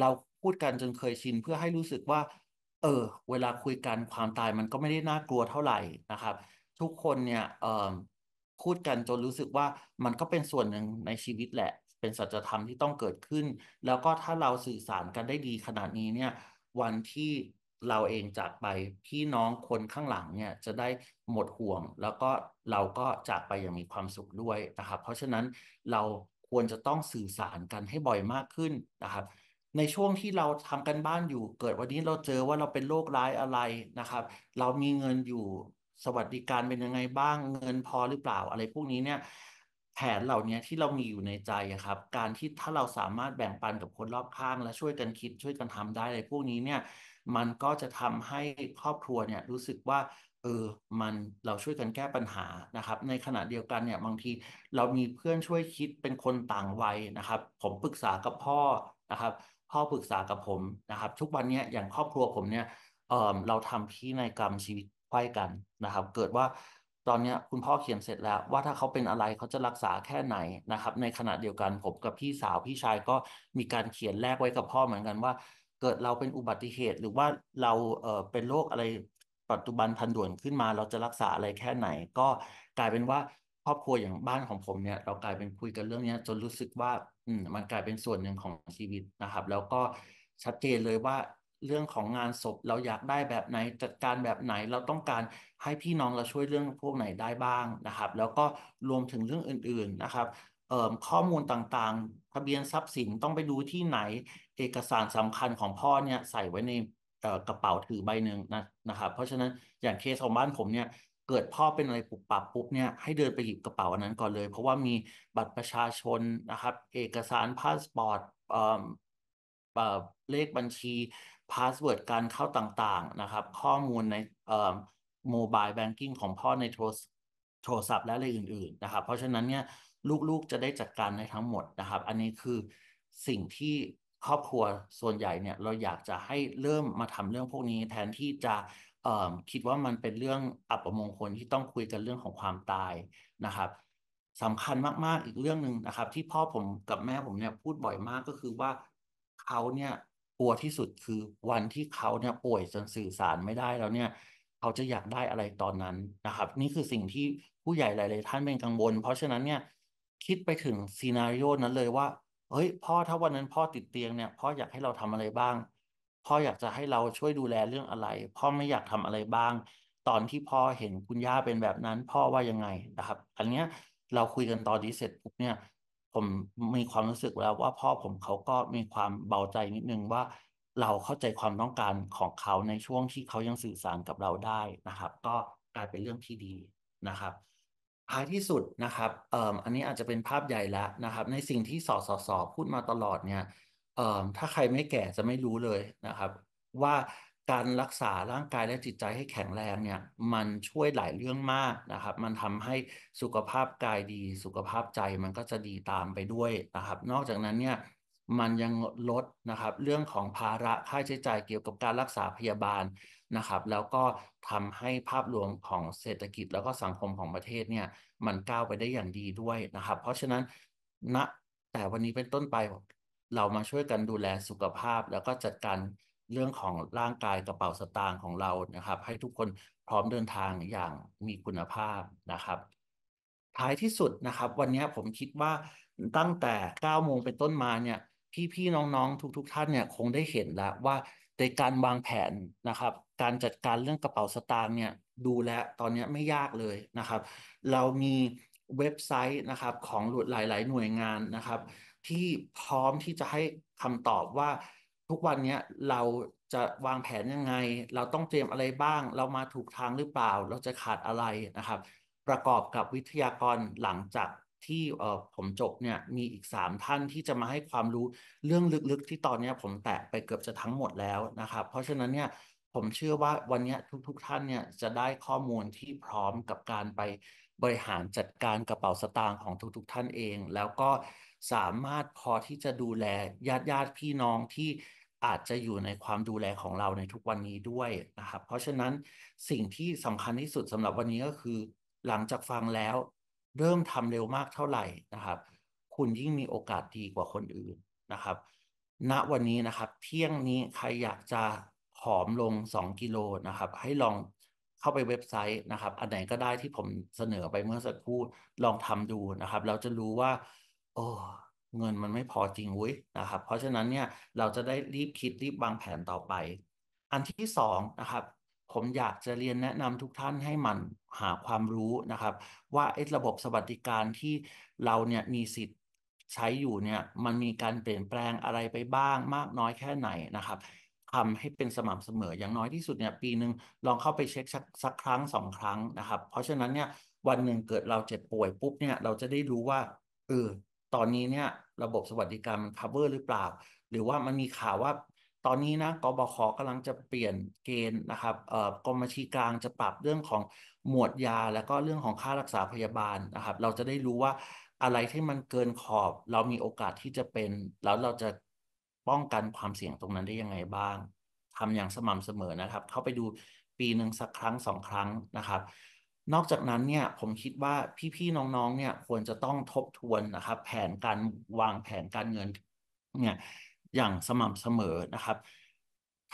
เราพูดกันจนเคยชินเพื่อให้รู้สึกว่าเออเวลาคุยกันความตายมันก็ไม่ได้น่ากลัวเท่าไหร่นะครับ ทุกคนเนี่ยเออพูดกันจนรู้สึกว่ามันก็เป็นส่วนหนึ่งในชีวิตแหละ เป็นสัจธรรมที่ต้องเกิดขึ้น แล้วก็ถ้าเราสื่อสารกันได้ดีขนาดนี้เนี่ยวันที่เราเองจากไปพี่น้องคนข้างหลังเนี่ยจะได้หมดห่วง แล้วก็เราก็จากไปอย่างมีความสุขด้วยนะครับเพราะฉะนั้นเราควรจะต้องสื่อสารกันให้บ่อยมากขึ้นนะครับ ในช่วงที่เราทำกันบ้านอยู่เกิดวันนี้เราเจอว่าเราเป็นโรคร้ายอะไรนะครับ เรามีเงินอยู่สวัสดิการเป็นยังไงบ้างเงินพอหรือเปล่าอะไรพวกนี้เนี่ยแผนเหล่านี้ที่เรามีอยู่ในใจครับการที่ถ้าเราสามารถแบ่งปันกับคนรอบข้าง และช่วยกันคิดช่วยกันทำได้อะไรพวกนี้เนี่ยมันก็จะทำให้ครอบครัวเนี่ยรู้สึกว่าเออมันเราช่วยกันแก้ปัญหานะครับ ในขณะเดียวกันเนี่ยบางทีเรามีเพื่อนช่วยคิดเป็นคนต่างวัยนะครับ ผมปรึกษากับพ่อนะครับพ่อปรึกษากับผมนะครับ ทุกวันเนี้ยอย่างครอบครัวผมเนี่ยเออเราทำพินัยกรรมชีวิตไข้กันนะครับ เกิดว่าตอนนี้คุณพ่อเขียนเสร็จแล้ว ว่าถ้าเขาเป็นอะไรเขาจะรักษาแค่ไหนนะครับ ในขณะเดียวกันผมกับพี่สาวพี่ชายก็มีการเขียนแลกไว้กับพ่อเหมือนกันว่า เกิดเราเป็นอุบัติเหตุ หรือว่าเราเออเป็นโรคอะไรปัจจุบันทันด่วนขึ้นมา เราจะรักษาอะไรแค่ไหน ก็กลายเป็นว่าครอบครัวอย่างบ้านของผมเนี่ยเรากลายเป็นคุยกันเรื่องนี้จนรู้สึกว่าอืมมันกลายเป็นส่วนหนึ่งของชีวิตนะครับ แล้วก็ชัดเจนเลยว่าเรื่องของงานศพเราอยากได้แบบไหนจัดการแบบไหนเราต้องการให้พี่น้องเราช่วยเรื่องพวกไหนได้บ้างนะครับ แล้วก็รวมถึงเรื่องอื่น ๆนะครับเอ่อข้อมูลต่างๆ ทะเบียนทรัพย์สินต้องไปดูที่ไหน เอกสารสำคัญของพ่อเนี่ยใส่ไว้ในเอ่อกระเป๋าถือใบหนึ่งนะนะครับ เพราะฉะนั้นอย่างเคสของบ้านผมเนี่ยเกิดพ่อเป็นอะไรปุบปับปุ๊บเนี่ยให้เดินไปหยิบกระเป๋าอันนั้นก่อนเลย เพราะว่ามีบัตรประชาชนนะครับ เอกสารพาสปอร์ตเอ่อเลขบัญชีพาสเวิร์ดการเข้าต่างๆนะครับ ข้อมูลในเอ่อโมบายแบงกิ้งของพ่อในโทรศัพท์และอะไรอื่น ๆ นะครับ เพราะฉะนั้นเนี่ยลูกๆจะได้จัดการในทั้งหมดนะครับ อันนี้คือสิ่งที่ครอบครัวส่วนใหญ่เนี่ย เราอยากจะให้เริ่มมาทำเรื่องพวกนี้แทนที่จะคิดว่ามันเป็นเรื่องอัปมงคลที่ต้องคุยกันเรื่องของความตายนะครับสำคัญมากๆอีกเรื่องหนึ่งนะครับ ที่พ่อผมกับแม่ผมเนี่ยพูดบ่อยมากก็คือว่าเขาเนี่ยกลัวที่สุดคือวันที่เขาเนี่ยป่วยจนสื่อสารไม่ได้แล้วเนี่ยเขาจะอยากได้อะไรตอนนั้นนะครับนี่คือสิ่งที่ผู้ใหญ่หลายๆท่านเป็นกังวลเพราะฉะนั้นเนี่ยคิดไปถึงซีนาริโอนั้นเลยว่าเฮ้ยพ่อถ้าวันนั้นพ่อติดเตียงเนี่ยพ่ออยากให้เราทำอะไรบ้าง พ่ออยากจะให้เราช่วยดูแลเรื่องอะไร พ่อไม่อยากทำอะไรบ้าง ตอนที่พ่อเห็นคุณย่าเป็นแบบนั้น พ่อว่ายังไงนะครับอันเนี้ยเราคุยกันตอนนี้เสร็จปุ๊บเนี่ยผมมีความรู้สึกแล้วว่าพ่อผมเขาก็มีความเบาใจนิดนึงว่าเราเข้าใจความต้องการของเขาในช่วงที่เขายังสื่อสารกับเราได้นะครับ ก็กลายเป็นเรื่องที่ดีนะครับท้ายที่สุดนะครับเอ่ออันนี้อาจจะเป็นภาพใหญ่แล้วนะครับ ในสิ่งที่สสสพูดมาตลอดเนี่ยเอ่อถ้าใครไม่แก่จะไม่รู้เลยนะครับ ว่าการรักษาร่างกายและจิตใจให้แข็งแรงเนี่ยมันช่วยหลายเรื่องมากนะครับ มันทำให้สุขภาพกายดี สุขภาพใจมันก็จะดีตามไปด้วยนะครับ นอกจากนั้นเนี่ยมันยังลดนะครับเรื่องของภาระค่าใช้จ่ายเกี่ยวกับการรักษาพยาบาลนะครับ แล้วก็ทำให้ภาพรวมของเศรษฐกิจแล้วก็สังคมของประเทศเนี่ยมันก้าวไปได้อย่างดีด้วยนะครับ เพราะฉะนั้นณนะแต่วันนี้เป็นต้นไป เรามาช่วยกันดูแลสุขภาพแล้วก็จัดการเรื่องของร่างกายกระเป๋าสตางค์ของเรานะครับ ให้ทุกคนพร้อมเดินทางอย่างมีคุณภาพนะครับ ท้ายที่สุดนะครับ วันนี้ผมคิดว่าตั้งแต่9โมงเป็นต้นมาเนี่ย พี่ๆน้องๆ ทุกๆ ท่านเนี่ยคงได้เห็นแล้วว่าในการวางแผนนะครับ การจัดการเรื่องกระเป๋าสตางค์เนี่ยดูแลตอนนี้ไม่ยากเลยนะครับ เรามีเว็บไซต์นะครับของหลาย ๆ หน่วยงานนะครับ ที่พร้อมที่จะให้คำตอบว่าทุกวันเนี้ยเราจะวางแผนยังไง เราต้องเตรียมอะไรบ้าง เรามาถูกทางหรือเปล่า เราจะขาดอะไรนะครับ ประกอบกับวิทยากรหลังจากที่เออผมจบเนี่ยมีอีกสามท่านที่จะมาให้ความรู้เรื่องลึกๆที่ตอนนี้ผมแตะไปเกือบจะทั้งหมดแล้วนะครับ เพราะฉะนั้นเนี่ยผมเชื่อว่าวันนี้ทุกๆ ท่านเนี่ยจะได้ข้อมูลที่พร้อมกับการไปบริหารจัดการกระเป๋าสตางค์ของทุก ๆ ท่านเอง แล้วก็สามารถพอที่จะดูแลญาติญาติพี่น้องที่อาจจะอยู่ในความดูแลของเราในทุกวันนี้ด้วยนะครับ เพราะฉะนั้นสิ่งที่สำคัญที่สุดสำหรับวันนี้ก็คือ หลังจากฟังแล้ว เริ่มทำเร็วมากเท่าไหร่นะครับ คุณยิ่งมีโอกาสดีกว่าคนอื่นนะครับ ณวันนี้นะครับเที่ยงนี้ใครอยากจะหอมลง 2กิโลนะครับ ให้ลองเข้าไปเว็บไซต์นะครับ อันไหนก็ได้ที่ผมเสนอไปเมื่อสักครู่ลองทำดูนะครับ เราจะรู้ว่าโอ้เงินมันไม่พอจริงวุ้ยนะครับเพราะฉะนั้นเนี่ยเราจะได้รีบคิด รีบวางแผนต่อไป อันที่สองนะครับ ผมอยากจะเรียนแนะนำทุกท่านให้มันหาความรู้นะครับ ว่าไอ้ระบบสวัสดิการที่เราเนี่ยมีสิทธิ์ใช้อยู่เนี่ยมันมีการเปลี่ยนแปลงอะไรไปบ้าง มากน้อยแค่ไหนนะครับทำให้เป็นสม่ำเสมออย่างน้อยที่สุดเนี่ยปีหนึ่งลองเข้าไปเช็คสักครั้งสองครั้งนะครับ เพราะฉะนั้นเนี่ยวันหนึ่งเกิดเราเจ็บป่วยปุ๊บเนี่ย เราจะได้รู้ว่าเออตอนนี้เนี่ยระบบสวัสดิการมัน cover หรือเปล่าหรือว่ามันมีข่าวว่า ตอนนี้นะกบขกำลังจะเปลี่ยนเกณฑ์นะครับกรมบัญชีกลางจะปรับเรื่องของหมวดยา แล้วก็เรื่องของค่ารักษาพยาบาลนะครับ เราจะได้รู้ว่าอะไรที่มันเกินขอบ เรามีโอกาสที่จะเป็น แล้วเราจะป้องกันความเสี่ยงตรงนั้นได้ยังไงบ้างทำอย่างสม่ำเสมอนะครับ เข้าไปดูปีหนึ่งสักครั้งสองครั้งนะครับนอกจากนั้นเนี่ยผมคิดว่าพี่ ๆ น้องๆ เนี่ย ควรจะต้องทบทวนนะครับ แผนการวางแผนการเงินเนี่ยอย่างสม่ำเสมอนะครับ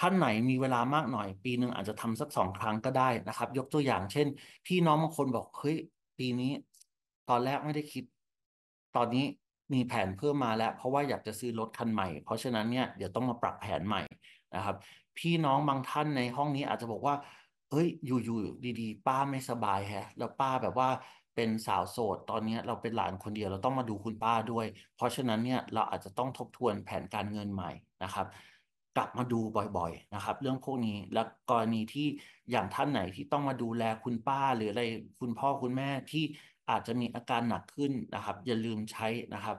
ท่านไหนมีเวลามากหน่อย ปีหนึ่ง อาจจะทำสักสองครั้งก็ได้นะครับ ยกตัวอย่างเช่น พี่น้องบางคนบอกเฮ้ยปีนี้ ตอนแรกไม่ได้คิด ตอนนี้มีแผนเพิ่มมาแล้วเพราะว่าอยากจะซื้อรถคันใหม่เพราะฉะนั้นเนี่ยเดี๋ยวต้องมาปรับแผนใหม่นะครับ พี่น้องบางท่านในห้องนี้อาจจะบอกว่าเฮ้ยอยู่ๆดีๆ ป้าไม่สบายแฮะ แล้วป้าแบบว่าเป็นสาวโสด ตอนนี้เราเป็นหลานคนเดียวเราต้องมาดูคุณป้าด้วย เพราะฉะนั้นเนี่ยเราอาจจะต้องทบทวนแผนการเงินใหม่นะครับ กลับมาดูบ่อยๆ นะครับเรื่องพวกนี้ และกรณีที่อย่างท่านไหนที่ต้องมาดูแลคุณป้า หรืออะไรคุณพ่อคุณแม่ที่อาจจะมีอาการหนักขึ้นนะครับ อย่าลืมใช้นะครับ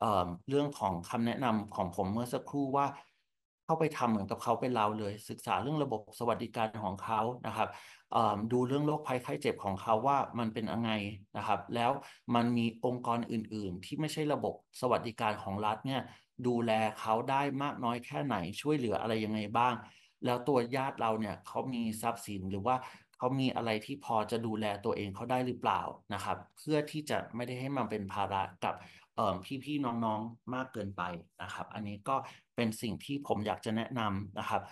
เเรื่องของคำแนะนำของผมเมื่อสักครู่ว่าเข้าไปทำเหมือนกับเขาเป็นเราเลยศึกษาเรื่องระบบสวัสดิการของเขานะครับดูเรื่องโรคภัยไข้เจ็บของเขาว่ามันเป็นยังไงนะครับ แล้วมันมีองค์กรอื่นๆที่ไม่ใช่ระบบสวัสดิการของรัฐเนี่ยดูแลเขาได้มากน้อยแค่ไหน ช่วยเหลืออะไรยังไงบ้าง แล้วตัวญาติเราเนี่ยเขามีทรัพย์สินหรือว่าเขามีอะไรที่พอจะดูแลตัวเองเขาได้หรือเปล่านะครับ เพื่อที่จะไม่ได้ให้มันเป็นภาระกับพี่ๆน้องๆมากเกินไปนะครับ อันนี้ก็เป็นสิ่งที่ผมอยากจะแนะนำนะครับ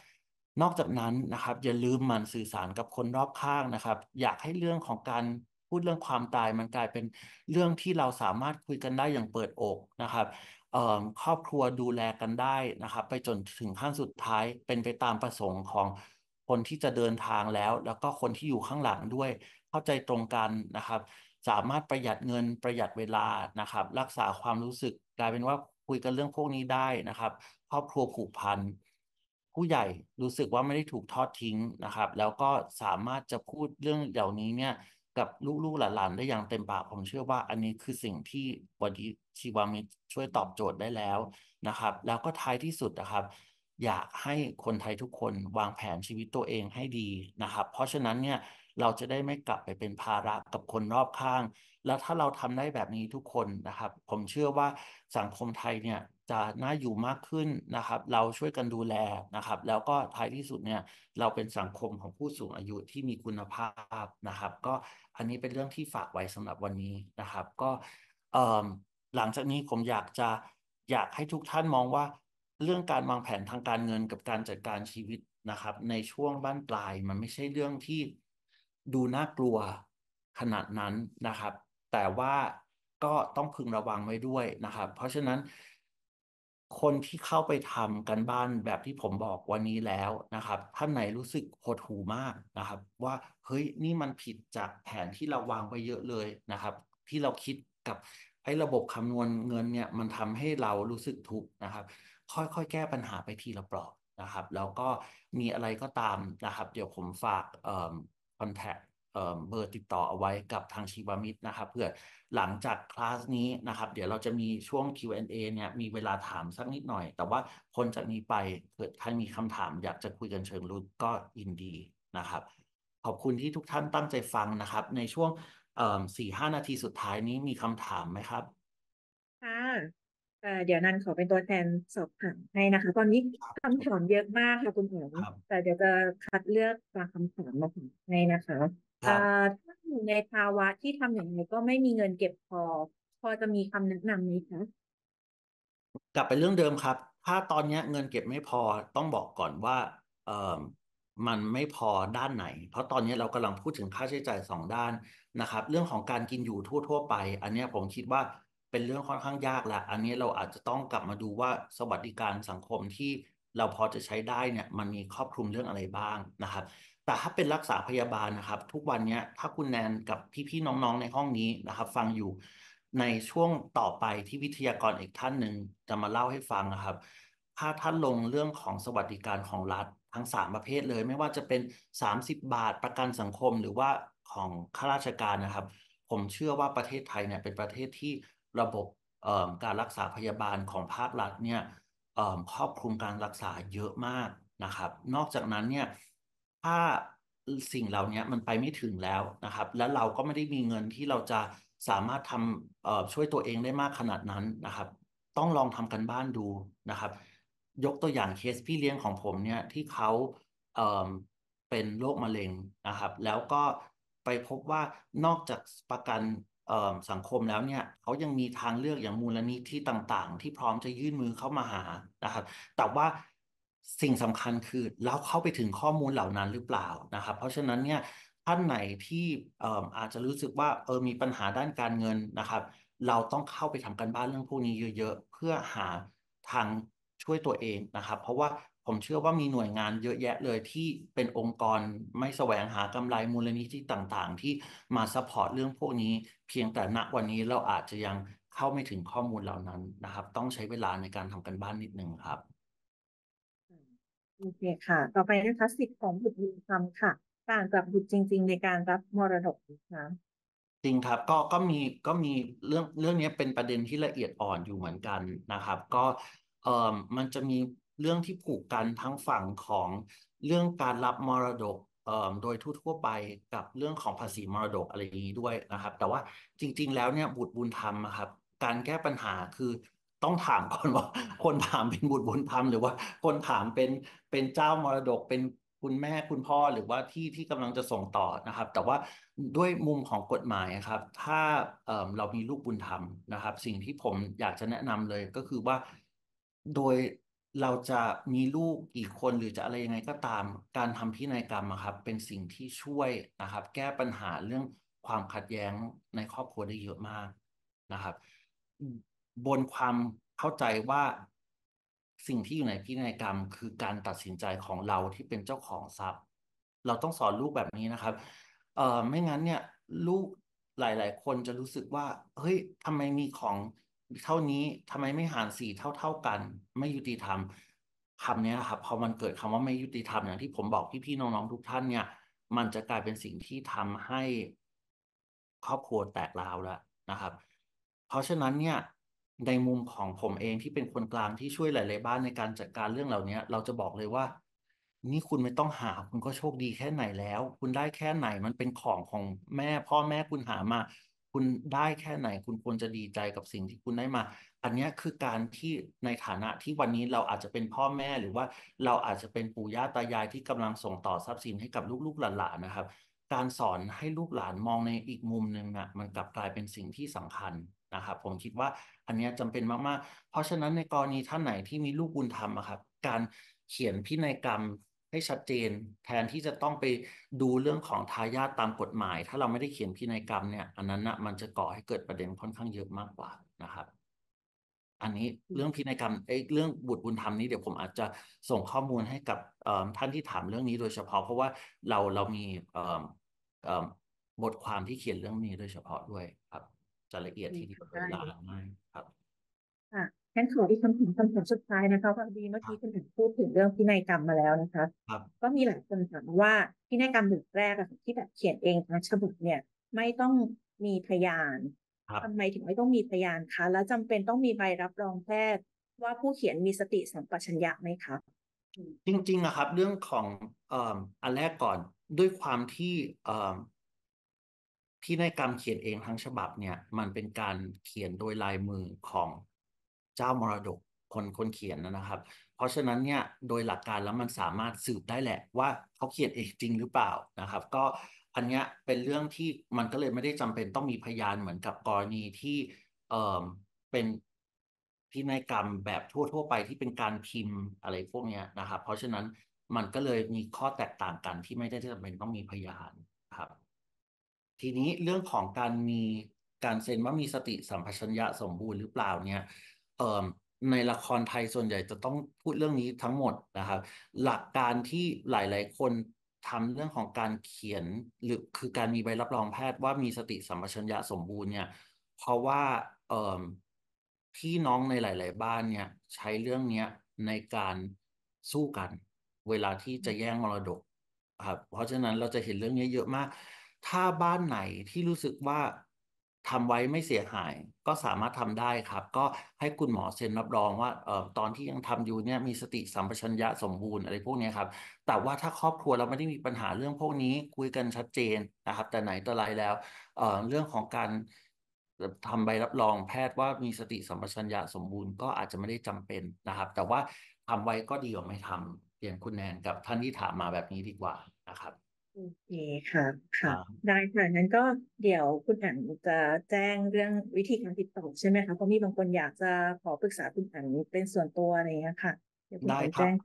นอกจากนั้นนะครับ อย่าลืมมันสื่อสารกับคนรอบข้างนะครับ อยากให้เรื่องของการพูดเรื่องความตายมันกลายเป็นเรื่องที่เราสามารถคุยกันได้อย่างเปิดอกนะครับครอบครัวดูแลกันได้นะครับ ไปจนถึงขั้นสุดท้ายเป็นไปตามประสงค์ของคนที่จะเดินทางแล้ว แล้วก็คนที่อยู่ข้างหลังด้วย เข้าใจตรงกันนะครับสามารถประหยัดเงินประหยัดเวลานะครับ รักษาความรู้สึกกลายเป็นว่าคุยกันเรื่องพวกนี้ได้นะครับ ครอบครัวผูกพันผู้ใหญ่รู้สึกว่าไม่ได้ถูกทอดทิ้งนะครับ แล้วก็สามารถจะพูดเรื่องเหล่านี้เนี่ย กับลูกๆหลานๆได้อย่างเต็มปากผมเชื่อว่าอันนี้คือสิ่งที่บนที้ชีวามิตช่วยตอบโจทย์ได้แล้วนะครับ แล้วก็ท้ายที่สุดนะครับ อยากให้คนไทยทุกคนวางแผนชีวิตตัวเองให้ดีนะครับ เพราะฉะนั้นเนี่ยเราจะได้ไม่กลับไปเป็นภาระกับคนรอบข้าง แล้วถ้าเราทำได้แบบนี้ทุกคนนะครับ ผมเชื่อว่าสังคมไทยเนี่ย จะน่าอยู่มากขึ้นนะครับ เราช่วยกันดูแลนะครับ แล้วก็ท้ายที่สุดเนี่ยเราเป็นสังคมของผู้สูงอายุที่มีคุณภาพนะครับ ก็อันนี้เป็นเรื่องที่ฝากไว้สำหรับวันนี้นะครับ ก็หลังจากนี้ผมอยากจะอยากให้ทุกท่านมองว่าเรื่องการวางแผนทางการเงินกับการจัดการชีวิตนะครับ ในช่วงบ้านปลายมันไม่ใช่เรื่องที่ดูน่ากลัวขนาดนั้นนะครับ แต่ว่าก็ต้องพึงระวังไว้ด้วยนะครับ เพราะฉะนั้น คนที่เข้าไปทำกันบ้านแบบที่ผมบอกวันนี้แล้วนะครับท่านไหนรู้สึกหดหูมากนะครับ ว่าเฮ้ยนี่มันผิดจากแผนที่เราวางไปเยอะเลยนะครับ ที่เราคิดกับไอ้ระบบคำนวณเงินเนี่ยมันทำให้เรารู้สึกทุกข์นะครับ ค่อยๆแก้ปัญหาไปทีละเปลอกนะครับ แล้วก็มีอะไรก็ตามนะครับ เดี๋ยวผมฝากคอนแทคเบอร์ติดต่อเอาไว้กับทางชีวมิตรนะครับ เพื่อหลังจากคลาสนี้นะครับเดี๋ยวเราจะมีช่วง Q&A เนี่ยมีเวลาถามสักนิดหน่อย แต่ว่าคนจากนี้ไปเกิดใครมีคำถามอยากจะคุยกันเชิงลึกก็ยินดีนะครับ ขอบคุณที่ทุกท่านตั้งใจฟังนะครับ ในช่วงสี่ห้านาทีสุดท้ายนี้มีคำถามไหมครับเดี๋ยวนั้นขอเป็นตัวแทนสอบถามให้นะคะ ตอนนี้คำถามเยอะมากค่ะคุณหมอครับแต่เดี๋ยวจะคัดเลือกบางคำถามมาถามให้นะคะครับถ้าอยู่ในภาวะที่ทำอย่างไรก็ไม่มีเงินเก็บพอ พอจะมีคำแนะนำไหมคะกลับไปเรื่องเดิมครับ ถ้าตอนนี้เงินเก็บไม่พอต้องบอกก่อนว่า เอ่อมันไม่พอด้านไหน เพราะตอนนี้เรากำลังพูดถึงค่าใช้จ่ายสองด้านนะครับเรื่องของการกินอยู่ทั่วๆไป อันนี้ผมคิดว่าเป็นเรื่องค่อนข้างยากแหละอันนี้เราอาจจะต้องกลับมาดูว่าสวัสดิการสังคมที่เราพอจะใช้ได้เนี่ยมันมีครอบคลุมเรื่องอะไรบ้างนะครับ แต่ถ้าเป็นรักษาพยาบาลนะครับ ทุกวันนี้ถ้าคุณแนนกับพี่ๆน้องๆในห้องนี้นะครับ ฟังอยู่ในช่วงต่อไปที่วิทยากรอีกท่านหนึ่งจะมาเล่าให้ฟังนะครับ ถ้าท่านลงเรื่องของสวัสดิการของรัฐทั้ง3ประเภทเลย ไม่ว่าจะเป็น 30 บาทประกันสังคมหรือว่าของข้าราชการนะครับ ผมเชื่อว่าประเทศไทยเนี่ยเป็นประเทศที่ระบบการรักษาพยาบาลของภาครัฐเนี่ยครอบคลุมการรักษาเยอะมากนะครับ นอกจากนั้นเนี่ยถ้าสิ่งเหล่านี้มันไปไม่ถึงแล้วนะครับ และเราก็ไม่ได้มีเงินที่เราจะสามารถทำช่วยตัวเองได้มากขนาดนั้นนะครับ ต้องลองทำกันบ้านดูนะครับ ยกตัวอย่างเคสพี่เลี้ยงของผมเนี่ยที่เขาเเป็นโรคมะเร็งนะครับ แล้วก็ไปพบว่านอกจากประกันสังคมแล้วเนี่ยเขายังมีทางเลือกอย่างมูลนิธิต่างๆ ที่พร้อมจะยื่นมือเข้ามาหานะครับแต่ว่าสิ่งสำคัญคือเราเข้าไปถึงข้อมูลเหล่านั้นหรือเปล่านะครับ เพราะฉะนั้นเนี่ยท่านไหนที่อาจจะรู้สึกว่าเออมีปัญหาด้านการเงินนะครับ เราต้องเข้าไปทำกันบ้านเรื่องพวกนี้เยอะๆ เพื่อหาทางช่วยตัวเองนะครับ เพราะว่าผมเชื่อว่ามีหน่วยงานเยอะแยะเลยที่เป็นองค์กรไม่แสวงหากำไรมูลนิธิต่างๆ ที่มาซัพพอร์ตเรื่องพวกนี้ เพียงแต่ณวันนี้เราอาจจะยังเข้าไม่ถึงข้อมูลเหล่านั้นนะครับ ต้องใช้เวลาในการทำกันบ้านนิดนึงครับโอเคค่ะ ต่อไปนะคะสิทธิของบุตรบุญธรรมค่ะต่างจากบุตรจริง ๆ ในการรับมรดกนะคะจริงครับก็ก็มีก็มีเรื่องเรื่องนี้เป็นประเด็นที่ละเอียดอ่อนอยู่เหมือนกันนะครับ ก็เออมันจะมีเรื่องที่ผูกกันทั้งฝั่งของเรื่องการรับมรดกโดยทั่วๆไปกับเรื่องของภาษีมรดกอะไรอย่างนี้ด้วยนะครับ แต่ว่าจริง ๆ แล้วเนี่ยบุตรบุญธรรมครับ การแก้ปัญหาคือ ต้องถามก่อนว่าคนถามเป็นบุตรบุญธรรม หรือว่าคนถามเป็นเป็นเจ้ามรดกเป็นคุณแม่คุณพ่อหรือว่าที่ที่กำลังจะส่งต่อนะครับ แต่ว่าด้วยมุมของกฎหมายครับ ถ้าเเรามีลูกบุญธรรมนะครับ สิ่งที่ผมอยากจะแนะนำเลยก็คือว่าโดยเราจะมีลูกกี่คนหรือจะอะไรยังไงก็ตาม การทำพินัยกรรมครับ เป็นสิ่งที่ช่วยนะครับ แก้ปัญหาเรื่องความขัดแย้งในครอบครัวได้เยอะมากนะครับ บนความเข้าใจว่า สิ่งที่อยู่ในพินัยกรรม คือการตัดสินใจของเราที่เป็นเจ้าของทรัพย์ เราต้องสอนลูกแบบนี้นะครับ เอ่อไม่งั้นเนี่ย ลูกหลาย ๆ คนจะรู้สึกว่า เฮ้ยทำไมมีของเท่านี้ทำไมไม่หารสี่เท่าเท่ากัน ไม่ยุติธรรมคำนี้ครับพอมันเกิดคำว่าไม่ยุติธรรมอย่างที่ผมบอกพี่ๆน้องๆทุกท่านเนี่ย มันจะกลายเป็นสิ่งที่ทำให้ครอบครัวแตกราวแล้วนะครับ เพราะฉะนั้นเนี่ย ในมุมของผมเองที่เป็นคนกลางที่ช่วยหลาย ๆ บ้านในการจัดการเรื่องเหล่านี้เราจะบอกเลยว่า นี่คุณไม่ต้องหาคุณก็โชคดีแค่ไหนแล้ว คุณได้แค่ไหนมันเป็นของของแม่พ่อแม่คุณหามาคุณได้แค่ไหนคุณควรจะดีใจกับสิ่งที่คุณได้มา อันนี้คือการที่ในฐานะที่วันนี้เราอาจจะเป็นพ่อแม่หรือว่าเราอาจจะเป็นปู่ย่าตายายที่กำลังส่งต่อทรัพย์สินให้กับลูกๆ หลานๆนะครับ การสอนให้ลูกหลานมองในอีกมุมหนึ่งนะ่ะมันกลับกลายเป็นสิ่งที่สำคัญนะครับ ผมคิดว่าอันนี้จำเป็นมากๆ เพราะฉะนั้นในกรณีท่านไหนที่มีลูกบุญธรรมะครับการเขียนพินัยกรรมให้ชัดเจนแทนที่จะต้องไปดูเรื่องของทายาทตามกฎหมาย ถ้าเราไม่ได้เขียนพินัยกรรมเนี่ยอันนั้นนะมันจะก่อให้เกิดประเด็นค่อนข้างเยอะมากกว่านะครับ อันนี้เรื่องพินัยกรรมไอ้เรื่องบุตรบุญธรรมนี้เดี๋ยวผมอาจจะส่งข้อมูลให้กับท่านที่ถามเรื่องนี้โดยเฉพาะ เพราะว่าเราเรามีบทความที่เขียนเรื่องนี้โดยเฉพาะด้วยครับจะละเอียดที่ดีกว่าหลายมากครับงั้นขออีกคำถามคำถามสุดท้ายนะคะพอดีเมื่อกี้คุณถึงพูดถึงเรื่องพินัยกรรมมาแล้วนะคะครับก็มีหลายคนถามว่าพินัยกรรมบนแรกที่แบบเขียนเองนะฉบับเนี่ย ไม่ต้องมีพยานทำไมถึงไม่ต้องมีพยานคะ แล้วจำเป็นต้องมีใบรับรองแพทย์ว่าผู้เขียนมีสติสัมปชัญญะไหมคะจริงๆนะครับ เรื่องของเอ่อันแรกก่อนด้วยความที่เอ่มพินัยกรรมเขียนเองทั้งฉบับเนี่ย มันเป็นการเขียนโดยลายมือของเจ้ามรดกคนคนเขียนนะครับ เพราะฉะนั้นเนี่ยโดยหลักการแล้วมันสามารถสืบได้แหละ ว่าเขาเขียนเองจริงหรือเปล่านะครับ ก็อันเนี้ยเป็นเรื่องที่มันก็เลยไม่ได้จำเป็นต้องมีพยานเหมือนกับกรณีที่เออเป็นพินัยกรรมแบบทั่ว ๆ ไปที่เป็นการพิมพ์อะไรพวกเนี้ยนะครับ เพราะฉะนั้นมันก็เลยมีข้อแตกต่างกันที่ไม่ได้จำเป็นต้องมีพยานครับ ทีนี้เรื่องของการมีการเซ็นว่ามีสติสัมปชัญญะสมบูรณ์หรือเปล่าเนี่ยเอ่อในละครไทยส่วนใหญ่จะต้องพูดเรื่องนี้ทั้งหมดนะครับหลักการที่หลาย ๆ คนทำเรื่องของการเขียนหรือคือการมีใบรับรองแพทย์ว่ามีสติสัมปชัญญะสมบูรณ์เนี่ย เพราะว่าเอ่อพี่น้องในหลาย ๆ บ้านเนี่ยใช้เรื่องเนี้ยในการสู้กัน เวลาที่จะแย่งมรดกครับเพราะฉะนั้นเราจะเห็นเรื่องนี้เยอะมาก ถ้าบ้านไหนที่รู้สึกว่าทำไว้ไม่เสียหายก็สามารถทำได้ครับ ก็ให้คุณหมอเซ็นรับรองว่าเอ่อตอนที่ยังทำอยู่เนี่ยมีสติสัมปชัญญะสมบูรณ์อะไรพวกนี้ครับ แต่ว่าถ้าครอบครัวเราไม่ได้มีปัญหาเรื่องพวกนี้คุยกันชัดเจนนะครับ แต่ไหนแต่ไรแล้วเอ่อเรื่องของการทำใบรับรองแพทย์ว่ามีสติสัมปชัญญะสมบูรณ์ก็อาจจะไม่ได้จำเป็นนะครับ แต่ว่าทำไว้ก็ดีกว่าไม่ทำอย่างคุณแนนกับท่านที่ถามมาแบบนี้ดีกว่านะครับโอเคค่ะค่ะได้ค่ะงั้นก็เดี๋ยวคุณอั๋นจะแจ้งเรื่องวิธีการติดต่อใช่ไหมคะเพราะมีบางคนอยากจะขอปรึกษาคุณอั๋นเป็นส่วนตัวอะไรเงี้ยค่ะเดี๋ยวคุณได้ั๋นครัแจ้บง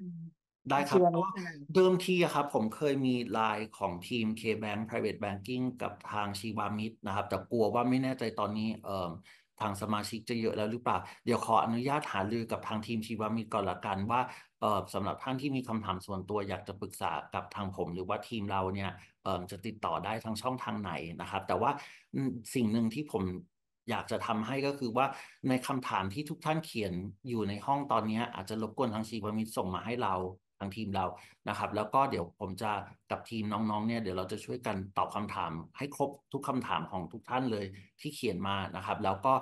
ได้าครัีบวเดิมทีอะครับผมเคยมีไลน์ของทีม KBank Private Banking กับทางชีวามิตรนะครับ แต่กลัวว่าไม่แน่ใจตอนนี้เอ่อทางสมาชิกจะเยอะแล้วหรือเปล่า เดี๋ยวขออนุญาตหารือกับทางทีมชีวมิตรก่อนละกันว่าเออสำหรับท่านที่มีคำถามส่วนตัวอยากจะปรึกษากับทางผม หรือว่าทีมเราเนี่ยเออจะติดต่อได้ทางช่องทางไหนนะครับ แต่ว่าสิ่งหนึ่งที่ผมอยากจะทำให้ก็คือว่าในคำถามที่ทุกท่านเขียนอยู่ในห้องตอนนี้อาจจะรบกวนทางชีวมิตรส่งมาให้เราทางทีมเรา นะครับ แล้วก็เดี๋ยวผมจะกับทีมน้องๆ เนี่ย เดี๋ยวเราจะช่วยกันตอบคำถามให้ครบทุกคำถามของทุกท่านเลยที่เขียนมา นะครับ แล้วก็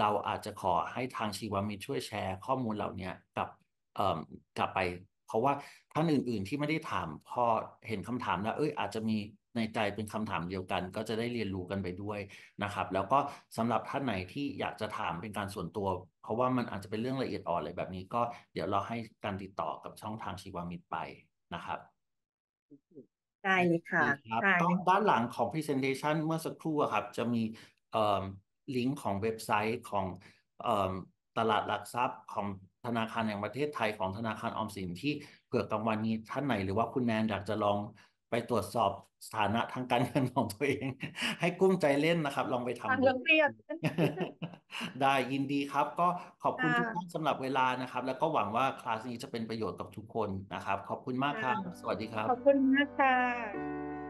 เราอาจจะขอให้ทางชีวามิช่วยแชร์ข้อมูลเหล่านี้กับ เออ่กลับไป เพราะว่าท่านอื่น ๆ ที่ไม่ได้ถามพอเห็นคำถามแล้ว เอ้ย อาจจะมีในใจเป็นคำถามเดียวกัน ก็จะได้เรียนรู้กันไปด้วย นะครับ แล้วก็สำหรับท่านไหนที่อยากจะถามเป็นการส่วนตัวเพราะว่ามันอาจจะเป็นเรื่องละเอียดอ่อนอะไรแบบนี้ก็เดี๋ยวเราให้การติดต่อกับช่องทางชีวามิตรไปนะครับได้เลยค่ะครับต้องด้านหลังของ Presentation เมื่อสักครู่ครับ จะมีลิงก์ของเว็บไซต์ของตลาดหลักทรัพย์ของธนาคารแห่งประเทศไทย ของธนาคารออมสินที่เผื่อกลางวันนี้ท่านไหน หรือว่าคุณแนนอยากจะลองไปตรวจสอบสถานะทางการเงินของตัวเอง ให้กุ้มใจเล่นนะครับ ลองไปทำดูได้ยินดีครับ ก็ขอบคุณทุกท่านสำหรับเวลานะครับ แล้วก็หวังว่าคลาสนี้จะเป็นประโยชน์กับทุกคนนะครับขอบคุณมากครับ สวัสดีครับ ขอบคุณมากค่ะ